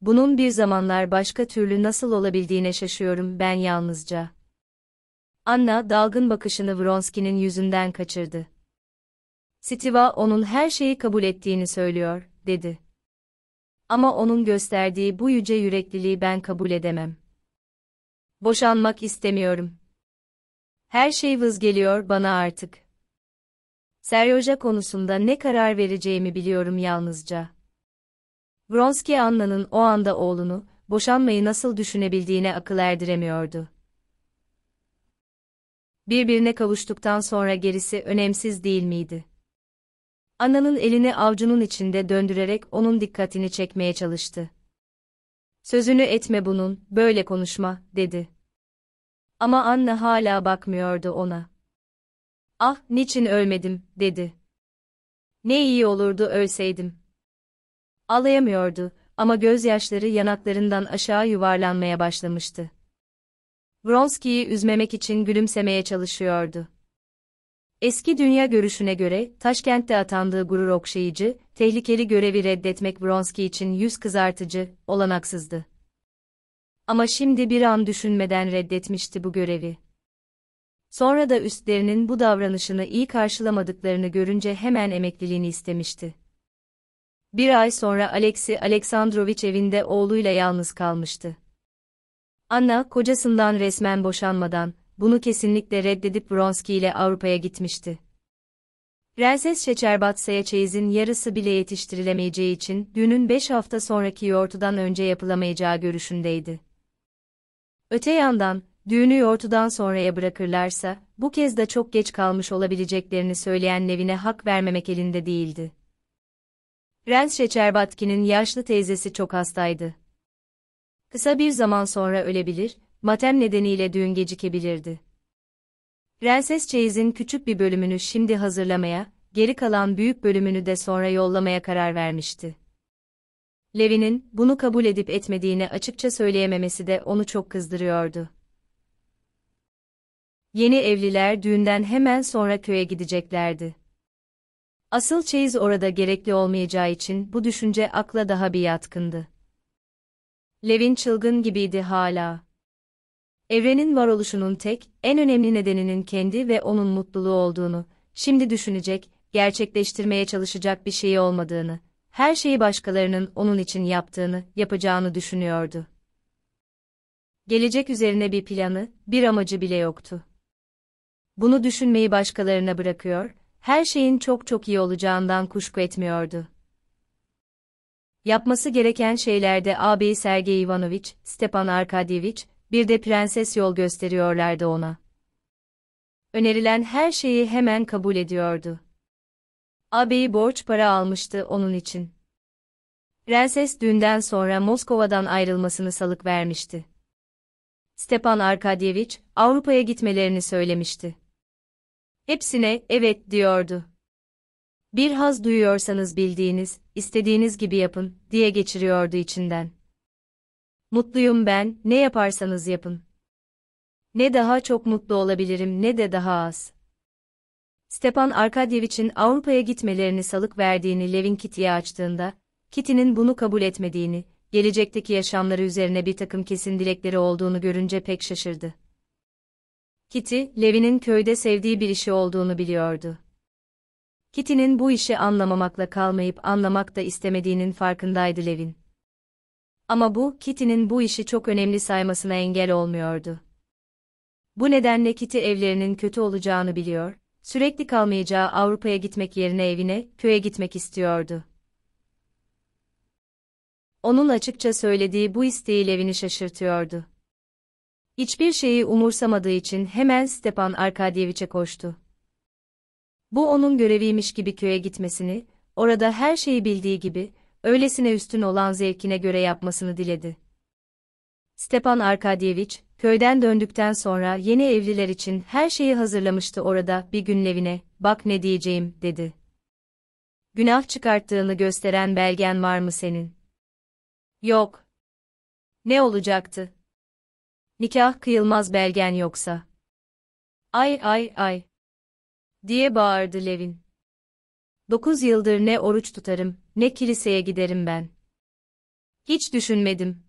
Bunun bir zamanlar başka türlü nasıl olabildiğine şaşıyorum ben yalnızca. Anna dalgın bakışını Vronsky'nin yüzünden kaçırdı. Stiva onun her şeyi kabul ettiğini söylüyor, dedi. Ama onun gösterdiği bu yüce yürekliliği ben kabul edemem. Boşanmak istemiyorum. Her şey vız geliyor bana artık. Seryoja konusunda ne karar vereceğimi biliyorum yalnızca. Vronsky Anna'nın o anda oğlunu, boşanmayı nasıl düşünebildiğine akıl erdiremiyordu. Birbirine kavuştuktan sonra gerisi önemsiz değil miydi? Ana'nın elini avcunun içinde döndürerek onun dikkatini çekmeye çalıştı. Sözünü etme bunun, böyle konuşma, dedi. Ama anne hala bakmıyordu ona. Ah, niçin ölmedim, dedi. Ne iyi olurdu ölseydim. Ağlayamıyordu ama gözyaşları yanaklarından aşağı yuvarlanmaya başlamıştı. Bronski'yi üzmemek için gülümsemeye çalışıyordu. Eski dünya görüşüne göre, Taşkent'te atandığı gurur okşayıcı, tehlikeli görevi reddetmek Bronski için yüz kızartıcı, olanaksızdı. Ama şimdi bir an düşünmeden reddetmişti bu görevi. Sonra da üstlerinin bu davranışını iyi karşılamadıklarını görünce hemen emekliliğini istemişti. Bir ay sonra Alexi Aleksandrovich evinde oğluyla yalnız kalmıştı. Anna, kocasından resmen boşanmadan, bunu kesinlikle reddedip Bronski ile Avrupa'ya gitmişti. Prenses Şeçerbatsa'ya çeyizin yarısı bile yetiştirilemeyeceği için düğünün beş hafta sonraki yortudan önce yapılamayacağı görüşündeydi. Öte yandan, düğünü yortudan sonraya bırakırlarsa, bu kez de çok geç kalmış olabileceklerini söyleyen Nevin'e hak vermemek elinde değildi. Prens Şeçerbatki'nin yaşlı teyzesi çok hastaydı kısa bir zaman sonra ölebilir, matem nedeniyle düğün gecikebilirdi. Prenses Çeyiz'in küçük bir bölümünü şimdi hazırlamaya, geri kalan büyük bölümünü de sonra yollamaya karar vermişti. Levi'nin bunu kabul edip etmediğini açıkça söyleyememesi de onu çok kızdırıyordu. Yeni evliler düğünden hemen sonra köye gideceklerdi. Asıl çeyiz orada gerekli olmayacağı için bu düşünce akla daha bir yatkındı. Levin çılgın gibiydi hala. Evrenin varoluşunun tek, en önemli nedeninin kendi ve onun mutluluğu olduğunu, şimdi düşünecek, gerçekleştirmeye çalışacak bir şeyi olmadığını, her şeyi başkalarının onun için yaptığını, yapacağını düşünüyordu. Gelecek üzerine bir planı, bir amacı bile yoktu. Bunu düşünmeyi başkalarına bırakıyor, her şeyin çok çok iyi olacağından kuşku etmiyordu. Yapması gereken şeylerde ağabey Sergey Ivanoviç, Stepan Arkadyevich, bir de prenses yol gösteriyorlardı ona. Önerilen her şeyi hemen kabul ediyordu. Ağabeyi borç para almıştı onun için. Prenses dünden sonra Moskova'dan ayrılmasını salık vermişti. Stepan Arkadyevich Avrupa'ya gitmelerini söylemişti. Hepsine evet diyordu. Bir haz duyuyorsanız bildiğiniz, istediğiniz gibi yapın, diye geçiriyordu içinden. Mutluyum ben, ne yaparsanız yapın. Ne daha çok mutlu olabilirim ne de daha az. Stepan Arkadyevich'in Avrupa'ya gitmelerini salık verdiğini Levin Kitty'ye açtığında, Kitty'nin bunu kabul etmediğini, gelecekteki yaşamları üzerine bir takım kesin dilekleri olduğunu görünce pek şaşırdı. Kitty, Levin'in köyde sevdiği bir işi olduğunu biliyordu. Kitty'nin bu işi anlamamakla kalmayıp anlamak da istemediğinin farkındaydı Levin. Ama bu, Kitty'nin bu işi çok önemli saymasına engel olmuyordu. Bu nedenle Kitty evlerinin kötü olacağını biliyor, sürekli kalmayacağı Avrupa'ya gitmek yerine evine, köye gitmek istiyordu. Onun açıkça söylediği bu isteği Levin'i şaşırtıyordu. Hiçbir şeyi umursamadığı için hemen Stepan Arkadyeviç'e koştu. Bu onun göreviymiş gibi köye gitmesini, orada her şeyi bildiği gibi, öylesine üstün olan zevkine göre yapmasını diledi. Stepan Arkadyevich, köyden döndükten sonra yeni evliler için her şeyi hazırlamıştı orada bir gün Levin'e, bak ne diyeceğim, dedi. Günah çıkarttığını gösteren belgen var mı senin? Yok. Ne olacaktı? Nikah kıyılmaz belgen yoksa. Ay ay ay diye bağırdı Levin. Dokuz yıldır ne oruç tutarım, ne kiliseye giderim ben. Hiç düşünmedim.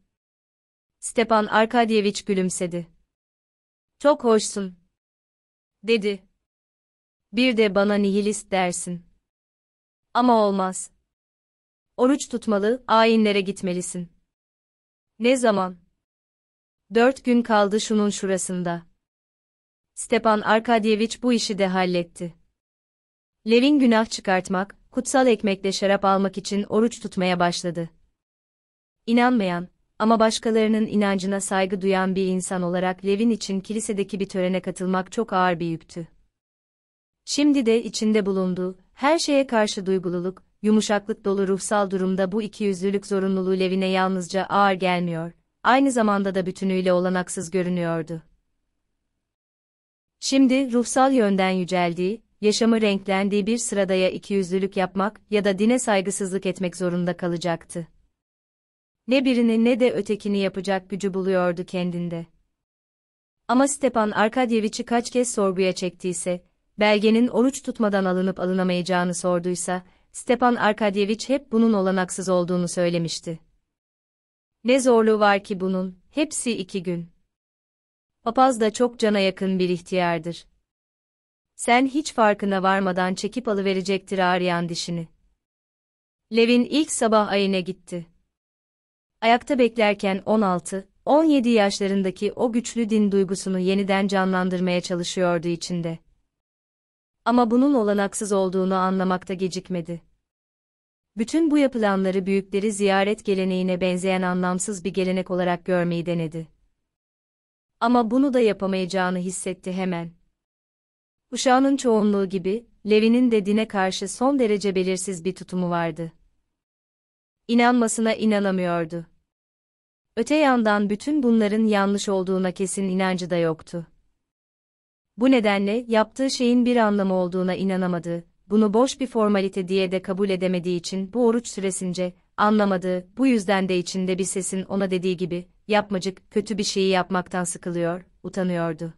Stepan Arkadyevich gülümsedi. Çok hoşsun. Dedi. Bir de bana nihilist dersin. Ama olmaz. Oruç tutmalı, ayinlere gitmelisin. Ne zaman? Dört gün kaldı şunun şurasında. Stepan Arkadyevich bu işi de halletti. Levin günah çıkartmak, kutsal ekmekle şarap almak için oruç tutmaya başladı. İnanmayan ama başkalarının inancına saygı duyan bir insan olarak Levin için kilisedeki bir törene katılmak çok ağır bir yüktü. Şimdi de içinde bulunduğu, her şeye karşı duygululuk, yumuşaklık dolu ruhsal durumda bu ikiyüzlülük zorunluluğu Levin'e yalnızca ağır gelmiyor, aynı zamanda da bütünüyle olanaksız görünüyordu. Şimdi ruhsal yönden yüceldiği, yaşamı renklendiği bir sırada sıradaya ikiyüzlülük yapmak ya da dine saygısızlık etmek zorunda kalacaktı. Ne birini ne de ötekini yapacak gücü buluyordu kendinde. Ama Stepan Arkadyeviç'i kaç kez sorguya çektiyse, belgenin oruç tutmadan alınıp alınamayacağını sorduysa, Stepan Arkadyeviç hep bunun olanaksız olduğunu söylemişti. Ne zorluğu var ki bunun, hepsi iki gün. Papaz da çok cana yakın bir ihtiyardır. Sen hiç farkına varmadan çekip alıverecektir ağrıyan dişini. Levin ilk sabah ayine gitti. Ayakta beklerken 16, 17 yaşlarındaki o güçlü din duygusunu yeniden canlandırmaya çalışıyordu içinde. Ama bunun olanaksız olduğunu anlamakta gecikmedi. Bütün bu yapılanları büyükleri ziyaret geleneğine benzeyen anlamsız bir gelenek olarak görmeyi denedi ama bunu da yapamayacağını hissetti hemen. Uşağının çoğunluğu gibi, Levi'nin de dine karşı son derece belirsiz bir tutumu vardı. İnanmasına inanamıyordu. Öte yandan bütün bunların yanlış olduğuna kesin inancı da yoktu. Bu nedenle yaptığı şeyin bir anlamı olduğuna inanamadı, bunu boş bir formalite diye de kabul edemediği için bu oruç süresince anlamadığı, bu yüzden de içinde bir sesin ona dediği gibi, yapmacık, kötü bir şeyi yapmaktan sıkılıyor, utanıyordu.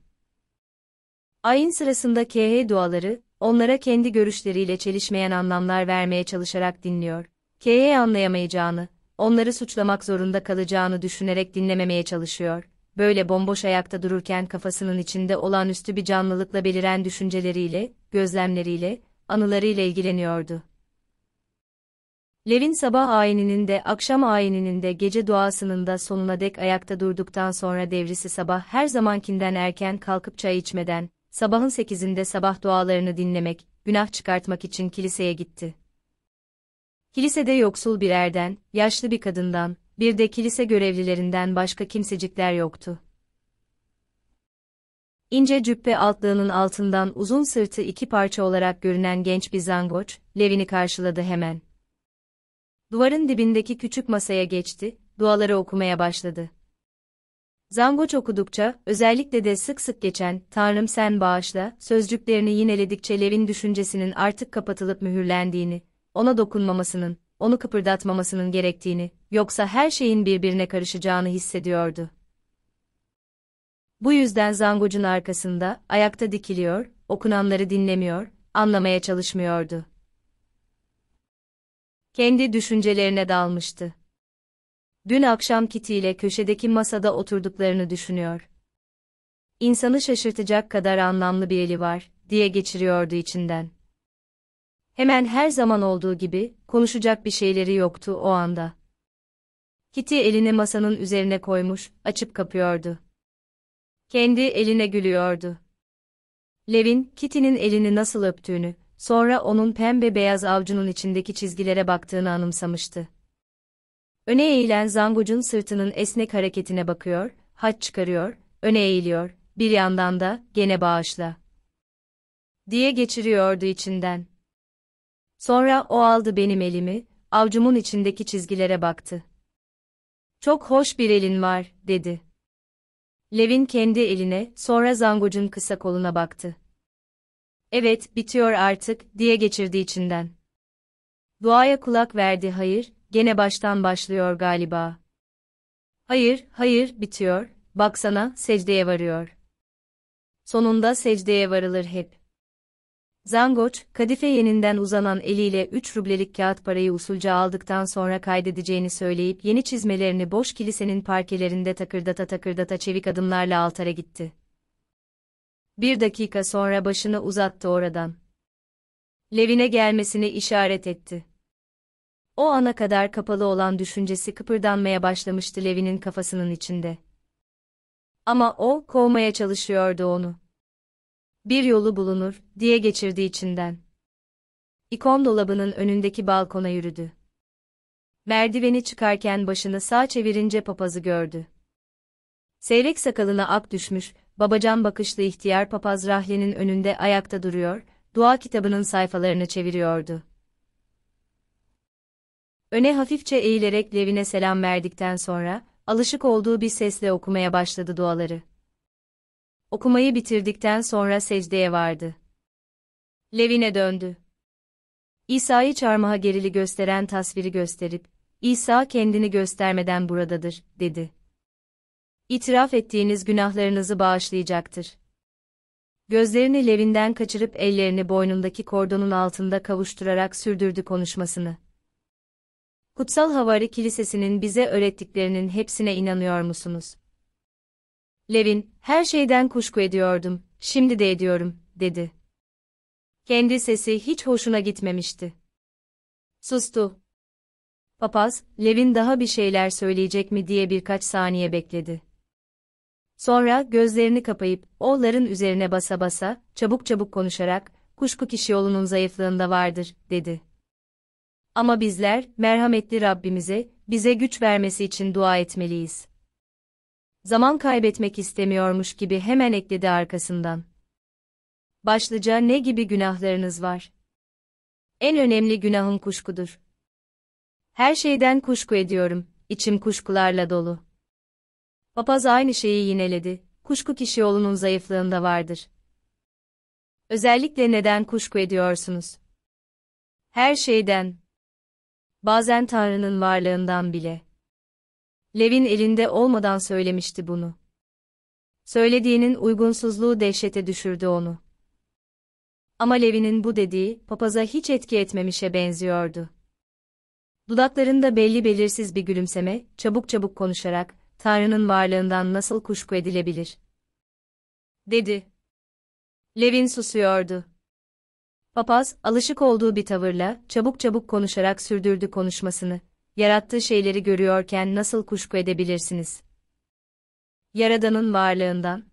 Ayin sırasında KH duaları, onlara kendi görüşleriyle çelişmeyen anlamlar vermeye çalışarak dinliyor. KH anlayamayacağını, onları suçlamak zorunda kalacağını düşünerek dinlememeye çalışıyor. Böyle bomboş ayakta dururken kafasının içinde olan üstü bir canlılıkla beliren düşünceleriyle, gözlemleriyle, anılarıyla ilgileniyordu. Levin sabah ayininin de akşam ayininin de gece duasının da sonuna dek ayakta durduktan sonra devrisi sabah her zamankinden erken kalkıp çay içmeden, sabahın sekizinde sabah dualarını dinlemek, günah çıkartmak için kiliseye gitti. Kilisede yoksul bir erden, yaşlı bir kadından, bir de kilise görevlilerinden başka kimsecikler yoktu. İnce cübbe altlığının altından uzun sırtı iki parça olarak görünen genç bir zangoç, Levin'i karşıladı hemen. Duvarın dibindeki küçük masaya geçti, duaları okumaya başladı. Zangoç okudukça, özellikle de sık sık geçen "Tanrım sen bağışla" sözcüklerini yineledikçe Lev'in düşüncesinin artık kapatılıp mühürlendiğini, ona dokunmamasının, onu kıpırdatmamasının gerektiğini, yoksa her şeyin birbirine karışacağını hissediyordu. Bu yüzden Zangoç'un arkasında ayakta dikiliyor, okunanları dinlemiyor, anlamaya çalışmıyordu kendi düşüncelerine dalmıştı. Dün akşam Kitty ile köşedeki masada oturduklarını düşünüyor. İnsanı şaşırtacak kadar anlamlı bir eli var, diye geçiriyordu içinden. Hemen her zaman olduğu gibi, konuşacak bir şeyleri yoktu o anda. Kitty elini masanın üzerine koymuş, açıp kapıyordu. Kendi eline gülüyordu. Levin, Kitty'nin elini nasıl öptüğünü, Sonra onun pembe beyaz avcunun içindeki çizgilere baktığını anımsamıştı. Öne eğilen zangucun sırtının esnek hareketine bakıyor, haç çıkarıyor, öne eğiliyor, bir yandan da gene bağışla diye geçiriyordu içinden. Sonra o aldı benim elimi, avcumun içindeki çizgilere baktı. Çok hoş bir elin var, dedi. Levin kendi eline, sonra zangucun kısa koluna baktı evet, bitiyor artık, diye geçirdi içinden. Duaya kulak verdi hayır, gene baştan başlıyor galiba. Hayır, hayır, bitiyor, baksana, secdeye varıyor. Sonunda secdeye varılır hep. Zangoç, kadife yeninden uzanan eliyle 3 rublelik kağıt parayı usulca aldıktan sonra kaydedeceğini söyleyip yeni çizmelerini boş kilisenin parkelerinde takırdata takırdata çevik adımlarla altara gitti. Bir dakika sonra başını uzattı oradan. Levine gelmesini işaret etti. O ana kadar kapalı olan düşüncesi kıpırdanmaya başlamıştı Levin'in kafasının içinde. Ama o, kovmaya çalışıyordu onu. Bir yolu bulunur, diye geçirdi içinden. İkon dolabının önündeki balkona yürüdü. Merdiveni çıkarken başını sağ çevirince papazı gördü. Seyrek sakalına ak düşmüş, babacan bakışlı ihtiyar papaz rahlenin önünde ayakta duruyor, dua kitabının sayfalarını çeviriyordu. Öne hafifçe eğilerek Levin'e selam verdikten sonra, alışık olduğu bir sesle okumaya başladı duaları. Okumayı bitirdikten sonra secdeye vardı. Levin'e döndü. İsa'yı çarmıha gerili gösteren tasviri gösterip, İsa kendini göstermeden buradadır, dedi itiraf ettiğiniz günahlarınızı bağışlayacaktır. Gözlerini Levin'den kaçırıp ellerini boynundaki kordonun altında kavuşturarak sürdürdü konuşmasını. Kutsal Havari Kilisesi'nin bize öğrettiklerinin hepsine inanıyor musunuz? Levin, her şeyden kuşku ediyordum, şimdi de ediyorum, dedi. Kendi sesi hiç hoşuna gitmemişti. Sustu. Papaz, Levin daha bir şeyler söyleyecek mi diye birkaç saniye bekledi. Sonra gözlerini kapayıp oğulların üzerine basa basa, çabuk çabuk konuşarak, kuşku kişi yolunun zayıflığında vardır, dedi. Ama bizler, merhametli Rabbimize, bize güç vermesi için dua etmeliyiz. Zaman kaybetmek istemiyormuş gibi hemen ekledi arkasından. Başlıca ne gibi günahlarınız var? En önemli günahın kuşkudur. Her şeyden kuşku ediyorum, içim kuşkularla dolu. Papaz aynı şeyi yineledi, kuşku kişi yolunun zayıflığında vardır. Özellikle neden kuşku ediyorsunuz? Her şeyden. Bazen Tanrı'nın varlığından bile. Levin elinde olmadan söylemişti bunu. Söylediğinin uygunsuzluğu dehşete düşürdü onu. Ama Levin'in bu dediği, papaza hiç etki etmemişe benziyordu. Dudaklarında belli belirsiz bir gülümseme, çabuk çabuk konuşarak, Tanrı'nın varlığından nasıl kuşku edilebilir? Dedi. Levin susuyordu. Papaz, alışık olduğu bir tavırla, çabuk çabuk konuşarak sürdürdü konuşmasını. Yarattığı şeyleri görüyorken nasıl kuşku edebilirsiniz? Yaradan'ın varlığından.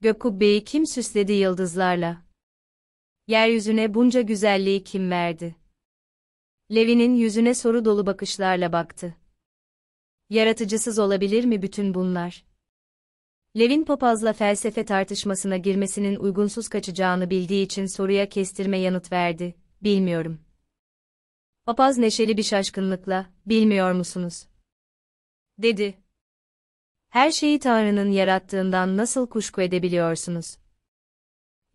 Gök kubbeyi kim süsledi yıldızlarla? Yeryüzüne bunca güzelliği kim verdi? Levin'in yüzüne soru dolu bakışlarla baktı. Yaratıcısız olabilir mi bütün bunlar? Levin papazla felsefe tartışmasına girmesinin uygunsuz kaçacağını bildiği için soruya kestirme yanıt verdi, bilmiyorum. Papaz neşeli bir şaşkınlıkla, bilmiyor musunuz? Dedi. Her şeyi Tanrı'nın yarattığından nasıl kuşku edebiliyorsunuz?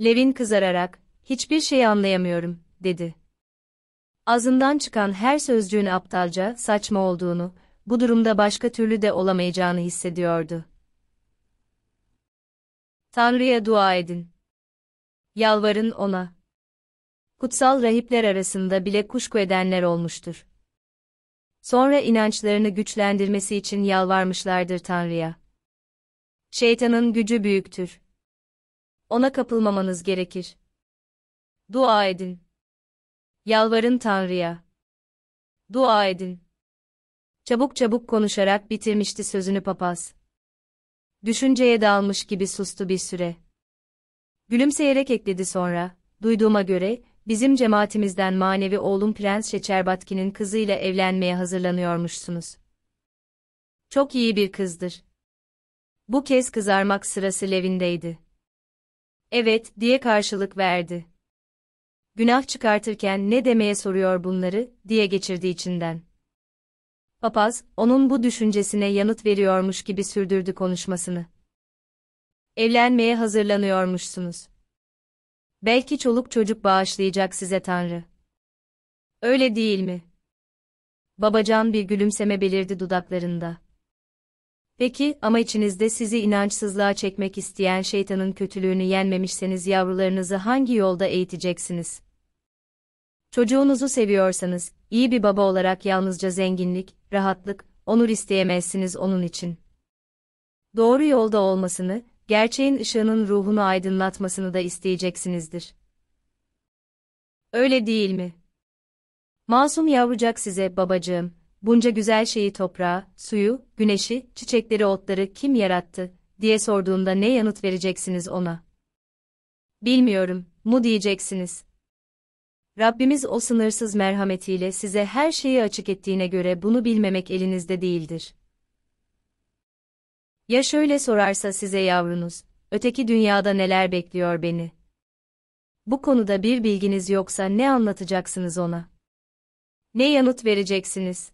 Levin kızararak, hiçbir şeyi anlayamıyorum, dedi. Ağzından çıkan her sözcüğün aptalca, saçma olduğunu, bu durumda başka türlü de olamayacağını hissediyordu. Tanrı'ya dua edin. Yalvarın ona. Kutsal rahipler arasında bile kuşku edenler olmuştur. Sonra inançlarını güçlendirmesi için yalvarmışlardır Tanrı'ya. Şeytanın gücü büyüktür. Ona kapılmamanız gerekir. Dua edin. Yalvarın Tanrı'ya. Dua edin. Çabuk çabuk konuşarak bitirmişti sözünü papaz. Düşünceye dalmış gibi sustu bir süre. Gülümseyerek ekledi sonra, duyduğuma göre, bizim cemaatimizden manevi oğlum Prens Şeçerbatki'nin kızıyla evlenmeye hazırlanıyormuşsunuz. Çok iyi bir kızdır. Bu kez kızarmak sırası Levin'deydi. Evet, diye karşılık verdi. Günah çıkartırken ne demeye soruyor bunları, diye geçirdi içinden. Papaz, onun bu düşüncesine yanıt veriyormuş gibi sürdürdü konuşmasını. Evlenmeye hazırlanıyormuşsunuz. Belki çoluk çocuk bağışlayacak size Tanrı. Öyle değil mi? Babacan bir gülümseme belirdi dudaklarında. Peki ama içinizde sizi inançsızlığa çekmek isteyen şeytanın kötülüğünü yenmemişseniz yavrularınızı hangi yolda eğiteceksiniz? Çocuğunuzu seviyorsanız, iyi bir baba olarak yalnızca zenginlik, rahatlık, onur isteyemezsiniz onun için. Doğru yolda olmasını, gerçeğin ışığının ruhunu aydınlatmasını da isteyeceksinizdir. Öyle değil mi? Masum yavrucak size, babacığım, bunca güzel şeyi toprağı, suyu, güneşi, çiçekleri, otları kim yarattı, diye sorduğunda ne yanıt vereceksiniz ona? Bilmiyorum, mu diyeceksiniz? Rabbimiz o sınırsız merhametiyle size her şeyi açık ettiğine göre bunu bilmemek elinizde değildir. Ya şöyle sorarsa size yavrunuz, öteki dünyada neler bekliyor beni? Bu konuda bir bilginiz yoksa ne anlatacaksınız ona? Ne yanıt vereceksiniz?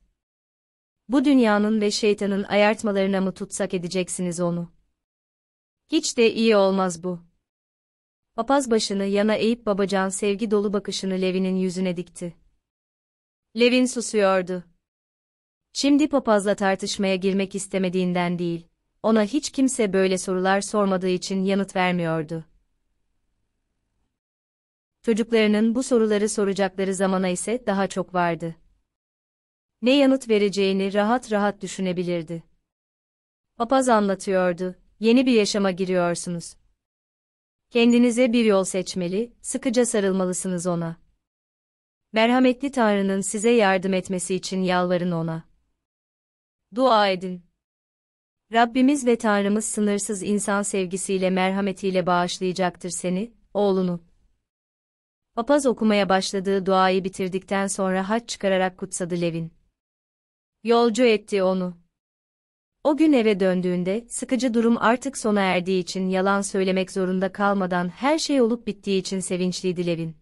Bu dünyanın ve şeytanın ayartmalarına mı tutsak edeceksiniz onu? Hiç de iyi olmaz bu. Papaz başını yana eğip babacan sevgi dolu bakışını Levin'in yüzüne dikti. Levin susuyordu. Şimdi papazla tartışmaya girmek istemediğinden değil, ona hiç kimse böyle sorular sormadığı için yanıt vermiyordu. Çocuklarının bu soruları soracakları zamana ise daha çok vardı. Ne yanıt vereceğini rahat rahat düşünebilirdi. Papaz anlatıyordu, yeni bir yaşama giriyorsunuz, Kendinize bir yol seçmeli, sıkıca sarılmalısınız ona. Merhametli Tanrı'nın size yardım etmesi için yalvarın ona. Dua edin. Rabbimiz ve Tanrımız sınırsız insan sevgisiyle merhametiyle bağışlayacaktır seni, oğlunu. Papaz okumaya başladığı duayı bitirdikten sonra haç çıkararak kutsadı Levin. Yolcu etti onu. O gün eve döndüğünde sıkıcı durum artık sona erdiği için yalan söylemek zorunda kalmadan her şey olup bittiği için sevinçliydi Levin.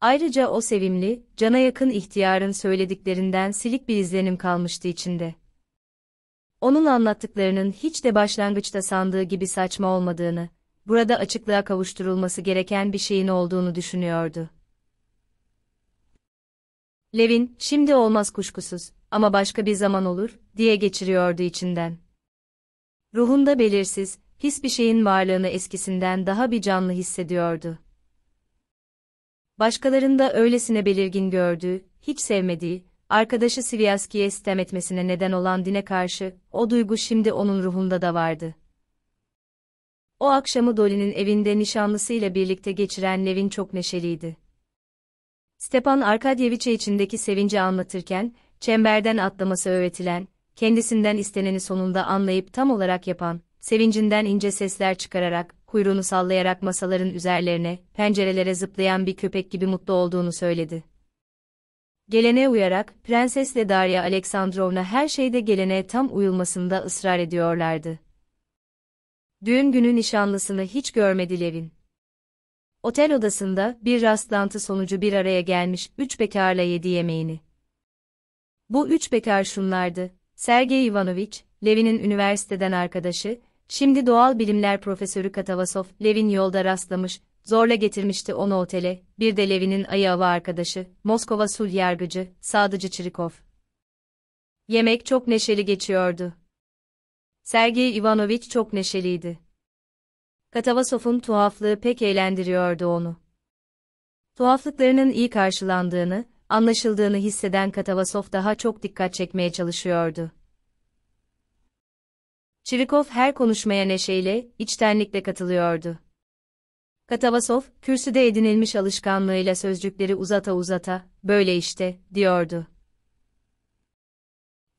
Ayrıca o sevimli, cana yakın ihtiyarın söylediklerinden silik bir izlenim kalmıştı içinde. Onun anlattıklarının hiç de başlangıçta sandığı gibi saçma olmadığını, burada açıklığa kavuşturulması gereken bir şeyin olduğunu düşünüyordu. Levin, şimdi olmaz kuşkusuz, ama başka bir zaman olur, diye geçiriyordu içinden. Ruhunda belirsiz, his bir şeyin varlığını eskisinden daha bir canlı hissediyordu. Başkalarında öylesine belirgin gördüğü, hiç sevmediği, arkadaşı Sivyaski'ye sitem etmesine neden olan dine karşı, o duygu şimdi onun ruhunda da vardı. O akşamı Dolly'nin evinde nişanlısıyla birlikte geçiren Levin çok neşeliydi. Stepan Arkadyeviç'e içindeki sevinci anlatırken, çemberden atlaması öğretilen, kendisinden isteneni sonunda anlayıp tam olarak yapan, sevincinden ince sesler çıkararak, kuyruğunu sallayarak masaların üzerlerine, pencerelere zıplayan bir köpek gibi mutlu olduğunu söyledi. Gelene uyarak, prensesle Darya Aleksandrovna her şeyde gelene tam uyulmasında ısrar ediyorlardı. Düğün günü nişanlısını hiç görmedi Levin. Otel odasında bir rastlantı sonucu bir araya gelmiş üç bekarla yedi yemeğini. Bu üç bekar şunlardı. Sergey Ivanoviç, Levin'in üniversiteden arkadaşı, şimdi doğal bilimler profesörü Katavasov, Levin yolda rastlamış, zorla getirmişti onu otele, bir de Levin'in ayı ayava arkadaşı, Moskova sul yargıcı, Sadıcı Çirikov. Yemek çok neşeli geçiyordu. Sergey Ivanoviç çok neşeliydi. Katavasov'un tuhaflığı pek eğlendiriyordu onu. Tuhaflıklarının iyi karşılandığını, anlaşıldığını hisseden Katavasov daha çok dikkat çekmeye çalışıyordu. Çevikov her konuşmaya neşeyle, içtenlikle katılıyordu. Katavasov, kürsüde edinilmiş alışkanlığıyla sözcükleri uzata uzata, böyle işte, diyordu.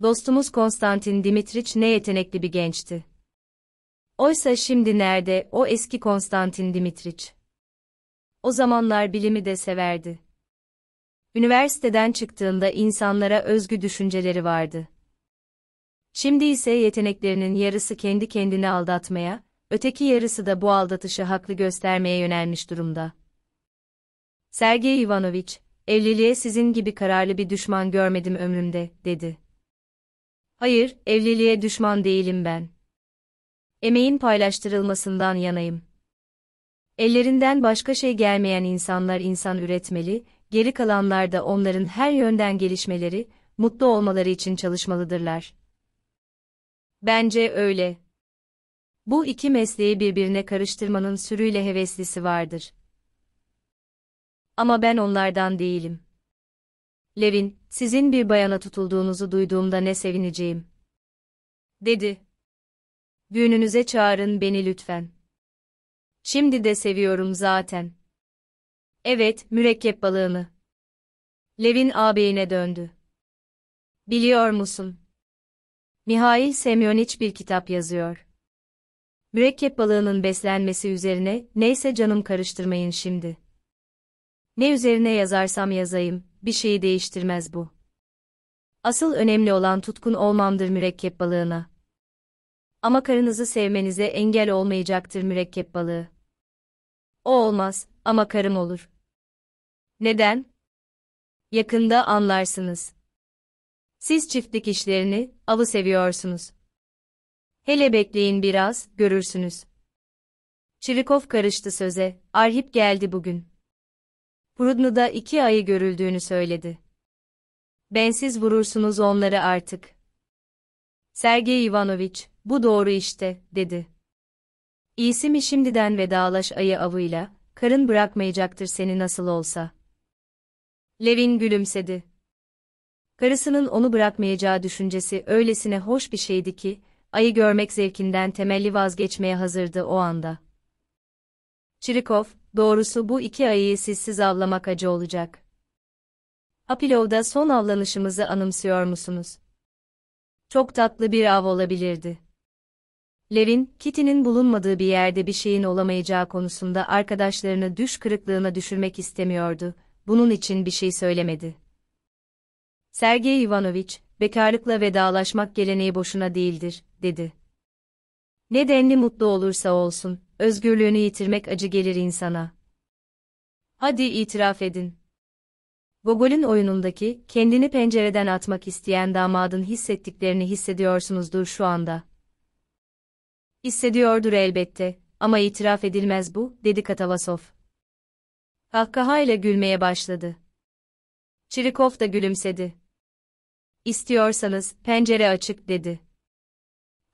Dostumuz Konstantin Dimitriç ne yetenekli bir gençti. Oysa şimdi nerede o eski Konstantin Dimitriç? O zamanlar bilimi de severdi. Üniversiteden çıktığında insanlara özgü düşünceleri vardı. Şimdi ise yeteneklerinin yarısı kendi kendini aldatmaya, öteki yarısı da bu aldatışı haklı göstermeye yönelmiş durumda. Sergey Ivanoviç, evliliğe sizin gibi kararlı bir düşman görmedim ömrümde, dedi. Hayır, evliliğe düşman değilim ben. Emeğin paylaştırılmasından yanayım. Ellerinden başka şey gelmeyen insanlar insan üretmeli, geri kalanlar da onların her yönden gelişmeleri, mutlu olmaları için çalışmalıdırlar. Bence öyle. Bu iki mesleği birbirine karıştırmanın sürüyle heveslisi vardır. Ama ben onlardan değilim. Levin, sizin bir bayana tutulduğunuzu duyduğumda ne sevineceğim. Dedi. Düğününüze çağırın beni lütfen. Şimdi de seviyorum zaten. Evet, mürekkep balığını. Levin ağabeyine döndü. Biliyor musun? Mihail Semyoniç bir kitap yazıyor. Mürekkep balığının beslenmesi üzerine, neyse canım karıştırmayın şimdi. Ne üzerine yazarsam yazayım, bir şeyi değiştirmez bu. Asıl önemli olan tutkun olmamdır mürekkep balığına. Ama karınızı sevmenize engel olmayacaktır mürekkep balığı. O olmaz, ama karım olur. Neden? Yakında anlarsınız. Siz çiftlik işlerini, avı seviyorsunuz. Hele bekleyin biraz, görürsünüz. Çivikov karıştı söze, Arhip geldi bugün. Prudnu'da iki ayı görüldüğünü söyledi. Bensiz vurursunuz onları artık. Sergey Ivanoviç, bu doğru işte, dedi. İyisi mi şimdiden vedalaş ayı avıyla, karın bırakmayacaktır seni nasıl olsa. Levin gülümsedi. Karısının onu bırakmayacağı düşüncesi öylesine hoş bir şeydi ki, ayı görmek zevkinden temelli vazgeçmeye hazırdı o anda. Çirikov, doğrusu bu iki ayıyı sizsiz avlamak acı olacak. Apilov'da son avlanışımızı anımsıyor musunuz? Çok tatlı bir av olabilirdi. Levin, Kitty'nin bulunmadığı bir yerde bir şeyin olamayacağı konusunda arkadaşlarını düş kırıklığına düşürmek istemiyordu, bunun için bir şey söylemedi. Sergey Ivanoviç, bekarlıkla vedalaşmak geleneği boşuna değildir, dedi. Ne denli mutlu olursa olsun, özgürlüğünü yitirmek acı gelir insana. Hadi itiraf edin. Gogol'ün oyunundaki, kendini pencereden atmak isteyen damadın hissettiklerini hissediyorsunuzdur şu anda. Hissediyordur elbette, ama itiraf edilmez bu, dedi Katavasov. Kahkahayla gülmeye başladı. Çirikov da gülümsedi. İstiyorsanız, pencere açık, dedi.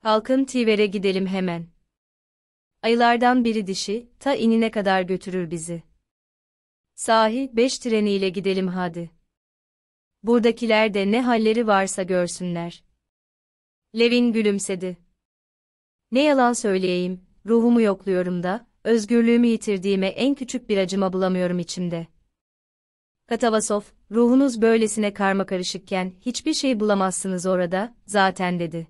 Halkın Tiver'e gidelim hemen. Ayılardan biri dişi, ta inine kadar götürür bizi. Sahi, beş treniyle gidelim hadi. Buradakiler de ne halleri varsa görsünler. Levin gülümsedi. Ne yalan söyleyeyim, ruhumu yokluyorum da, özgürlüğümü yitirdiğime en küçük bir acıma bulamıyorum içimde. Katavasov, ruhunuz böylesine karma karışıkken hiçbir şey bulamazsınız orada, zaten dedi.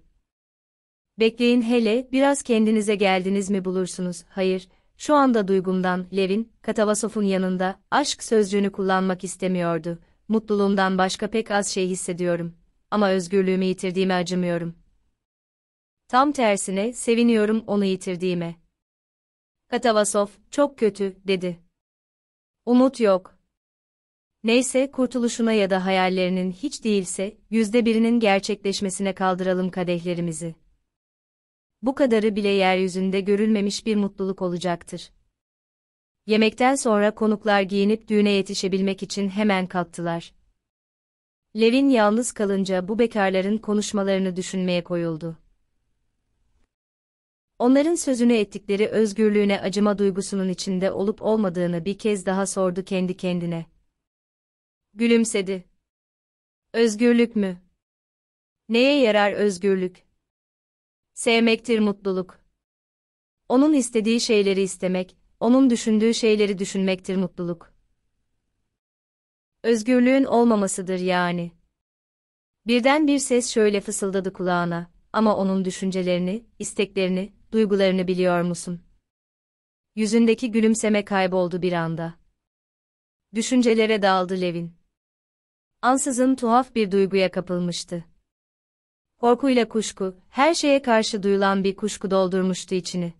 Bekleyin hele, biraz kendinize geldiniz mi bulursunuz, hayır, şu anda duygumdan, Levin, Katavasov'un yanında, aşk sözcüğünü kullanmak istemiyordu, mutluluğumdan başka pek az şey hissediyorum, ama özgürlüğümü yitirdiğime acımıyorum.'' Tam tersine seviniyorum onu yitirdiğime. Katavasov, çok kötü, dedi. Umut yok. Neyse kurtuluşuna ya da hayallerinin hiç değilse yüzde birinin gerçekleşmesine kaldıralım kadehlerimizi. Bu kadarı bile yeryüzünde görülmemiş bir mutluluk olacaktır. Yemekten sonra konuklar giyinip düğüne yetişebilmek için hemen kalktılar. Levin yalnız kalınca bu bekarların konuşmalarını düşünmeye koyuldu. Onların sözünü ettikleri özgürlüğüne acıma duygusunun içinde olup olmadığını bir kez daha sordu kendi kendine. Gülümsedi. Özgürlük mü? Neye yarar özgürlük? Sevmektir mutluluk. Onun istediği şeyleri istemek, onun düşündüğü şeyleri düşünmektir mutluluk. Özgürlüğün olmamasıdır yani. Birden bir ses şöyle fısıldadı kulağına ama onun düşüncelerini, isteklerini, duygularını biliyor musun? Yüzündeki gülümseme kayboldu bir anda. Düşüncelere daldı Levin. Ansızın tuhaf bir duyguya kapılmıştı. Korkuyla kuşku, her şeye karşı duyulan bir kuşku doldurmuştu içini.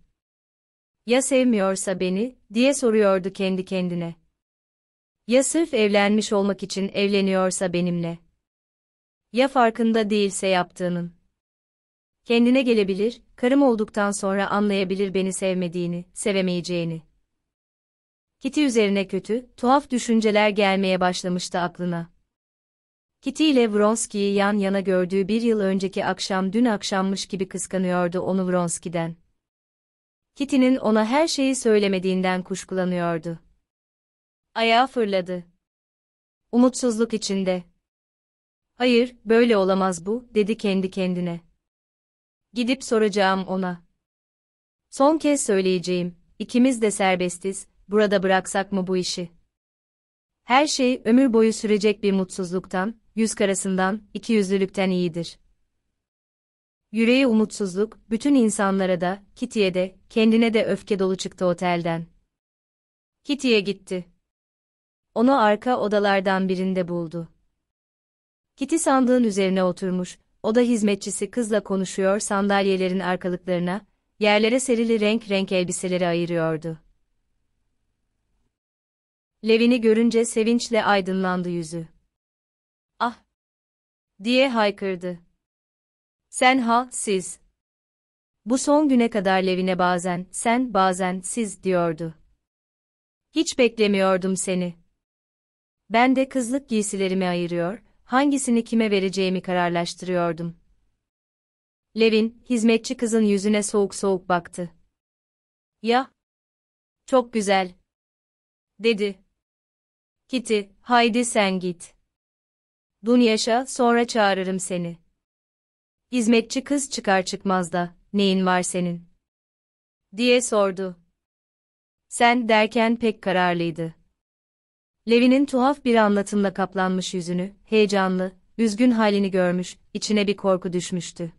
Ya sevmiyorsa beni, diye soruyordu kendi kendine. Ya sırf evlenmiş olmak için evleniyorsa benimle. Ya farkında değilse yaptığının. Kendine gelebilir, karım olduktan sonra anlayabilir beni sevmediğini, sevemeyeceğini. Kiti üzerine kötü, tuhaf düşünceler gelmeye başlamıştı aklına. Kiti ile Vronski'yi yan yana gördüğü bir yıl önceki akşam dün akşammış gibi kıskanıyordu onu Vronski'den. Kiti'nin ona her şeyi söylemediğinden kuşkulanıyordu. Ayağa fırladı. Umutsuzluk içinde. Hayır, böyle olamaz bu, dedi kendi kendine. Gidip soracağım ona. Son kez söyleyeceğim, ikimiz de serbestiz, burada bıraksak mı bu işi? Her şey ömür boyu sürecek bir mutsuzluktan, yüz karasından, iki yüzlülükten iyidir. Yüreği umutsuzluk, bütün insanlara da, Kitty'ye de, kendine de öfke dolu çıktı otelden. Kitty'ye gitti. Onu arka odalardan birinde buldu. Kitty sandığın üzerine oturmuş, oda hizmetçisi kızla konuşuyor sandalyelerin arkalıklarına, yerlere serili renk renk elbiseleri ayırıyordu. Levin'i görünce sevinçle aydınlandı yüzü. Ah! diye haykırdı. Sen ha, siz. Bu son güne kadar Levin'e bazen, sen, bazen, siz diyordu. Hiç beklemiyordum seni. Ben de kızlık giysilerimi ayırıyor, hangisini kime vereceğimi kararlaştırıyordum. Levin, hizmetçi kızın yüzüne soğuk soğuk baktı. Ya? Çok güzel. Dedi. Kitty, haydi sen git. Dunyaş'a sonra çağırırım seni. Hizmetçi kız çıkar çıkmaz da, neyin var senin? Diye sordu. Sen derken pek kararlıydı. Levi'nin tuhaf bir anlatımla kaplanmış yüzünü, heyecanlı, üzgün halini görmüş, içine bir korku düşmüştü.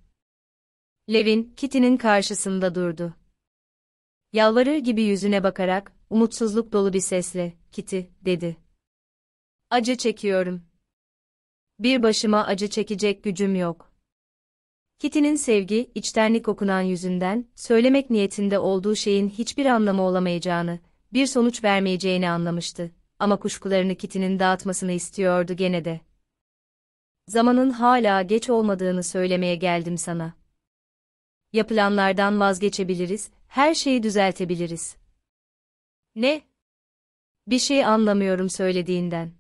Levin, Kitty'nin karşısında durdu. Yalvarır gibi yüzüne bakarak, umutsuzluk dolu bir sesle, Kitty, dedi. Acı çekiyorum. Bir başıma acı çekecek gücüm yok. Kitty'nin sevgi, içtenlik okunan yüzünden, söylemek niyetinde olduğu şeyin hiçbir anlamı olamayacağını, bir sonuç vermeyeceğini anlamıştı ama kuşkularını Kitty'nin dağıtmasını istiyordu gene de. Zamanın hala geç olmadığını söylemeye geldim sana. Yapılanlardan vazgeçebiliriz, her şeyi düzeltebiliriz. Ne? Bir şey anlamıyorum söylediğinden.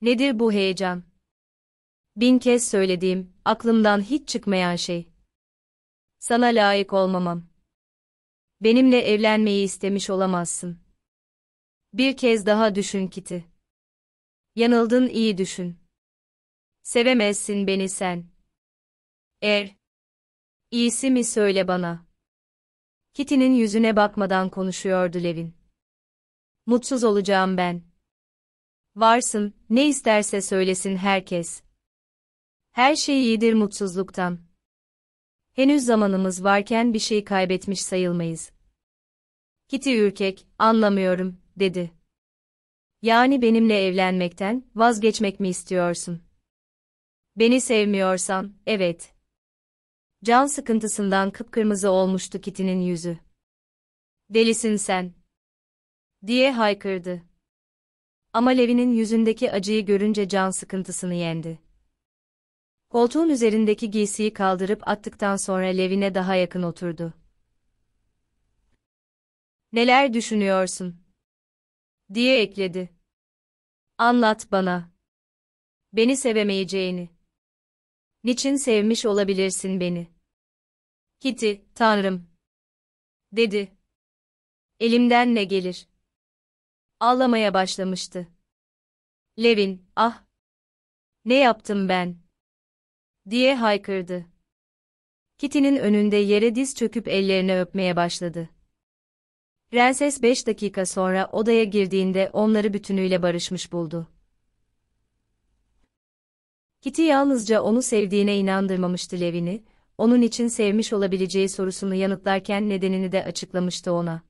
Nedir bu heyecan? Bin kez söylediğim, aklımdan hiç çıkmayan şey. Sana layık olmamam. Benimle evlenmeyi istemiş olamazsın. Bir kez daha düşün Kiti. Yanıldın iyi düşün. Sevemezsin beni sen. Er. İyisi mi söyle bana. Kiti'nin yüzüne bakmadan konuşuyordu Levin. Mutsuz olacağım ben. Varsın, ne isterse söylesin herkes. Her şey iyidir mutsuzluktan. Henüz zamanımız varken bir şey kaybetmiş sayılmayız. Kiti ürkek, anlamıyorum, dedi. Yani benimle evlenmekten vazgeçmek mi istiyorsun? Beni sevmiyorsan, evet. Can sıkıntısından kıpkırmızı olmuştu Kitty'nin yüzü. Delisin sen. Diye haykırdı. Ama Levi'nin yüzündeki acıyı görünce can sıkıntısını yendi. Koltuğun üzerindeki giysiyi kaldırıp attıktan sonra Levi'ne daha yakın oturdu. Neler düşünüyorsun? diye ekledi. Anlat bana. Beni sevemeyeceğini. Niçin sevmiş olabilirsin beni? Kiti, tanrım. Dedi. Elimden ne gelir? Ağlamaya başlamıştı. Levin, ah! Ne yaptım ben? Diye haykırdı. Kitty'nin önünde yere diz çöküp ellerini öpmeye başladı. Prenses beş dakika sonra odaya girdiğinde onları bütünüyle barışmış buldu. Kitty yalnızca onu sevdiğine inandırmamıştı Levin'i, onun için sevmiş olabileceği sorusunu yanıtlarken nedenini de açıklamıştı ona.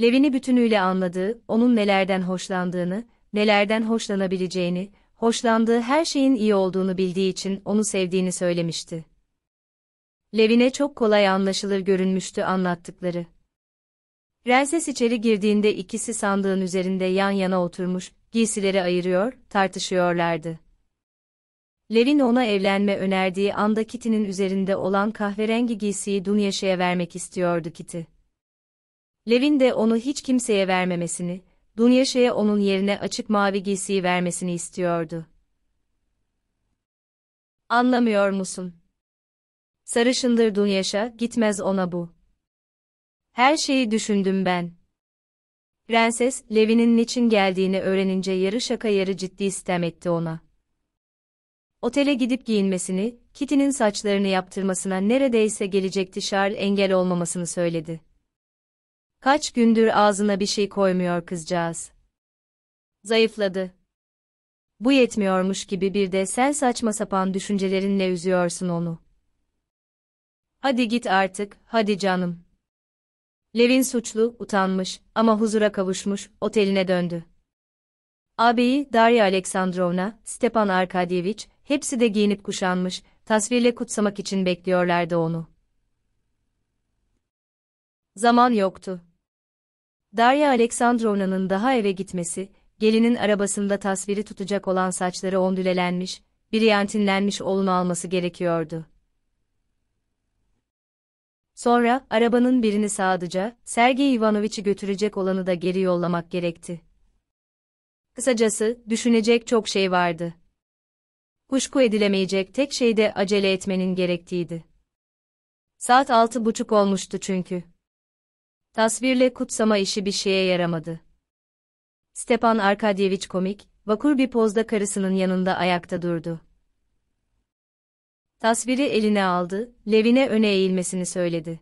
Levin'i bütünüyle anladığı, onun nelerden hoşlandığını, nelerden hoşlanabileceğini, hoşlandığı her şeyin iyi olduğunu bildiği için onu sevdiğini söylemişti. Levin'e çok kolay anlaşılır görünmüştü anlattıkları. Prenses içeri girdiğinde ikisi sandığın üzerinde yan yana oturmuş, giysileri ayırıyor, tartışıyorlardı. Lerin ona evlenme önerdiği anda Kitty'nin üzerinde olan kahverengi giysiyi Dunyaşaya vermek istiyordu Kitty. Levin de onu hiç kimseye vermemesini, Dunyaşaya onun yerine açık mavi giysiyi vermesini istiyordu. Anlamıyor musun? Sarışındır Dunyaşa, gitmez ona bu. Her şeyi düşündüm ben. Prenses, Levi'nin niçin geldiğini öğrenince yarı şaka yarı ciddi istem etti ona. Otele gidip giyinmesini, Kitty'nin saçlarını yaptırmasına neredeyse gelecekti Charles engel olmamasını söyledi. Kaç gündür ağzına bir şey koymuyor kızcağız. Zayıfladı. Bu yetmiyormuş gibi bir de sen saçma sapan düşüncelerinle üzüyorsun onu. Hadi git artık, hadi canım. Levin suçlu, utanmış ama huzura kavuşmuş, oteline döndü. Ağabeyi Darya Aleksandrovna, Stepan Arkadyevich, hepsi de giyinip kuşanmış, tasvirle kutsamak için bekliyorlardı onu. Zaman yoktu. Darya Aleksandrovna'nın daha eve gitmesi, gelinin arabasında tasviri tutacak olan saçları ondülelenmiş, briyantinlenmiş oğlunu alması gerekiyordu. Sonra, arabanın birini sadece Sergey Ivanoviç'i götürecek olanı da geri yollamak gerekti. Kısacası, düşünecek çok şey vardı. Kuşku edilemeyecek tek şey de acele etmenin gerektiğiydi. Saat altı buçuk olmuştu çünkü. Tasvirle kutsama işi bir şeye yaramadı. Stepan Arkadyevich komik, vakur bir pozda karısının yanında ayakta durdu. Tasviri eline aldı, Levin'e öne eğilmesini söyledi.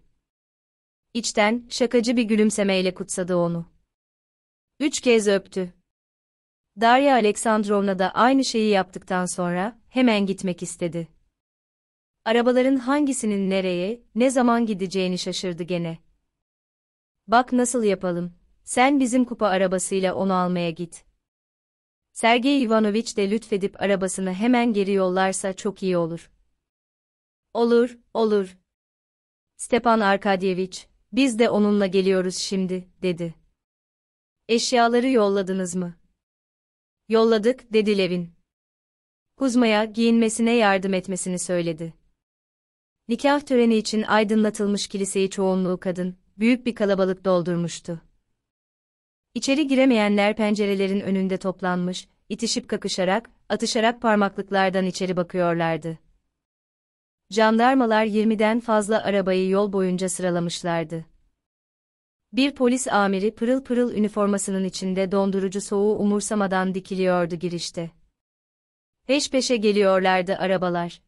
İçten, şakacı bir gülümsemeyle kutsadı onu. Üç kez öptü. Darya Aleksandrovna da aynı şeyi yaptıktan sonra, hemen gitmek istedi. Arabaların hangisinin nereye, ne zaman gideceğini şaşırdı gene. Bak nasıl yapalım, sen bizim kupa arabasıyla onu almaya git. Sergey Ivanoviç de lütfedip arabasını hemen geri yollarsa çok iyi olur. Olur, olur. Stepan Arkadyevich, biz de onunla geliyoruz şimdi, dedi. Eşyaları yolladınız mı? Yolladık, dedi Levin. Kuzma'ya giyinmesine yardım etmesini söyledi. Nikah töreni için aydınlatılmış kiliseyi çoğunluğu kadın, büyük bir kalabalık doldurmuştu. İçeri giremeyenler pencerelerin önünde toplanmış, itişip kakışarak, atışarak parmaklıklardan içeri bakıyorlardı jandarmalar 20'den fazla arabayı yol boyunca sıralamışlardı. Bir polis amiri pırıl pırıl üniformasının içinde dondurucu soğuğu umursamadan dikiliyordu girişte. Peş peşe geliyorlardı arabalar.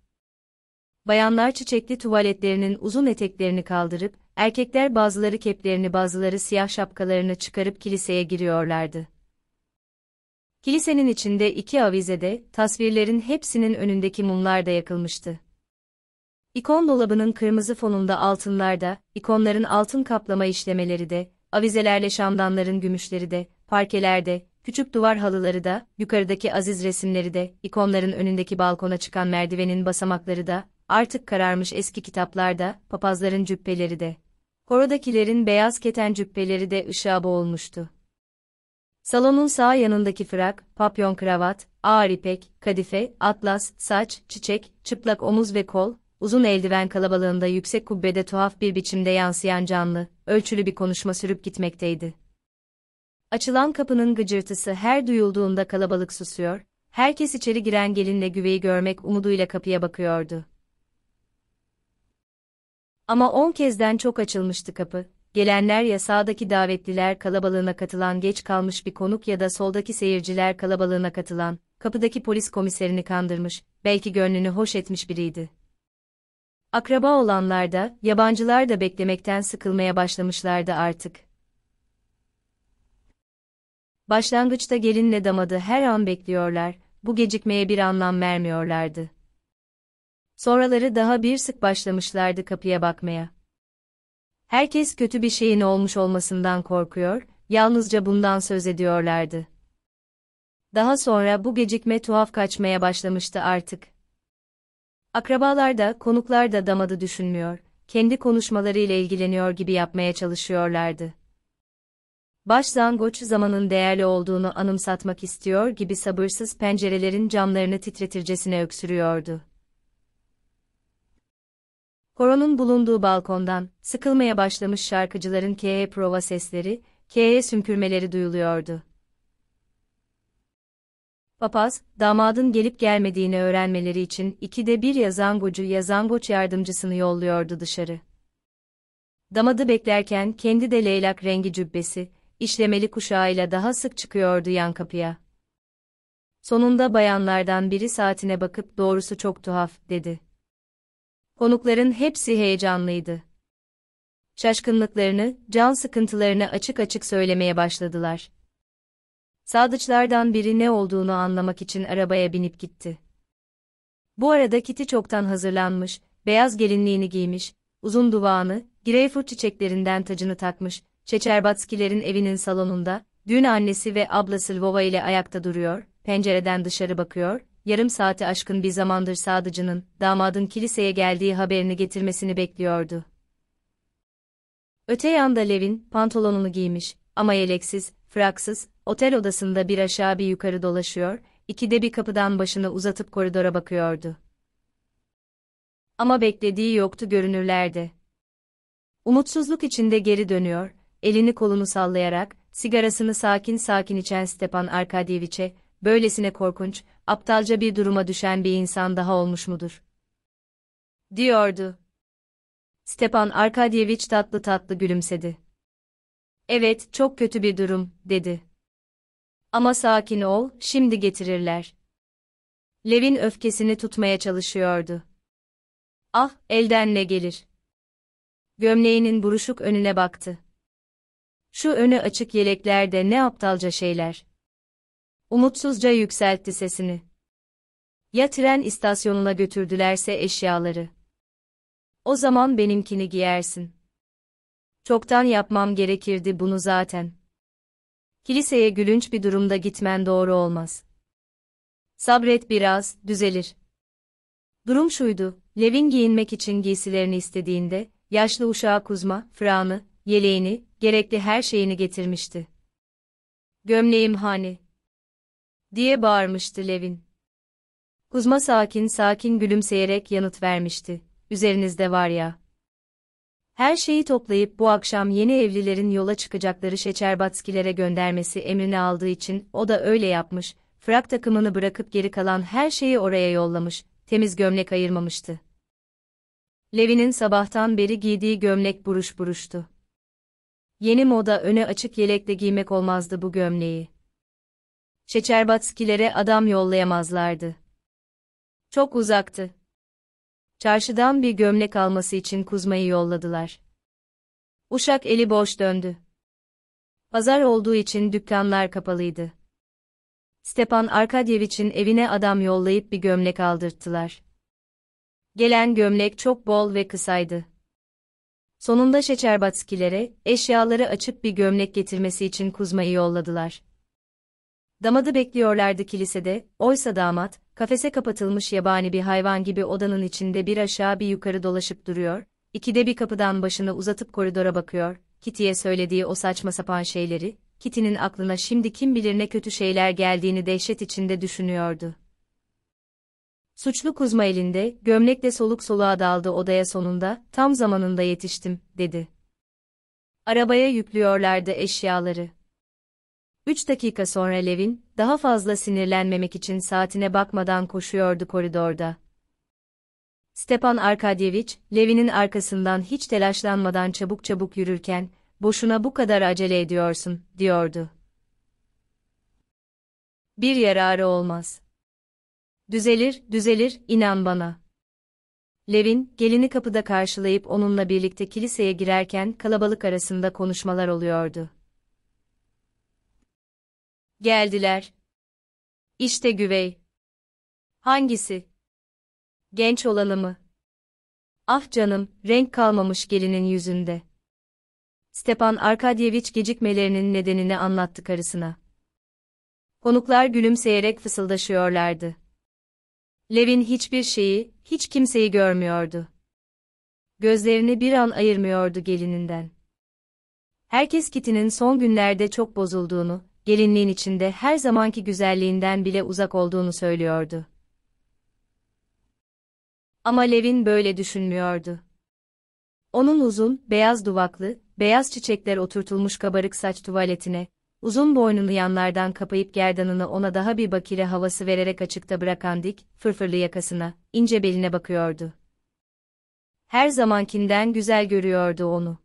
Bayanlar çiçekli tuvaletlerinin uzun eteklerini kaldırıp, erkekler bazıları keplerini bazıları siyah şapkalarını çıkarıp kiliseye giriyorlardı. Kilisenin içinde iki avizede, tasvirlerin hepsinin önündeki mumlar da yakılmıştı. İkon dolabının kırmızı fonunda altınlar da, ikonların altın kaplama işlemeleri de, avizelerle şamdanların gümüşleri de, parkelerde, küçük duvar halıları da, yukarıdaki aziz resimleri de, ikonların önündeki balkona çıkan merdivenin basamakları da, artık kararmış eski kitaplar da, papazların cübbeleri de. Korodakilerin beyaz keten cübbeleri de ışığa boğulmuştu. Salonun sağ yanındaki frak, papyon kravat, ağır ipek, kadife, atlas, saç, çiçek, çıplak omuz ve kol, uzun eldiven kalabalığında yüksek kubbede tuhaf bir biçimde yansıyan canlı, ölçülü bir konuşma sürüp gitmekteydi. Açılan kapının gıcırtısı her duyulduğunda kalabalık susuyor, herkes içeri giren gelinle güveyi görmek umuduyla kapıya bakıyordu. Ama on kezden çok açılmıştı kapı, gelenler ya sağdaki davetliler kalabalığına katılan geç kalmış bir konuk ya da soldaki seyirciler kalabalığına katılan, kapıdaki polis komiserini kandırmış, belki gönlünü hoş etmiş biriydi. Akraba olanlar da, yabancılar da beklemekten sıkılmaya başlamışlardı artık. Başlangıçta gelinle damadı her an bekliyorlar, bu gecikmeye bir anlam vermiyorlardı. Sonraları daha bir sık başlamışlardı kapıya bakmaya. Herkes kötü bir şeyin olmuş olmasından korkuyor, yalnızca bundan söz ediyorlardı. Daha sonra bu gecikme tuhaf kaçmaya başlamıştı artık. Akrabalar da, konuklar da damadı düşünmüyor, kendi konuşmalarıyla ilgileniyor gibi yapmaya çalışıyorlardı. Baş zamanın değerli olduğunu anımsatmak istiyor gibi sabırsız pencerelerin camlarını titretircesine öksürüyordu. Koronun bulunduğu balkondan, sıkılmaya başlamış şarkıcıların KE prova sesleri, KE sümkürmeleri duyuluyordu. Papaz, damadın gelip gelmediğini öğrenmeleri için ikide bir yazangocu yazangoç yardımcısını yolluyordu dışarı. Damadı beklerken kendi de leylak rengi cübbesi, işlemeli kuşağıyla daha sık çıkıyordu yan kapıya. Sonunda bayanlardan biri saatine bakıp doğrusu çok tuhaf, dedi. Konukların hepsi heyecanlıydı. Şaşkınlıklarını, can sıkıntılarını açık açık söylemeye başladılar. Sadıçlardan biri ne olduğunu anlamak için arabaya binip gitti. Bu arada Kitty çoktan hazırlanmış, beyaz gelinliğini giymiş, uzun duvağını, greyfurt çiçeklerinden tacını takmış, Çeçerbatskilerin evinin salonunda, dün annesi ve ablası Lvova ile ayakta duruyor, pencereden dışarı bakıyor, yarım saati aşkın bir zamandır Sadıcı'nın, damadın kiliseye geldiği haberini getirmesini bekliyordu. Öte yanda Levin, pantolonunu giymiş, ama yeleksiz, fraksız, otel odasında bir aşağı bir yukarı dolaşıyor, ikide bir kapıdan başını uzatıp koridora bakıyordu. Ama beklediği yoktu görünürlerdi. Umutsuzluk içinde geri dönüyor, elini kolunu sallayarak, sigarasını sakin sakin içen Stepan Arkadyeviç'e, böylesine korkunç, aptalca bir duruma düşen bir insan daha olmuş mudur? Diyordu. Stepan Arkadyeviç tatlı tatlı gülümsedi. Evet, çok kötü bir durum, dedi. Ama sakin ol, şimdi getirirler. Levin öfkesini tutmaya çalışıyordu. Ah, elden ne gelir? Gömleğinin buruşuk önüne baktı. Şu önü açık yeleklerde ne aptalca şeyler. Umutsuzca yükseltti sesini. Ya tren istasyonuna götürdülerse eşyaları. O zaman benimkini giyersin. Çoktan yapmam gerekirdi bunu zaten. Kiliseye gülünç bir durumda gitmen doğru olmaz. Sabret biraz, düzelir. Durum şuydu, Levin giyinmek için giysilerini istediğinde, yaşlı uşağı Kuzma, frağını, yeleğini, gerekli her şeyini getirmişti. Gömleğim hani? diye bağırmıştı Levin. Kuzma sakin sakin gülümseyerek yanıt vermişti. Üzerinizde var ya. Her şeyi toplayıp bu akşam yeni evlilerin yola çıkacakları Şeçerbatskilere göndermesi emrini aldığı için o da öyle yapmış, frak takımını bırakıp geri kalan her şeyi oraya yollamış, temiz gömlek ayırmamıştı. Levi'nin sabahtan beri giydiği gömlek buruş buruştu. Yeni moda öne açık yelekle giymek olmazdı bu gömleği. Şeçerbatskilere adam yollayamazlardı. Çok uzaktı. Çarşıdan bir gömlek alması için Kuzma'yı yolladılar. Uşak eli boş döndü. Pazar olduğu için dükkanlar kapalıydı. Stepan Arkadyeviç'in evine adam yollayıp bir gömlek aldırttılar. Gelen gömlek çok bol ve kısaydı. Sonunda Şeçerbatskilere, eşyaları açıp bir gömlek getirmesi için Kuzma'yı yolladılar. Damadı bekliyorlardı kilisede, oysa damat, kafese kapatılmış yabani bir hayvan gibi odanın içinde bir aşağı bir yukarı dolaşıp duruyor, ikide bir kapıdan başını uzatıp koridora bakıyor, Kitty'ye söylediği o saçma sapan şeyleri, Kitty'nin aklına şimdi kim bilir ne kötü şeyler geldiğini dehşet içinde düşünüyordu. Suçlu Kuzma elinde, gömlekle soluk soluğa daldı odaya sonunda, tam zamanında yetiştim, dedi. Arabaya yüklüyorlardı eşyaları. Üç dakika sonra Levin, daha fazla sinirlenmemek için saatine bakmadan koşuyordu koridorda. Stepan Arkadyevich, Levin'in arkasından hiç telaşlanmadan çabuk çabuk yürürken, boşuna bu kadar acele ediyorsun, diyordu. Bir yararı olmaz. Düzelir, düzelir, inan bana. Levin, gelini kapıda karşılayıp onunla birlikte kiliseye girerken kalabalık arasında konuşmalar oluyordu. Geldiler. İşte güvey. Hangisi? Genç olanı mı? Ah canım, renk kalmamış gelinin yüzünde. Stepan Arkadyevich gecikmelerinin nedenini anlattı karısına. Konuklar gülümseyerek fısıldaşıyorlardı. Levin hiçbir şeyi, hiç kimseyi görmüyordu. Gözlerini bir an ayırmıyordu gelininden. Herkes Kitty'nin son günlerde çok bozulduğunu, gelinliğin içinde her zamanki güzelliğinden bile uzak olduğunu söylüyordu. Ama Levin böyle düşünmüyordu. Onun uzun, beyaz duvaklı, beyaz çiçekler oturtulmuş kabarık saç tuvaletine, uzun boynunu yanlardan kapayıp gerdanını ona daha bir bakire havası vererek açıkta bırakan dik, fırfırlı yakasına, ince beline bakıyordu. Her zamankinden güzel görüyordu onu.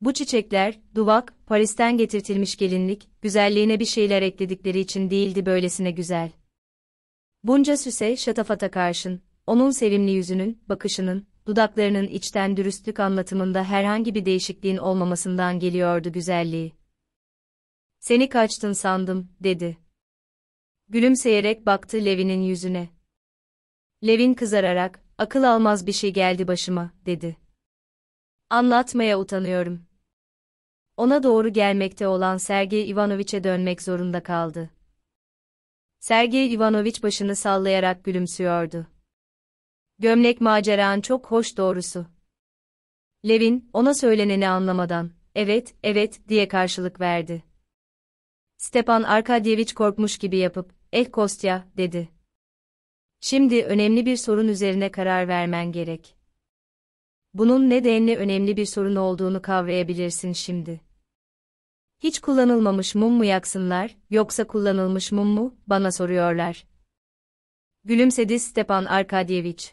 Bu çiçekler, duvak, Paris'ten getirtilmiş gelinlik, güzelliğine bir şeyler ekledikleri için değildi böylesine güzel. Bunca süse şatafata karşın, onun sevimli yüzünün, bakışının, dudaklarının içten dürüstlük anlatımında herhangi bir değişikliğin olmamasından geliyordu güzelliği. Seni kaçtın sandım, dedi. Gülümseyerek baktı Levin'in yüzüne. Levin kızararak, akıl almaz bir şey geldi başıma, dedi. Anlatmaya utanıyorum ona doğru gelmekte olan Sergey Ivanoviç'e dönmek zorunda kaldı. Sergey Ivanoviç başını sallayarak gülümsüyordu. Gömlek maceran çok hoş doğrusu. Levin, ona söyleneni anlamadan, evet, evet, diye karşılık verdi. Stepan Arkadyevich korkmuş gibi yapıp, eh Kostya, dedi. Şimdi önemli bir sorun üzerine karar vermen gerek. Bunun ne nedenle önemli bir sorun olduğunu kavrayabilirsin şimdi. Hiç kullanılmamış mum mu yaksınlar, yoksa kullanılmış mum mu, bana soruyorlar. Gülümsedi Stepan Arkadyevich.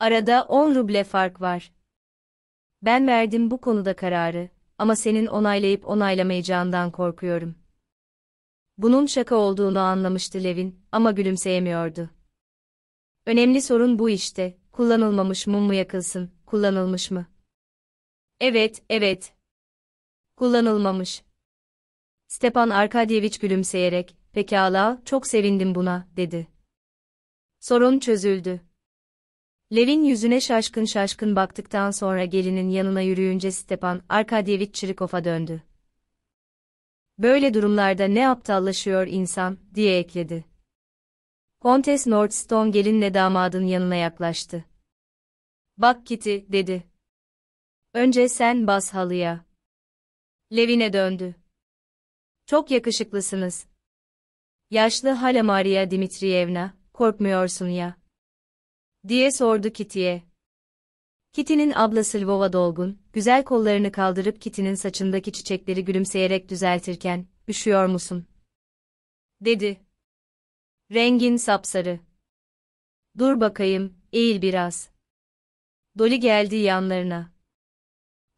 Arada 10 ruble fark var. Ben verdim bu konuda kararı ama senin onaylayıp onaylamayacağından korkuyorum. Bunun şaka olduğunu anlamıştı Levin ama gülümseyemiyordu. Önemli sorun bu işte, kullanılmamış mum mu yakılsın, kullanılmış mı? Evet, evet, kullanılmamış. Stepan Arkadyevich gülümseyerek, pekala, çok sevindim buna, dedi. Sorun çözüldü. Levin yüzüne şaşkın şaşkın baktıktan sonra gelinin yanına yürüyünce Stepan Arkadyevich Çirikov'a döndü. Böyle durumlarda ne aptallaşıyor insan, diye ekledi. Kontes Nordstone gelinle damadın yanına yaklaştı. Bak Kitty, dedi. Önce sen bas halıya. Levin'e döndü. Çok yakışıklısınız. Yaşlı hala Maria Dimitriyevna, korkmuyorsun ya. Diye sordu Kitty'ye. Kitty'nin ablası Lvova dolgun, güzel kollarını kaldırıp Kitty'nin saçındaki çiçekleri gülümseyerek düzeltirken, üşüyor musun? Dedi. Rengin sapsarı. Dur bakayım, eğil biraz. Doli geldi yanlarına.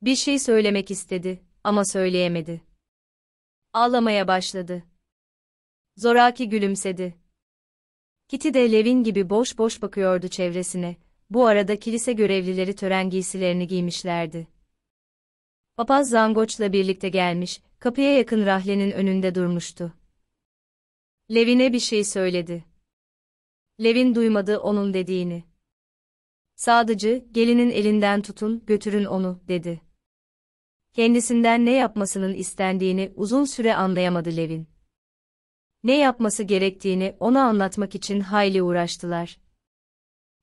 Bir şey söylemek istedi ama söyleyemedi. Ağlamaya başladı. Zoraki gülümsedi. Kitty de Levin gibi boş boş bakıyordu çevresine. Bu arada kilise görevlileri tören giysilerini giymişlerdi. Papaz zangoçla birlikte gelmiş, kapıya yakın rahlenin önünde durmuştu. Levin'e bir şey söyledi. Levin duymadı onun dediğini. Sadıcı, gelinin elinden tutun, götürün onu, dedi kendisinden ne yapmasının istendiğini uzun süre anlayamadı Levin. Ne yapması gerektiğini ona anlatmak için hayli uğraştılar.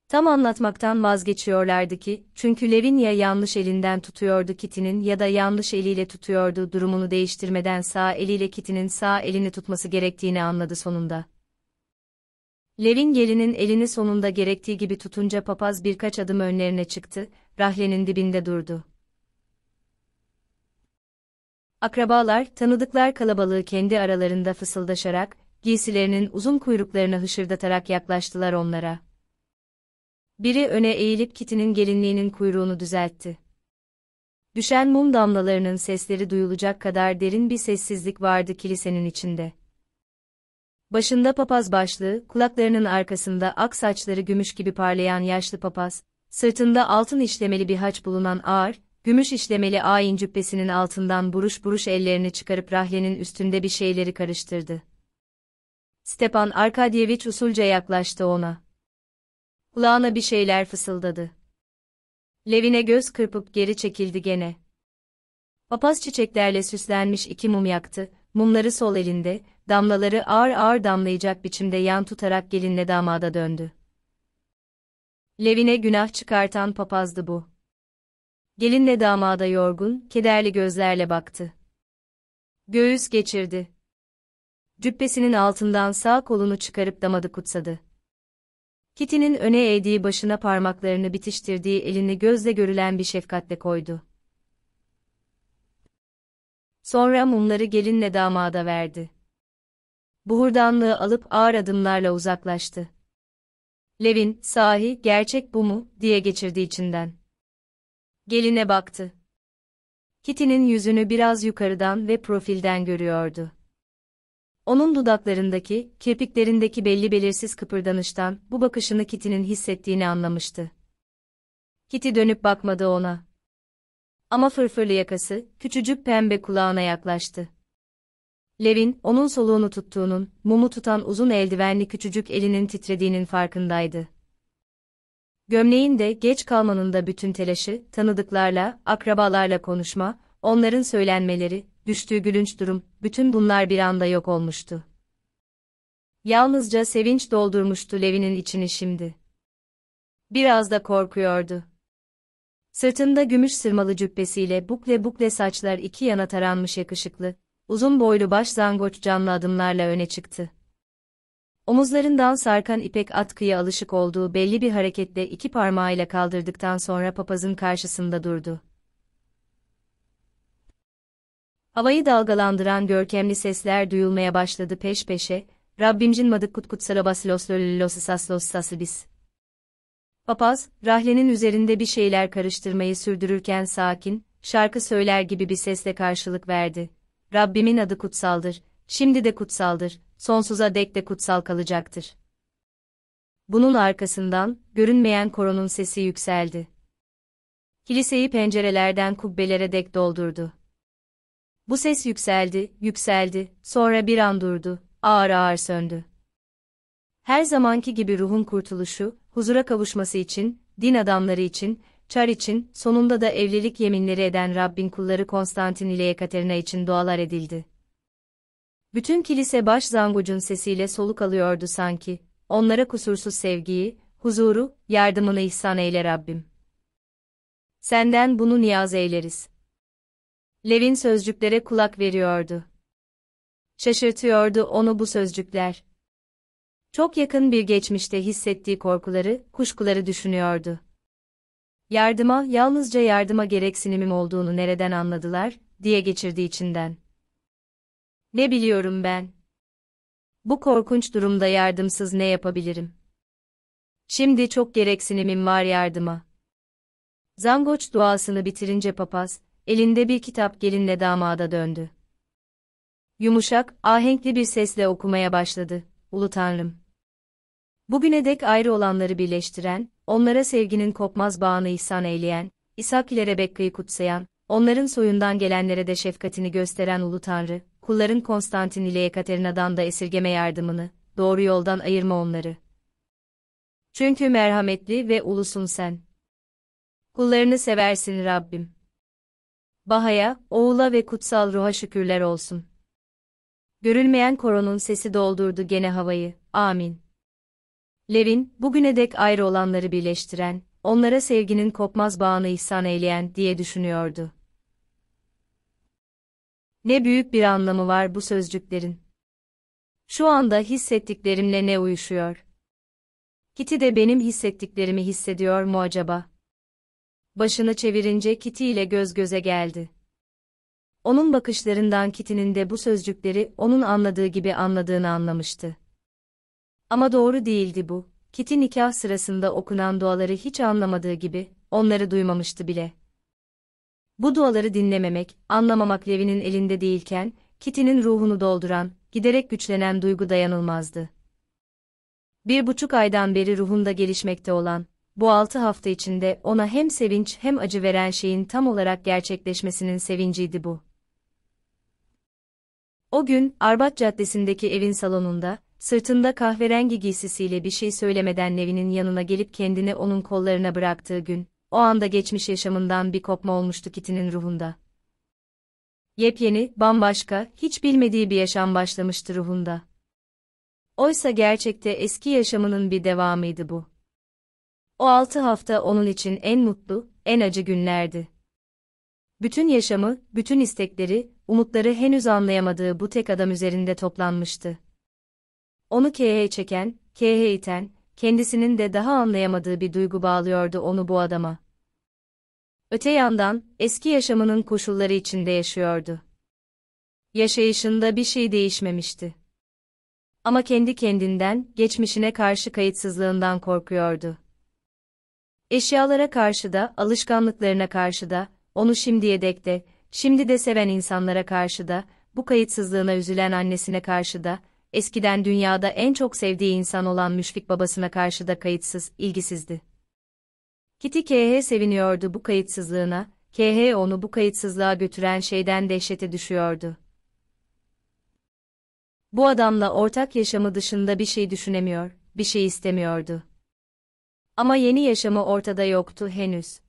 Tam anlatmaktan vazgeçiyorlardı ki, çünkü Levin ya yanlış elinden tutuyordu Kitty'nin ya da yanlış eliyle tutuyordu durumunu değiştirmeden sağ eliyle Kitty'nin sağ elini tutması gerektiğini anladı sonunda. Levin gelinin elini sonunda gerektiği gibi tutunca papaz birkaç adım önlerine çıktı, rahlenin dibinde durdu. Akrabalar, tanıdıklar kalabalığı kendi aralarında fısıldaşarak, giysilerinin uzun kuyruklarını hışırdatarak yaklaştılar onlara. Biri öne eğilip Kitty'nin gelinliğinin kuyruğunu düzeltti. Düşen mum damlalarının sesleri duyulacak kadar derin bir sessizlik vardı kilisenin içinde. Başında papaz başlığı, kulaklarının arkasında ak saçları gümüş gibi parlayan yaşlı papaz, sırtında altın işlemeli bir haç bulunan ağır, Gümüş işlemeli ayin cübbesinin altından buruş buruş ellerini çıkarıp rahlenin üstünde bir şeyleri karıştırdı. Stepan Arkadyevich usulca yaklaştı ona. Kulağına bir şeyler fısıldadı. Levine göz kırpıp geri çekildi gene. Papaz çiçeklerle süslenmiş iki mum yaktı, mumları sol elinde, damlaları ağır ağır damlayacak biçimde yan tutarak gelinle damada döndü. Levine günah çıkartan papazdı bu. Gelinle damada yorgun, kederli gözlerle baktı. Göğüs geçirdi. Cübbesinin altından sağ kolunu çıkarıp damadı kutsadı. Kitty'nin öne eğdiği başına parmaklarını bitiştirdiği elini gözle görülen bir şefkatle koydu. Sonra mumları gelinle damada verdi. Buhurdanlığı alıp ağır adımlarla uzaklaştı. Levin, sahi, gerçek bu mu, diye geçirdi içinden. Geline baktı. Kitty'nin yüzünü biraz yukarıdan ve profilden görüyordu. Onun dudaklarındaki, kirpiklerindeki belli belirsiz kıpırdanıştan bu bakışını Kitty'nin hissettiğini anlamıştı. Kitty dönüp bakmadı ona. Ama fırfırlı yakası, küçücük pembe kulağına yaklaştı. Levin, onun soluğunu tuttuğunun, mumu tutan uzun eldivenli küçücük elinin titrediğinin farkındaydı. Gömleğin de geç kalmanın da bütün telaşı, tanıdıklarla, akrabalarla konuşma, onların söylenmeleri, düştüğü gülünç durum, bütün bunlar bir anda yok olmuştu. Yalnızca sevinç doldurmuştu Levin'in içini şimdi. Biraz da korkuyordu. Sırtında gümüş sırmalı cübbesiyle bukle bukle saçlar iki yana taranmış yakışıklı, uzun boylu baş zangoç canlı adımlarla öne çıktı. Omuzlarından sarkan ipek atkıya alışık olduğu belli bir hareketle iki parmağıyla kaldırdıktan sonra papazın karşısında durdu. Havayı dalgalandıran görkemli sesler duyulmaya başladı peş peşe, Rabbimcin madık kut kut salabasilos lolillos saslos Papaz, rahlenin üzerinde bir şeyler karıştırmayı sürdürürken sakin, şarkı söyler gibi bir sesle karşılık verdi. Rabbimin adı kutsaldır, şimdi de kutsaldır, sonsuza dek de kutsal kalacaktır. Bunun arkasından, görünmeyen koronun sesi yükseldi. Kiliseyi pencerelerden kubbelere dek doldurdu. Bu ses yükseldi, yükseldi, sonra bir an durdu, ağır ağır söndü. Her zamanki gibi ruhun kurtuluşu, huzura kavuşması için, din adamları için, Çar için, sonunda da evlilik yeminleri eden Rabbin kulları Konstantin ile Yekaterina için dualar edildi. Bütün kilise baş zangucun sesiyle soluk alıyordu sanki. Onlara kusursuz sevgiyi, huzuru, yardımını ihsan eyle Rabbim. Senden bunu niyaz eyleriz. Levin sözcüklere kulak veriyordu. Şaşırtıyordu onu bu sözcükler. Çok yakın bir geçmişte hissettiği korkuları, kuşkuları düşünüyordu. Yardıma, yalnızca yardıma gereksinimim olduğunu nereden anladılar, diye geçirdi içinden. Ne biliyorum ben? Bu korkunç durumda yardımsız ne yapabilirim? Şimdi çok gereksinimim var yardıma. Zangoç duasını bitirince papaz, elinde bir kitap gelinle damada döndü. Yumuşak, ahenkli bir sesle okumaya başladı. Ulu Tanrım. Bugüne dek ayrı olanları birleştiren, onlara sevginin kopmaz bağını ihsan eyleyen, İshak ile Rebekka'yı kutsayan, onların soyundan gelenlere de şefkatini gösteren Ulu Tanrı, kulların Konstantin ile Ekaterina'dan da esirgeme yardımını, doğru yoldan ayırma onları. Çünkü merhametli ve ulusun sen. Kullarını seversin Rabbim. Bahaya, oğula ve kutsal ruha şükürler olsun. Görülmeyen koronun sesi doldurdu gene havayı, amin. Levin, bugüne dek ayrı olanları birleştiren, onlara sevginin kopmaz bağını ihsan eyleyen diye düşünüyordu. Ne büyük bir anlamı var bu sözcüklerin. Şu anda hissettiklerimle ne uyuşuyor? Kiti de benim hissettiklerimi hissediyor mu acaba? Başını çevirince Kiti ile göz göze geldi. Onun bakışlarından Kiti'nin de bu sözcükleri onun anladığı gibi anladığını anlamıştı. Ama doğru değildi bu. Kiti nikah sırasında okunan duaları hiç anlamadığı gibi onları duymamıştı bile. Bu duaları dinlememek, anlamamak Levi'nin elinde değilken, Kitty'nin ruhunu dolduran, giderek güçlenen duygu dayanılmazdı. Bir buçuk aydan beri ruhunda gelişmekte olan, bu altı hafta içinde ona hem sevinç hem acı veren şeyin tam olarak gerçekleşmesinin sevinciydi bu. O gün, Arbat Caddesi'ndeki evin salonunda, sırtında kahverengi giysisiyle bir şey söylemeden Nevin'in yanına gelip kendini onun kollarına bıraktığı gün, o anda geçmiş yaşamından bir kopma olmuştu Kitty'nin ruhunda. Yepyeni, bambaşka, hiç bilmediği bir yaşam başlamıştı ruhunda. Oysa gerçekte eski yaşamının bir devamıydı bu. O altı hafta onun için en mutlu, en acı günlerdi. Bütün yaşamı, bütün istekleri, umutları henüz anlayamadığı bu tek adam üzerinde toplanmıştı. Onu K'ye çeken, K'ye iten, kendisinin de daha anlayamadığı bir duygu bağlıyordu onu bu adama. Öte yandan, eski yaşamının koşulları içinde yaşıyordu. Yaşayışında bir şey değişmemişti. Ama kendi kendinden, geçmişine karşı kayıtsızlığından korkuyordu. Eşyalara karşı da, alışkanlıklarına karşı da, onu şimdiye dek de, şimdi de seven insanlara karşı da, bu kayıtsızlığına üzülen annesine karşı da, eskiden dünyada en çok sevdiği insan olan müşfik babasına karşı da kayıtsız, ilgisizdi. Kitty KH seviniyordu bu kayıtsızlığına, KH onu bu kayıtsızlığa götüren şeyden dehşete düşüyordu. Bu adamla ortak yaşamı dışında bir şey düşünemiyor, bir şey istemiyordu. Ama yeni yaşamı ortada yoktu henüz.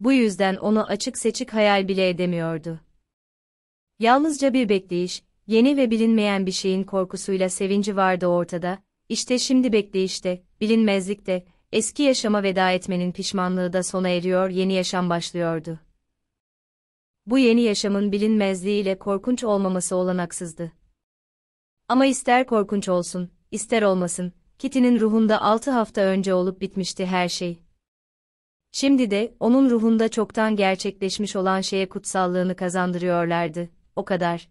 Bu yüzden onu açık seçik hayal bile edemiyordu. Yalnızca bir bekleyiş, yeni ve bilinmeyen bir şeyin korkusuyla sevinci vardı ortada, işte şimdi bekleyişte, bilinmezlikte, Eski yaşama veda etmenin pişmanlığı da sona eriyor, yeni yaşam başlıyordu. Bu yeni yaşamın bilinmezliğiyle korkunç olmaması olanaksızdı. Ama ister korkunç olsun, ister olmasın, Kitty'nin ruhunda altı hafta önce olup bitmişti her şey. Şimdi de, onun ruhunda çoktan gerçekleşmiş olan şeye kutsallığını kazandırıyorlardı, o kadar.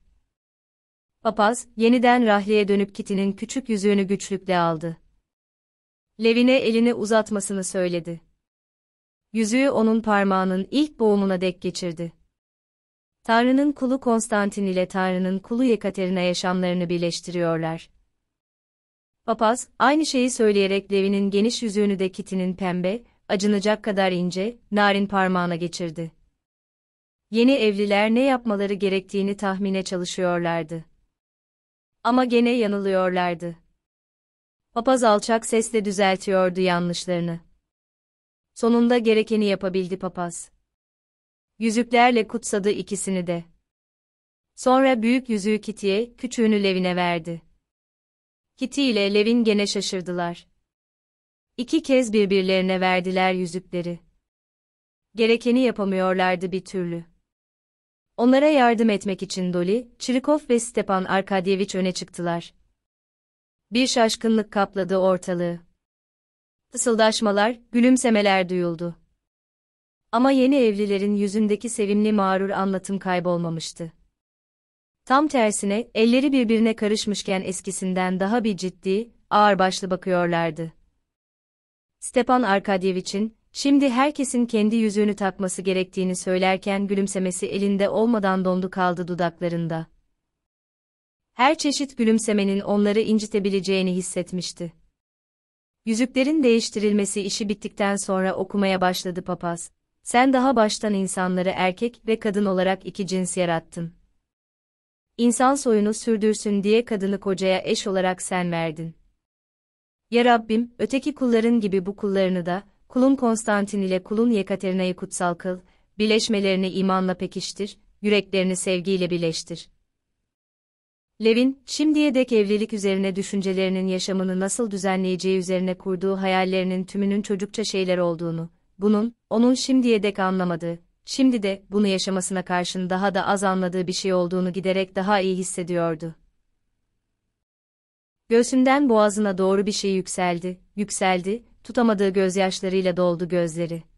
Papaz, yeniden rahliye dönüp Kitty'nin küçük yüzüğünü güçlükle aldı. Levine elini uzatmasını söyledi. Yüzüğü onun parmağının ilk boğumuna dek geçirdi. Tanrı'nın kulu Konstantin ile Tanrı'nın kulu Yekaterina yaşamlarını birleştiriyorlar. Papaz, aynı şeyi söyleyerek Levi'nin geniş yüzüğünü de Kitty'nin pembe, acınacak kadar ince, narin parmağına geçirdi. Yeni evliler ne yapmaları gerektiğini tahmine çalışıyorlardı. Ama gene yanılıyorlardı. Papaz alçak sesle düzeltiyordu yanlışlarını. Sonunda gerekeni yapabildi papaz. Yüzüklerle kutsadı ikisini de. Sonra büyük yüzüğü Kiti'ye, küçüğünü Levin'e verdi. Kiti ile Levin gene şaşırdılar. İki kez birbirlerine verdiler yüzükleri. Gerekeni yapamıyorlardı bir türlü. Onlara yardım etmek için Doli, Çirikov ve Stepan Arkadyevich öne çıktılar bir şaşkınlık kapladı ortalığı. Fısıldaşmalar, gülümsemeler duyuldu. Ama yeni evlilerin yüzündeki sevimli mağrur anlatım kaybolmamıştı. Tam tersine, elleri birbirine karışmışken eskisinden daha bir ciddi, ağırbaşlı bakıyorlardı. Stepan Arkadyeviç'in, şimdi herkesin kendi yüzüğünü takması gerektiğini söylerken gülümsemesi elinde olmadan dondu kaldı dudaklarında her çeşit gülümsemenin onları incitebileceğini hissetmişti. Yüzüklerin değiştirilmesi işi bittikten sonra okumaya başladı papaz. Sen daha baştan insanları erkek ve kadın olarak iki cins yarattın. İnsan soyunu sürdürsün diye kadını kocaya eş olarak sen verdin. Ya Rabbim, öteki kulların gibi bu kullarını da, kulun Konstantin ile kulun Yekaterina'yı kutsal kıl, birleşmelerini imanla pekiştir, yüreklerini sevgiyle birleştir. Levin, şimdiye dek evlilik üzerine düşüncelerinin yaşamını nasıl düzenleyeceği üzerine kurduğu hayallerinin tümünün çocukça şeyler olduğunu, bunun, onun şimdiye dek anlamadığı, şimdi de bunu yaşamasına karşın daha da az anladığı bir şey olduğunu giderek daha iyi hissediyordu. Göğsünden boğazına doğru bir şey yükseldi, yükseldi, tutamadığı gözyaşlarıyla doldu gözleri.